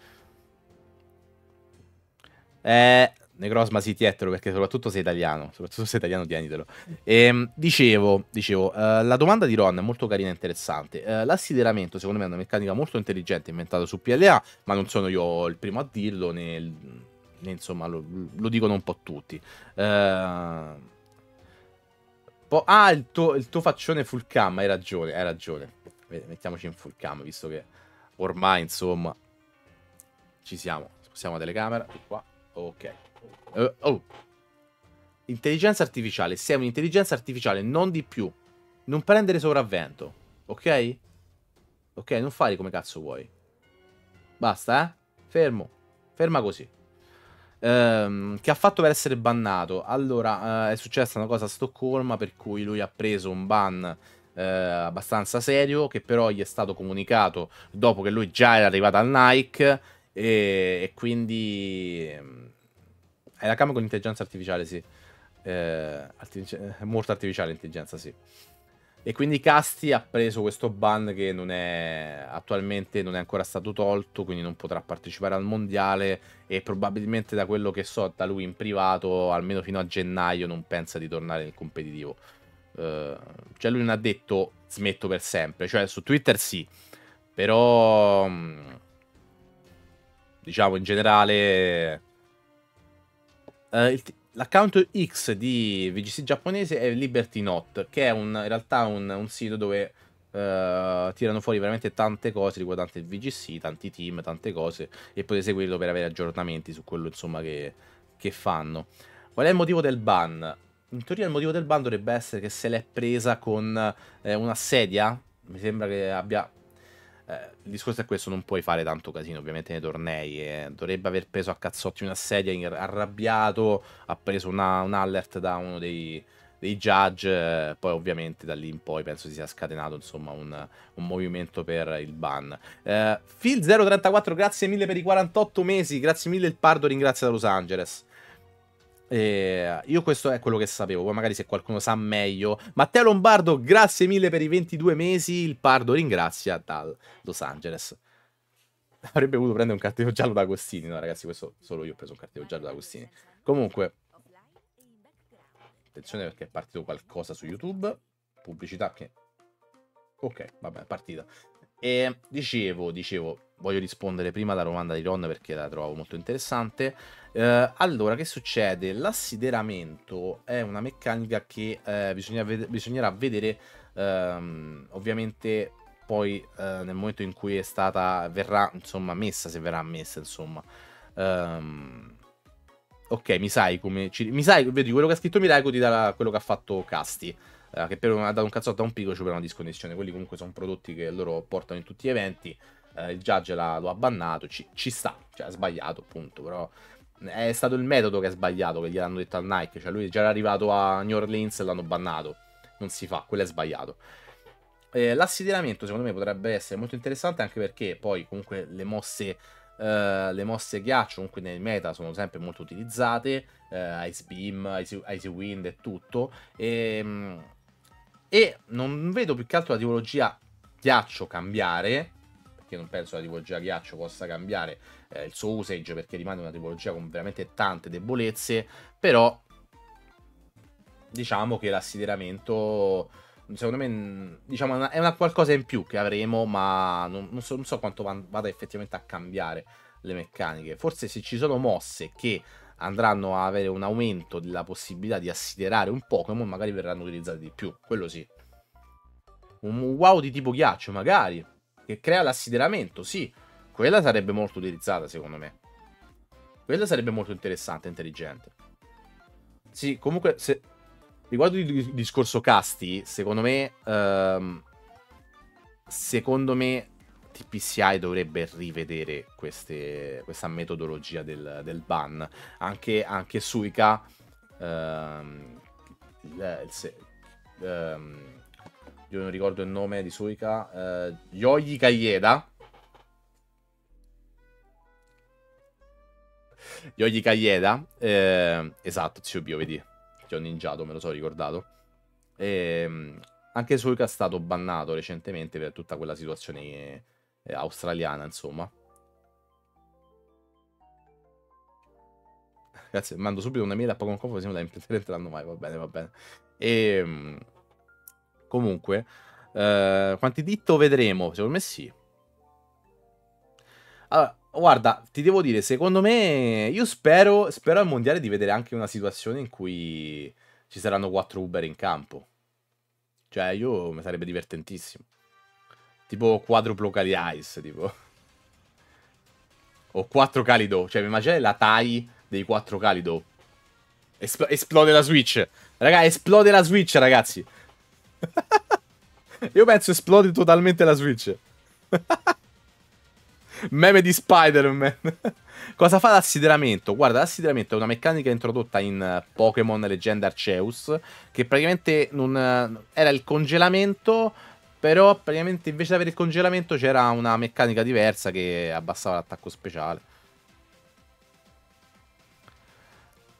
Eh, Necrosma Negros Masitietelo perché soprattutto sei italiano, soprattutto sei italiano tienitelo. E, ehm, dicevo, dicevo uh, la domanda di Ron è molto carina e interessante. Uh, l'assideramento secondo me è una meccanica molto intelligente inventata su PLA, ma non sono io il primo a dirlo, né, né insomma lo, lo, dicono un po' tutti. Uh, po- ah, il tuo, il tuo, faccione full cam, hai ragione, hai ragione. Mettiamoci in full cam, visto che ormai insomma ci siamo. Spostiamo la telecamera, qua, ok. Uh, oh. Intelligenza artificiale. Sei un'intelligenza artificiale, non di più. Non prendere sovravvento. Ok? Ok, non fare come cazzo vuoi. Basta, eh? Fermo. Ferma così. Ehm, che ha fatto per essere bannato? Allora, eh, è successa una cosa a Stoccolma per cui lui ha preso un ban eh, abbastanza serio che però gli è stato comunicato dopo che lui già era arrivato al Nike e, e quindi ehm, è la cama con intelligenza artificiale, sì. Eh, artifici- eh, molto artificiale intelligenza, sì. E quindi Casti ha preso questo ban che non è attualmente non è ancora stato tolto, quindi non potrà partecipare al mondiale e probabilmente da quello che so da lui in privato, almeno fino a gennaio non pensa di tornare nel competitivo. Uh, cioè lui non ha detto smetto per sempre, cioè su Twitter sì, però mm, diciamo in generale eh, l'account X di VGC giapponese è Liberty Not, che è un, in realtà un, un sito dove eh, tirano fuori veramente tante cose riguardanti il VGC, tanti team, tante cose, e potete seguirlo per avere aggiornamenti su quello insomma, che, che fanno. Qual è il motivo del ban? In teoria il motivo del ban dovrebbe essere che se l'è presa con eh, una sedia, mi sembra che abbia eh, il discorso è questo, non puoi fare tanto casino ovviamente nei tornei, eh. dovrebbe aver preso a cazzotti una sedia arrabbiato, ha preso una, un alert da uno dei, dei judge, eh, poi ovviamente da lì in poi penso si sia scatenato insomma un, un movimento per il ban. Eh, Phil034, grazie mille per i 48 mesi, grazie mille il Pardo, ringrazia da Los Angeles. Eh, io questo è quello che sapevo, poi magari se qualcuno sa meglio. Matteo Lombardo, grazie mille per i 22 mesi, il Pardo ringrazia dal Los Angeles. Avrebbe voluto prendere un cartello giallo da Agostini, no ragazzi, questo solo io ho preso un cartello giallo da Agostini. Comunque, attenzione perché è partito qualcosa su YouTube, pubblicità che... Ok, vabbè, è partita. E ehm, dicevo, dicevo, voglio rispondere prima alla domanda di Ron perché la trovo molto interessante. Eh, allora, che succede? L'assideramento è una meccanica che eh, bisogna ved bisognerà vedere ehm, ovviamente poi eh, nel momento in cui è stata, verrà insomma messa, se verrà messa insomma. Um, ok, mi sai come... Ci, mi sai, vedi, quello che ha scritto Miraico ti dà quello che ha fatto Casti eh, che per un, ha dato un cazzotto a un pico ci per una disconnessione. Quelli comunque sono prodotti che loro portano in tutti gli eventi eh, il judge la, lo ha bannato, ci, ci sta, cioè ha sbagliato appunto, però è stato il metodo che è sbagliato, che gliel'hanno detto al Nike, cioè lui è già arrivato a New Orleans e l'hanno bannato, non si fa, quello è sbagliato. Eh, l'assidieramento secondo me potrebbe essere molto interessante anche perché poi comunque le mosse... Uh, le mosse ghiaccio comunque nel meta sono sempre molto utilizzate, uh, Ice Beam, Ice, Ice Wind e tutto, e, ehm, e, non vedo più che altro la tipologia ghiaccio cambiare, perché non penso la tipologia ghiaccio possa cambiare eh, il suo usage, perché rimane una tipologia con veramente tante debolezze, però diciamo che l'assideramento secondo me diciamo, è una qualcosa in più che avremo, ma non, non, so, non so quanto vada effettivamente a cambiare le meccaniche. Forse se ci sono mosse che andranno a avere un aumento della possibilità di assiderare un Pokémon, magari verranno utilizzate di più, quello sì. Un wow di tipo ghiaccio, magari, che crea l'assideramento, sì, quella sarebbe molto utilizzata secondo me. Quella sarebbe molto interessante, intelligente. Sì, comunque, se... riguardo il discorso casti, secondo me... Ehm... Secondo me TPCI dovrebbe rivedere queste... questa metodologia del, del ban. Anche, anche Suica... Ehm... Il, il, il, io non ricordo il nome di Suica, eh, Yoyi Kayeda. Yoyi Kayeda, eh, esatto, zio Bio, vedi, ti ho ninjato, me lo so ricordato. E, ehm, anche Suica è stato bannato recentemente per tutta quella situazione eh, australiana, insomma. Grazie, mando subito una mail a Pokémon Conf, se non la implementeranno mai, va bene, va bene. E ehm, Comunque, eh, quanti ditto vedremo? Secondo me sì. Allora, guarda, ti devo dire, secondo me, io spero, spero al mondiale di vedere anche una situazione in cui ci saranno quattro Uber in campo. Cioè, io mi sarebbe divertentissimo. Tipo quadruplo cali ice, tipo. O quattro calido. Cioè, immaginate la TAI dei quattro calido. Espl esplode la Switch. Raga, esplode la Switch, ragazzi. Io penso esplodi totalmente la Switch. Meme di Spider-Man. Cosa fa l'assideramento? Guarda, l'assideramento è una meccanica introdotta in eh, Pokémon Legenda Arceus, che praticamente non, eh, era il congelamento, però praticamente invece di avere il congelamento c'era una meccanica diversa che abbassava l'attacco speciale.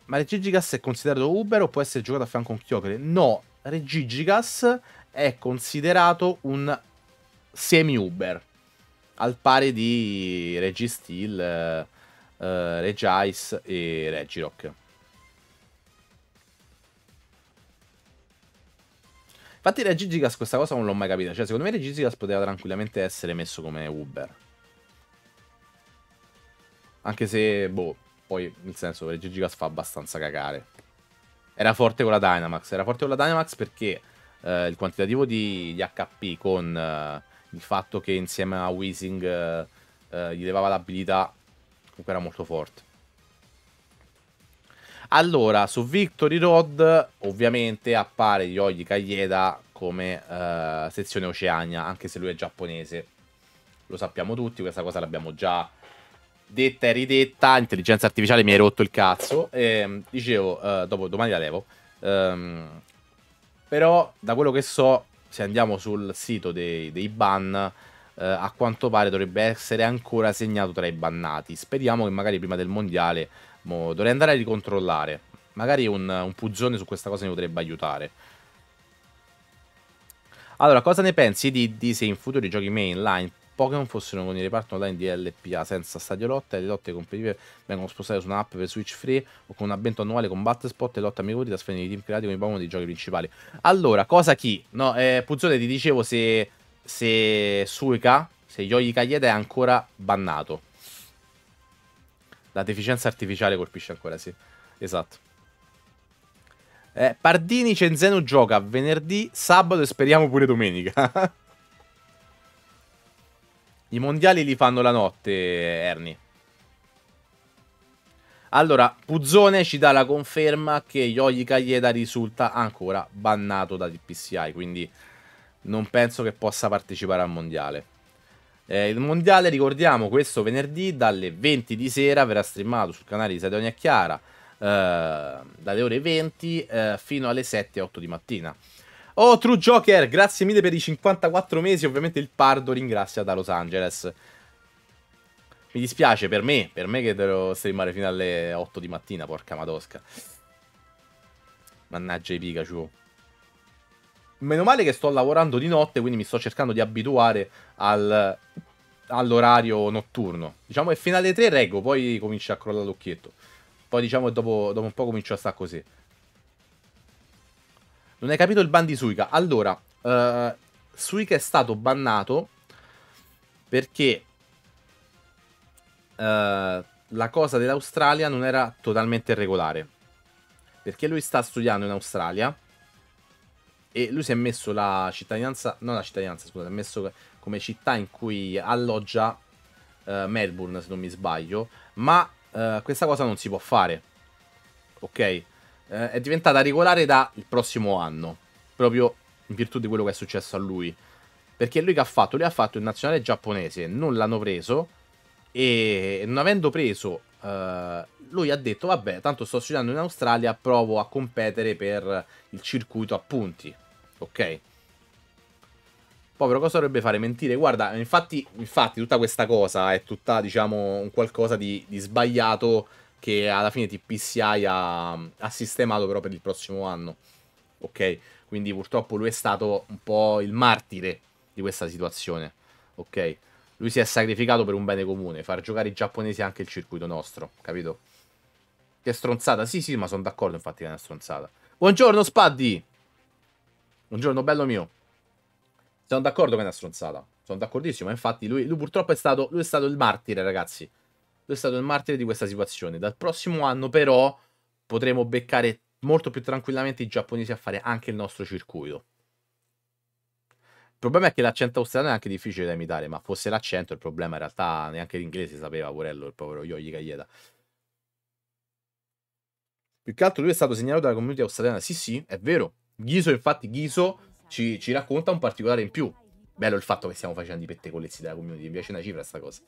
Ma il Gigas è considerato Uber o può essere giocato a fianco a un Kyokere? No, Regigigas è considerato un semi-Uber, al pari di Registeel, eh, eh Regice e Regirock. Infatti Regigigas questa cosa non l'ho mai capita, cioè secondo me Regigigas poteva tranquillamente essere messo come Uber. Anche se, boh, poi nel senso Regigigas fa abbastanza cagare era forte con la Dynamax. Era forte con la Dynamax perché eh, il quantitativo di, di HP con eh, il fatto che insieme a Weezing eh, eh, gli levava l'abilità comunque era molto forte. Allora, su Victory Road ovviamente appare Yogi Kayeda come eh, sezione Oceania, anche se lui è giapponese. Lo sappiamo tutti, questa cosa l'abbiamo già detta e ridetta, intelligenza artificiale mi hai rotto il cazzo. E, ehm, dicevo, uh, dopo domani la levo. Um, però, da quello che so, se andiamo sul sito dei, dei ban, uh, a quanto pare dovrebbe essere ancora segnato tra i bannati. Speriamo che magari prima del mondiale mo, dovrei andare a ricontrollare. Magari un, un puggione su questa cosa mi potrebbe aiutare. Allora, cosa ne pensi di, di se in futuro i giochi mainline Pokémon fossero con i reparto online di LPA senza stadio lotta e le lotte competitive vengono spostate su un'app per Switch Free o con un avvento annuale con battle spot e lotta amici da sfidare i team creati con i Pokémon dei giochi principali. Allora, cosa chi? No, eh, Puzzone ti dicevo se, se Suica, se Yogi Kayeta è ancora bannato. La deficienza artificiale colpisce ancora, sì. Esatto. Eh, Pardini Cenzeno gioca venerdì, sabato e speriamo pure domenica. I mondiali li fanno la notte, Ernie. Allora, Puzzone ci dà la conferma che Yogi Kayeda risulta ancora bannato da DPCI, quindi non penso che possa partecipare al mondiale. Eh, il mondiale, ricordiamo, questo venerdì dalle 20 di sera verrà streamato sul canale di Sadonia Chiara eh, dalle ore 20 eh, fino alle 7-8 di mattina. Oh, True Joker, grazie mille per i 54 mesi. Ovviamente il Pardo ringrazia da Los Angeles. Mi dispiace per me, per me che devo streamare fino alle 8 di mattina, porca madosca. Mannaggia i Pikachu. Meno male che sto lavorando di notte, quindi mi sto cercando di abituare al, all'orario notturno. Diciamo che fino alle 3 reggo, poi comincia a crollare l'occhietto. Poi diciamo che dopo, dopo un po' comincio a stare così. Non hai capito il ban di Suica? Allora, uh, Suica è stato bannato perché uh, la cosa dell'Australia non era totalmente regolare. Perché lui sta studiando in Australia e lui si è messo la cittadinanza, non la cittadinanza, scusa, si è messo come città in cui alloggia uh, Melbourne, se non mi sbaglio, ma questa cosa non si può fare. Ok? eh, è diventata regolare dal prossimo anno, proprio in virtù di quello che è successo a lui. Perché lui che ha fatto? Lui ha fatto il nazionale giapponese, non l'hanno preso e non avendo preso eh, lui ha detto vabbè tanto sto studiando in Australia, provo a competere per il circuito a punti, ok? Povero, cosa dovrebbe fare? Mentire? Guarda, infatti, infatti tutta questa cosa è tutta, diciamo, un qualcosa di, di sbagliato che alla fine TPCI ha, ha sistemato però per il prossimo anno. Ok? Quindi purtroppo lui è stato un po' il martire di questa situazione. Ok? Lui si è sacrificato per un bene comune, far giocare i giapponesi anche il circuito nostro, capito? Che stronzata. Sì, sì, ma sono d'accordo infatti che è una stronzata. Buongiorno Spaddi! Buongiorno, bello mio. Sono d'accordo che è una stronzata. Sono d'accordissimo, infatti lui, lui purtroppo è stato, lui è stato il martire, ragazzi è stato il martire di questa situazione. Dal prossimo anno, però, potremo beccare molto più tranquillamente i giapponesi a fare anche il nostro circuito. Il problema è che l'accento australiano è anche difficile da imitare, ma fosse l'accento il problema in realtà neanche l'inglese sapeva, porello, il povero Yogi Caglieta. Più che altro lui è stato segnalato dalla community australiana, sì sì, è vero. Ghiso, infatti, Ghiso ci, ci racconta un particolare in più bello il fatto che stiamo facendo i pettegolezzi della community, mi piace una cifra sta cosa.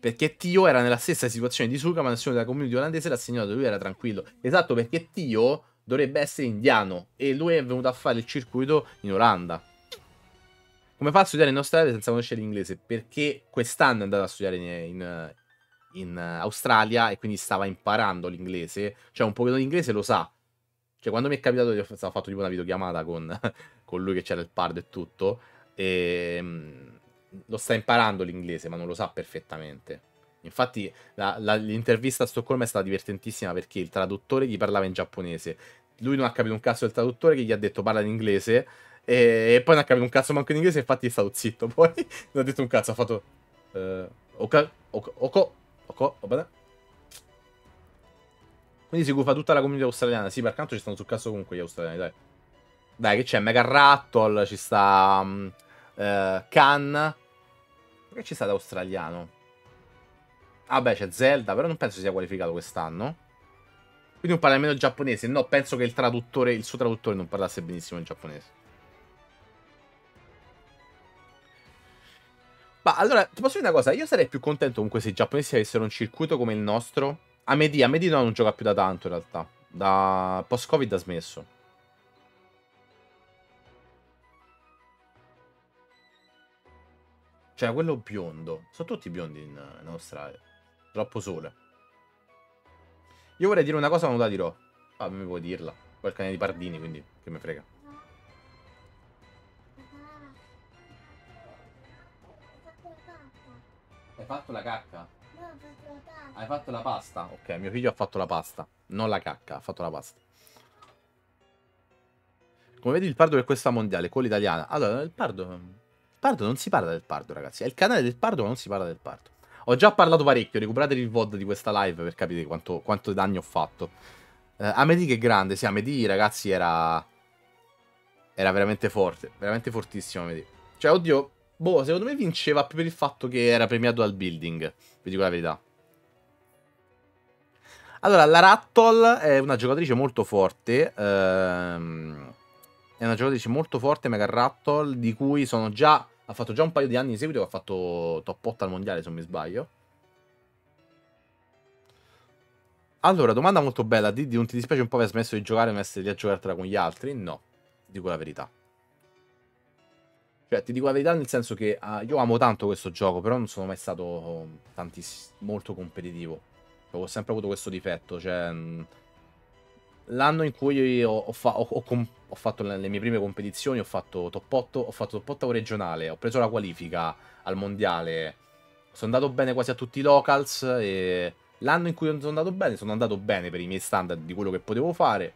perché Tio era nella stessa situazione di Suga, ma nessuno della community olandese l'ha segnalato, lui era tranquillo. Esatto, perché Tio dovrebbe essere indiano e lui è venuto a fare il circuito in Olanda. Come fa a studiare in Australia senza conoscere l'inglese? Perché quest'anno è andato a studiare in, in, in, Australia e quindi stava imparando l'inglese, cioè un pochino di inglese lo sa. Cioè quando mi è capitato, ho fatto tipo una videochiamata con, con lui che c'era il pardo e tutto, e ehm, lo sta imparando l'inglese, ma non lo sa perfettamente. Infatti la, la, l'intervista a Stoccolma è stata divertentissima perché il traduttore gli parlava in giapponese. Lui non ha capito un cazzo del traduttore che gli ha detto parla in inglese e, e poi non ha capito un cazzo manco in inglese infatti è stato zitto. Poi non ha detto un cazzo, ha fatto... Uh, ok, ok, oko, oko, oka, Quindi si gufa tutta la comunità australiana. Sì, per canto ci stanno sul cazzo comunque gli australiani, dai. Dai, che c'è? Mega Rattle, ci sta... Um, uh, Khan perché ci sta l'australiano? Ah beh, c'è Zelda, però non penso sia qualificato quest'anno. Quindi non parla nemmeno giapponese. No, penso che il traduttore, il suo traduttore non parlasse benissimo il giapponese. Ma allora, ti posso dire una cosa? Io sarei più contento comunque se i giapponesi avessero un circuito come il nostro. A Amedi, a no, non gioca più da tanto in realtà. Da post-Covid ha smesso. Cioè, quello biondo. Sono tutti biondi in, in Australia. Troppo sole. Io vorrei dire una cosa, ma non la dirò. Ah, mi puoi dirla. Quel cane di Pardini, quindi, che mi frega. Hai fatto la cacca? No, ho fatto la pasta. Hai fatto la pasta? Ok, mio figlio ha fatto la pasta. Non la cacca, ha fatto la pasta. Come vedi il pardo per questa mondiale, con l'italiana. Allora, il pardo Pardo non si parla del Pardo, ragazzi. È il canale del Pardo, ma non si parla del Pardo. Ho già parlato parecchio, recuperate il VOD di questa live per capire quanto, quanto danni ho fatto. Uh, eh, Amedi che è grande, sì, Amedi, ragazzi, era... Era veramente forte, veramente fortissimo Amedi. Cioè, oddio, boh, secondo me vinceva più per il fatto che era premiato dal building, vi dico la verità. Allora, la Rattol è una giocatrice molto forte, ehm è una giocatrice molto forte, Mega Rattle, di cui sono già, ha fatto già un paio di anni in seguito ha fatto top 8 al mondiale, se non mi sbaglio. Allora, domanda molto bella, Didi, non ti dispiace un po' aver smesso di giocare e non essere lì a giocartela con gli altri? No, ti dico la verità. Cioè, ti dico la verità nel senso che uh, io amo tanto questo gioco, però non sono mai stato um, tantiss- molto competitivo. Cioè, ho sempre avuto questo difetto, cioè... Mh, mm, l'anno in cui io ho, fa ho, ho, ho, fatto le, mie prime competizioni, ho fatto top 8, ho fatto top 8 regionale, ho preso la qualifica al mondiale, sono andato bene quasi a tutti i locals e l'anno in cui non sono andato bene, sono andato bene per i miei standard di quello che potevo fare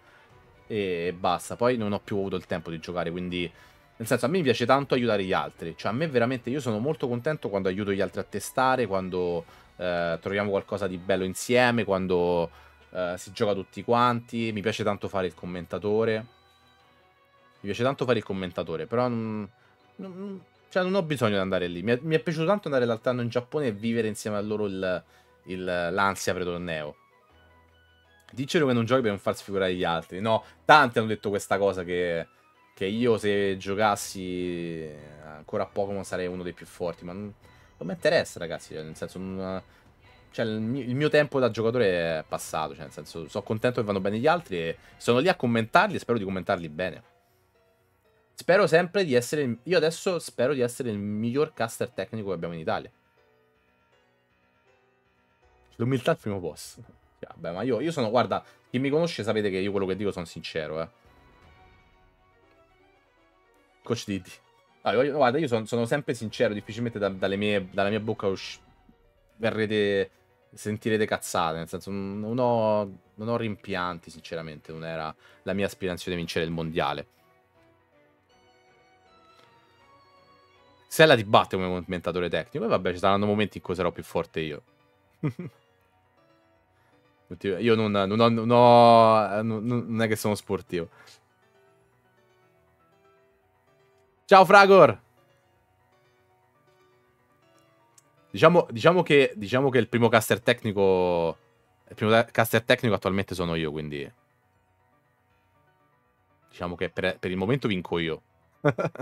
e basta, poi non ho più avuto il tempo di giocare, quindi nel senso a me piace tanto aiutare gli altri, cioè a me veramente io sono molto contento quando aiuto gli altri a testare, quando eh, troviamo qualcosa di bello insieme, quando eh, si gioca tutti quanti. Mi piace tanto fare il commentatore. Mi piace tanto fare il commentatore, però non, non, cioè non ho bisogno di andare lì. Mi è, mi è piaciuto tanto andare l'alt'anno in Giappone e vivere insieme a loro l'ansia pre torneo. Dicelo che non giochi per non far sfigurare gli altri. No, tanti hanno detto questa cosa che, che io se giocassi ancora a Pokémon sarei uno dei più forti, ma non, non mi interessa ragazzi, cioè, nel senso... Non, cioè, il mio, il mio, tempo da giocatore è passato. Cioè, nel senso, sono contento che vanno bene gli altri. E sono lì a commentarli e spero di commentarli bene. Spero sempre di essere. Io adesso spero di essere il miglior caster tecnico che abbiamo in Italia. Cioè, l'umiltà al primo posto. Cioè, vabbè, ma io, io, sono. Guarda, chi mi conosce sapete che io quello che dico sono sincero, eh. Coach Diddy. Allora, guarda, io sono, sono sempre sincero, difficilmente da, dalle mie, dalla mia bocca uscire verrete sentirete cazzate, nel senso non ho, non ho rimpianti sinceramente, non era la mia aspirazione vincere il mondiale. Se la batte come commentatore tecnico, e vabbè ci saranno momenti in cui sarò più forte io. Io non, non, ho, non, ho, non, è che sono sportivo. Ciao Fragor! Diciamo, diciamo, che, diciamo che il primo caster tecnico. Il primo caster tecnico attualmente sono io, quindi. Diciamo che per, per il momento vinco io.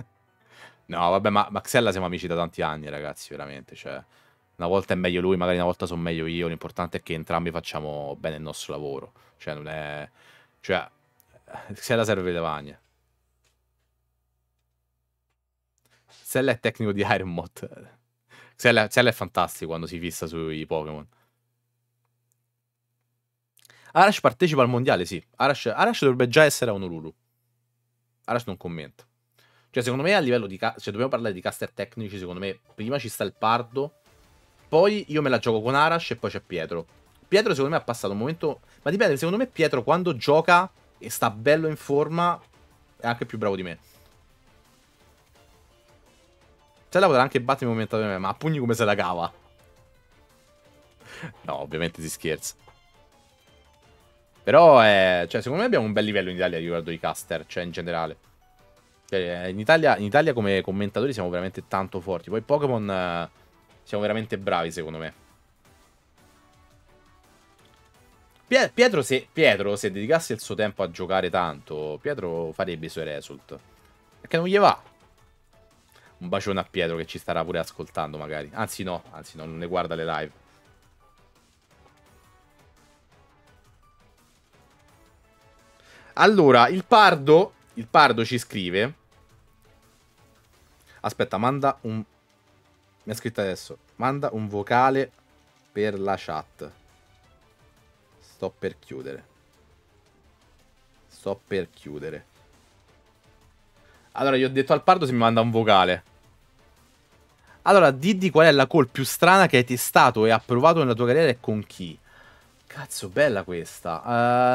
no, vabbè, ma Maxella siamo amici da tanti anni, ragazzi, veramente. Cioè, una volta è meglio lui, magari una volta sono meglio io. L'importante è che entrambi facciamo bene il nostro lavoro. Cioè, non è. Cioè, Xella serve le lavagne. Xella è tecnico di Iron Mod. Zelda, è fantastico quando si fissa sui Pokémon. Arash partecipa al mondiale, sì. Arash, Arash dovrebbe già essere a Honolulu. Arash non commenta. Cioè, secondo me a livello di... Cioè, dobbiamo parlare di caster tecnici, secondo me prima ci sta il Pardo, poi io me la gioco con Arash e poi c'è Pietro. Pietro secondo me ha passato un momento... Ma dipende, secondo me Pietro quando gioca e sta bello in forma è anche più bravo di me. Cioè, la potrà anche battere momentaneamente, ma a pugni come se la cava. no, ovviamente si scherza. Però, è... cioè, secondo me abbiamo un bel livello in Italia riguardo i caster, cioè, in generale. Cioè, in Italia, in Italia come commentatori siamo veramente tanto forti. Poi Pokémon eh, siamo veramente bravi, secondo me. Pietro se, Pietro, se dedicasse il suo tempo a giocare tanto, Pietro farebbe i suoi result. Perché non gli va. Un bacione a Pietro che ci starà pure ascoltando magari. Anzi no, anzi no, non ne guarda le live. Allora, il pardo, il pardo ci scrive. Aspetta, manda un... Mi ha scritto adesso. Manda un vocale per la chat. Sto per chiudere. Sto per chiudere. Allora, gli ho detto al pardo se mi manda un vocale. Allora, Diddy, qual è la call più strana che hai testato e approvato nella tua carriera e con chi? Cazzo, bella questa.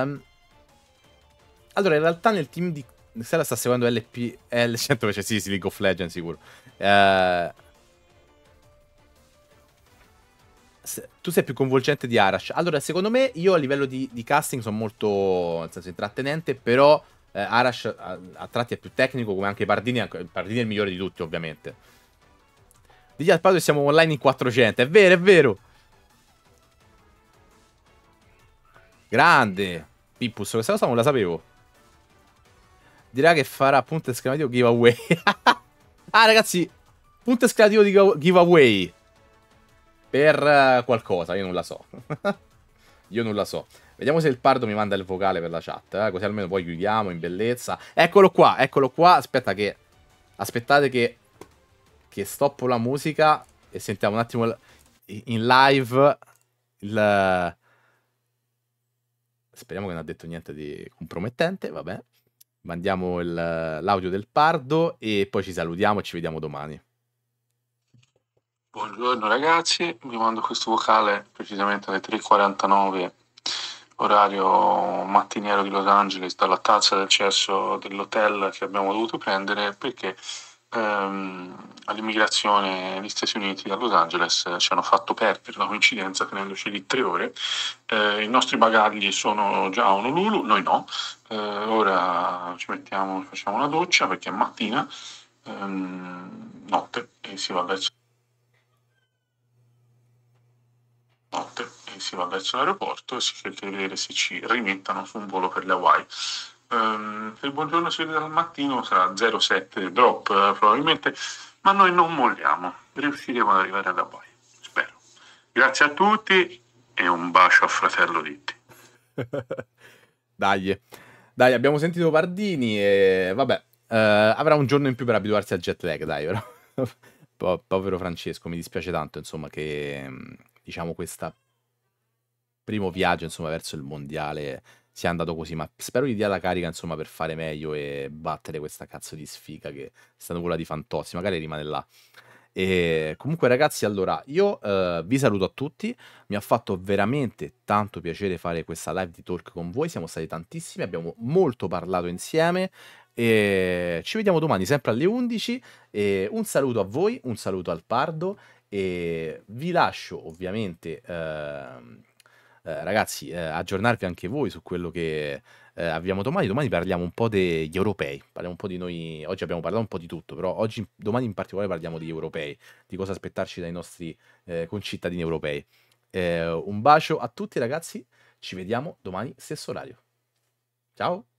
Um... Allora, in realtà nel team di... Stella sta seguendo l 100, cioè sì, sì, League of Legends sicuro. Uh... Se... Tu sei più coinvolgente di Arash. Allora, secondo me, io a livello di, di casting sono molto, nel senso, intrattenente, però eh, Arash a, a, tratti è più tecnico, come anche Pardini, Pardini è il migliore di tutti, ovviamente. Di Già e siamo online in 400. È vero, è vero. Grande. Pippus, questa cosa non la sapevo. Dirà che farà punto esclamativo giveaway. ah, ragazzi. Punto esclamativo di giveaway. Per eh, qualcosa, io non la so. io non la so. Vediamo se il pardo mi manda il vocale per la chat, eh? così almeno poi chiudiamo in bellezza. Eccolo qua, eccolo qua. Aspetta che... Aspettate che che stoppo la musica e sentiamo un attimo in live il... Speriamo che non ha detto niente di compromettente, vabbè. Mandiamo l'audio del Pardo e poi ci salutiamo e ci vediamo domani. Buongiorno ragazzi, vi mando questo vocale precisamente alle 3.49 orario mattiniero di Los Angeles dalla tazza d'accesso dell'hotel che abbiamo dovuto prendere perché ehm, all'immigrazione negli Stati Uniti da Los Angeles eh, ci hanno fatto perdere la coincidenza tenendoci lì tre ore. Eh, I nostri bagagli sono già a Honolulu, noi no. Eh, ora ci mettiamo, facciamo una doccia perché è mattina, ehm, notte e si va verso notte e si va verso l'aeroporto e si cerca di vedere se ci rimettano su un volo per le Hawaii ehm, se il buongiorno si vede dal mattino sarà 0,7 drop eh, probabilmente, ma noi non molliamo, riusciremo ad arrivare da poi, spero. Grazie a tutti e un bacio a fratello Ditti. Dai, dai, abbiamo sentito Pardini e vabbè, eh, avrà un giorno in più per abituarsi al jet lag, dai, però. Po- povero Francesco, mi dispiace tanto, insomma, che mm, diciamo questo primo viaggio, insomma, verso il mondiale sia andato così, ma spero gli dia la carica insomma per fare meglio e battere questa cazzo di sfiga che è stata quella di Fantozzi, magari rimane là. E comunque ragazzi, allora io eh, vi saluto a tutti, mi ha fatto veramente tanto piacere fare questa live di talk con voi, siamo stati tantissimi, abbiamo molto parlato insieme e ci vediamo domani sempre alle 11 e un saluto a voi, un saluto al Pardo e vi lascio ovviamente eh, Ehm, ragazzi, eh, aggiornarvi anche voi su quello che eh, abbiamo domani. Domani parliamo un po' degli europei, parliamo un po' di noi, oggi abbiamo parlato un po' di tutto, però oggi, domani in particolare parliamo degli europei, di cosa aspettarci dai nostri ehm, concittadini europei. Ehm, un bacio a tutti ragazzi, ci vediamo domani stesso orario. Ciao!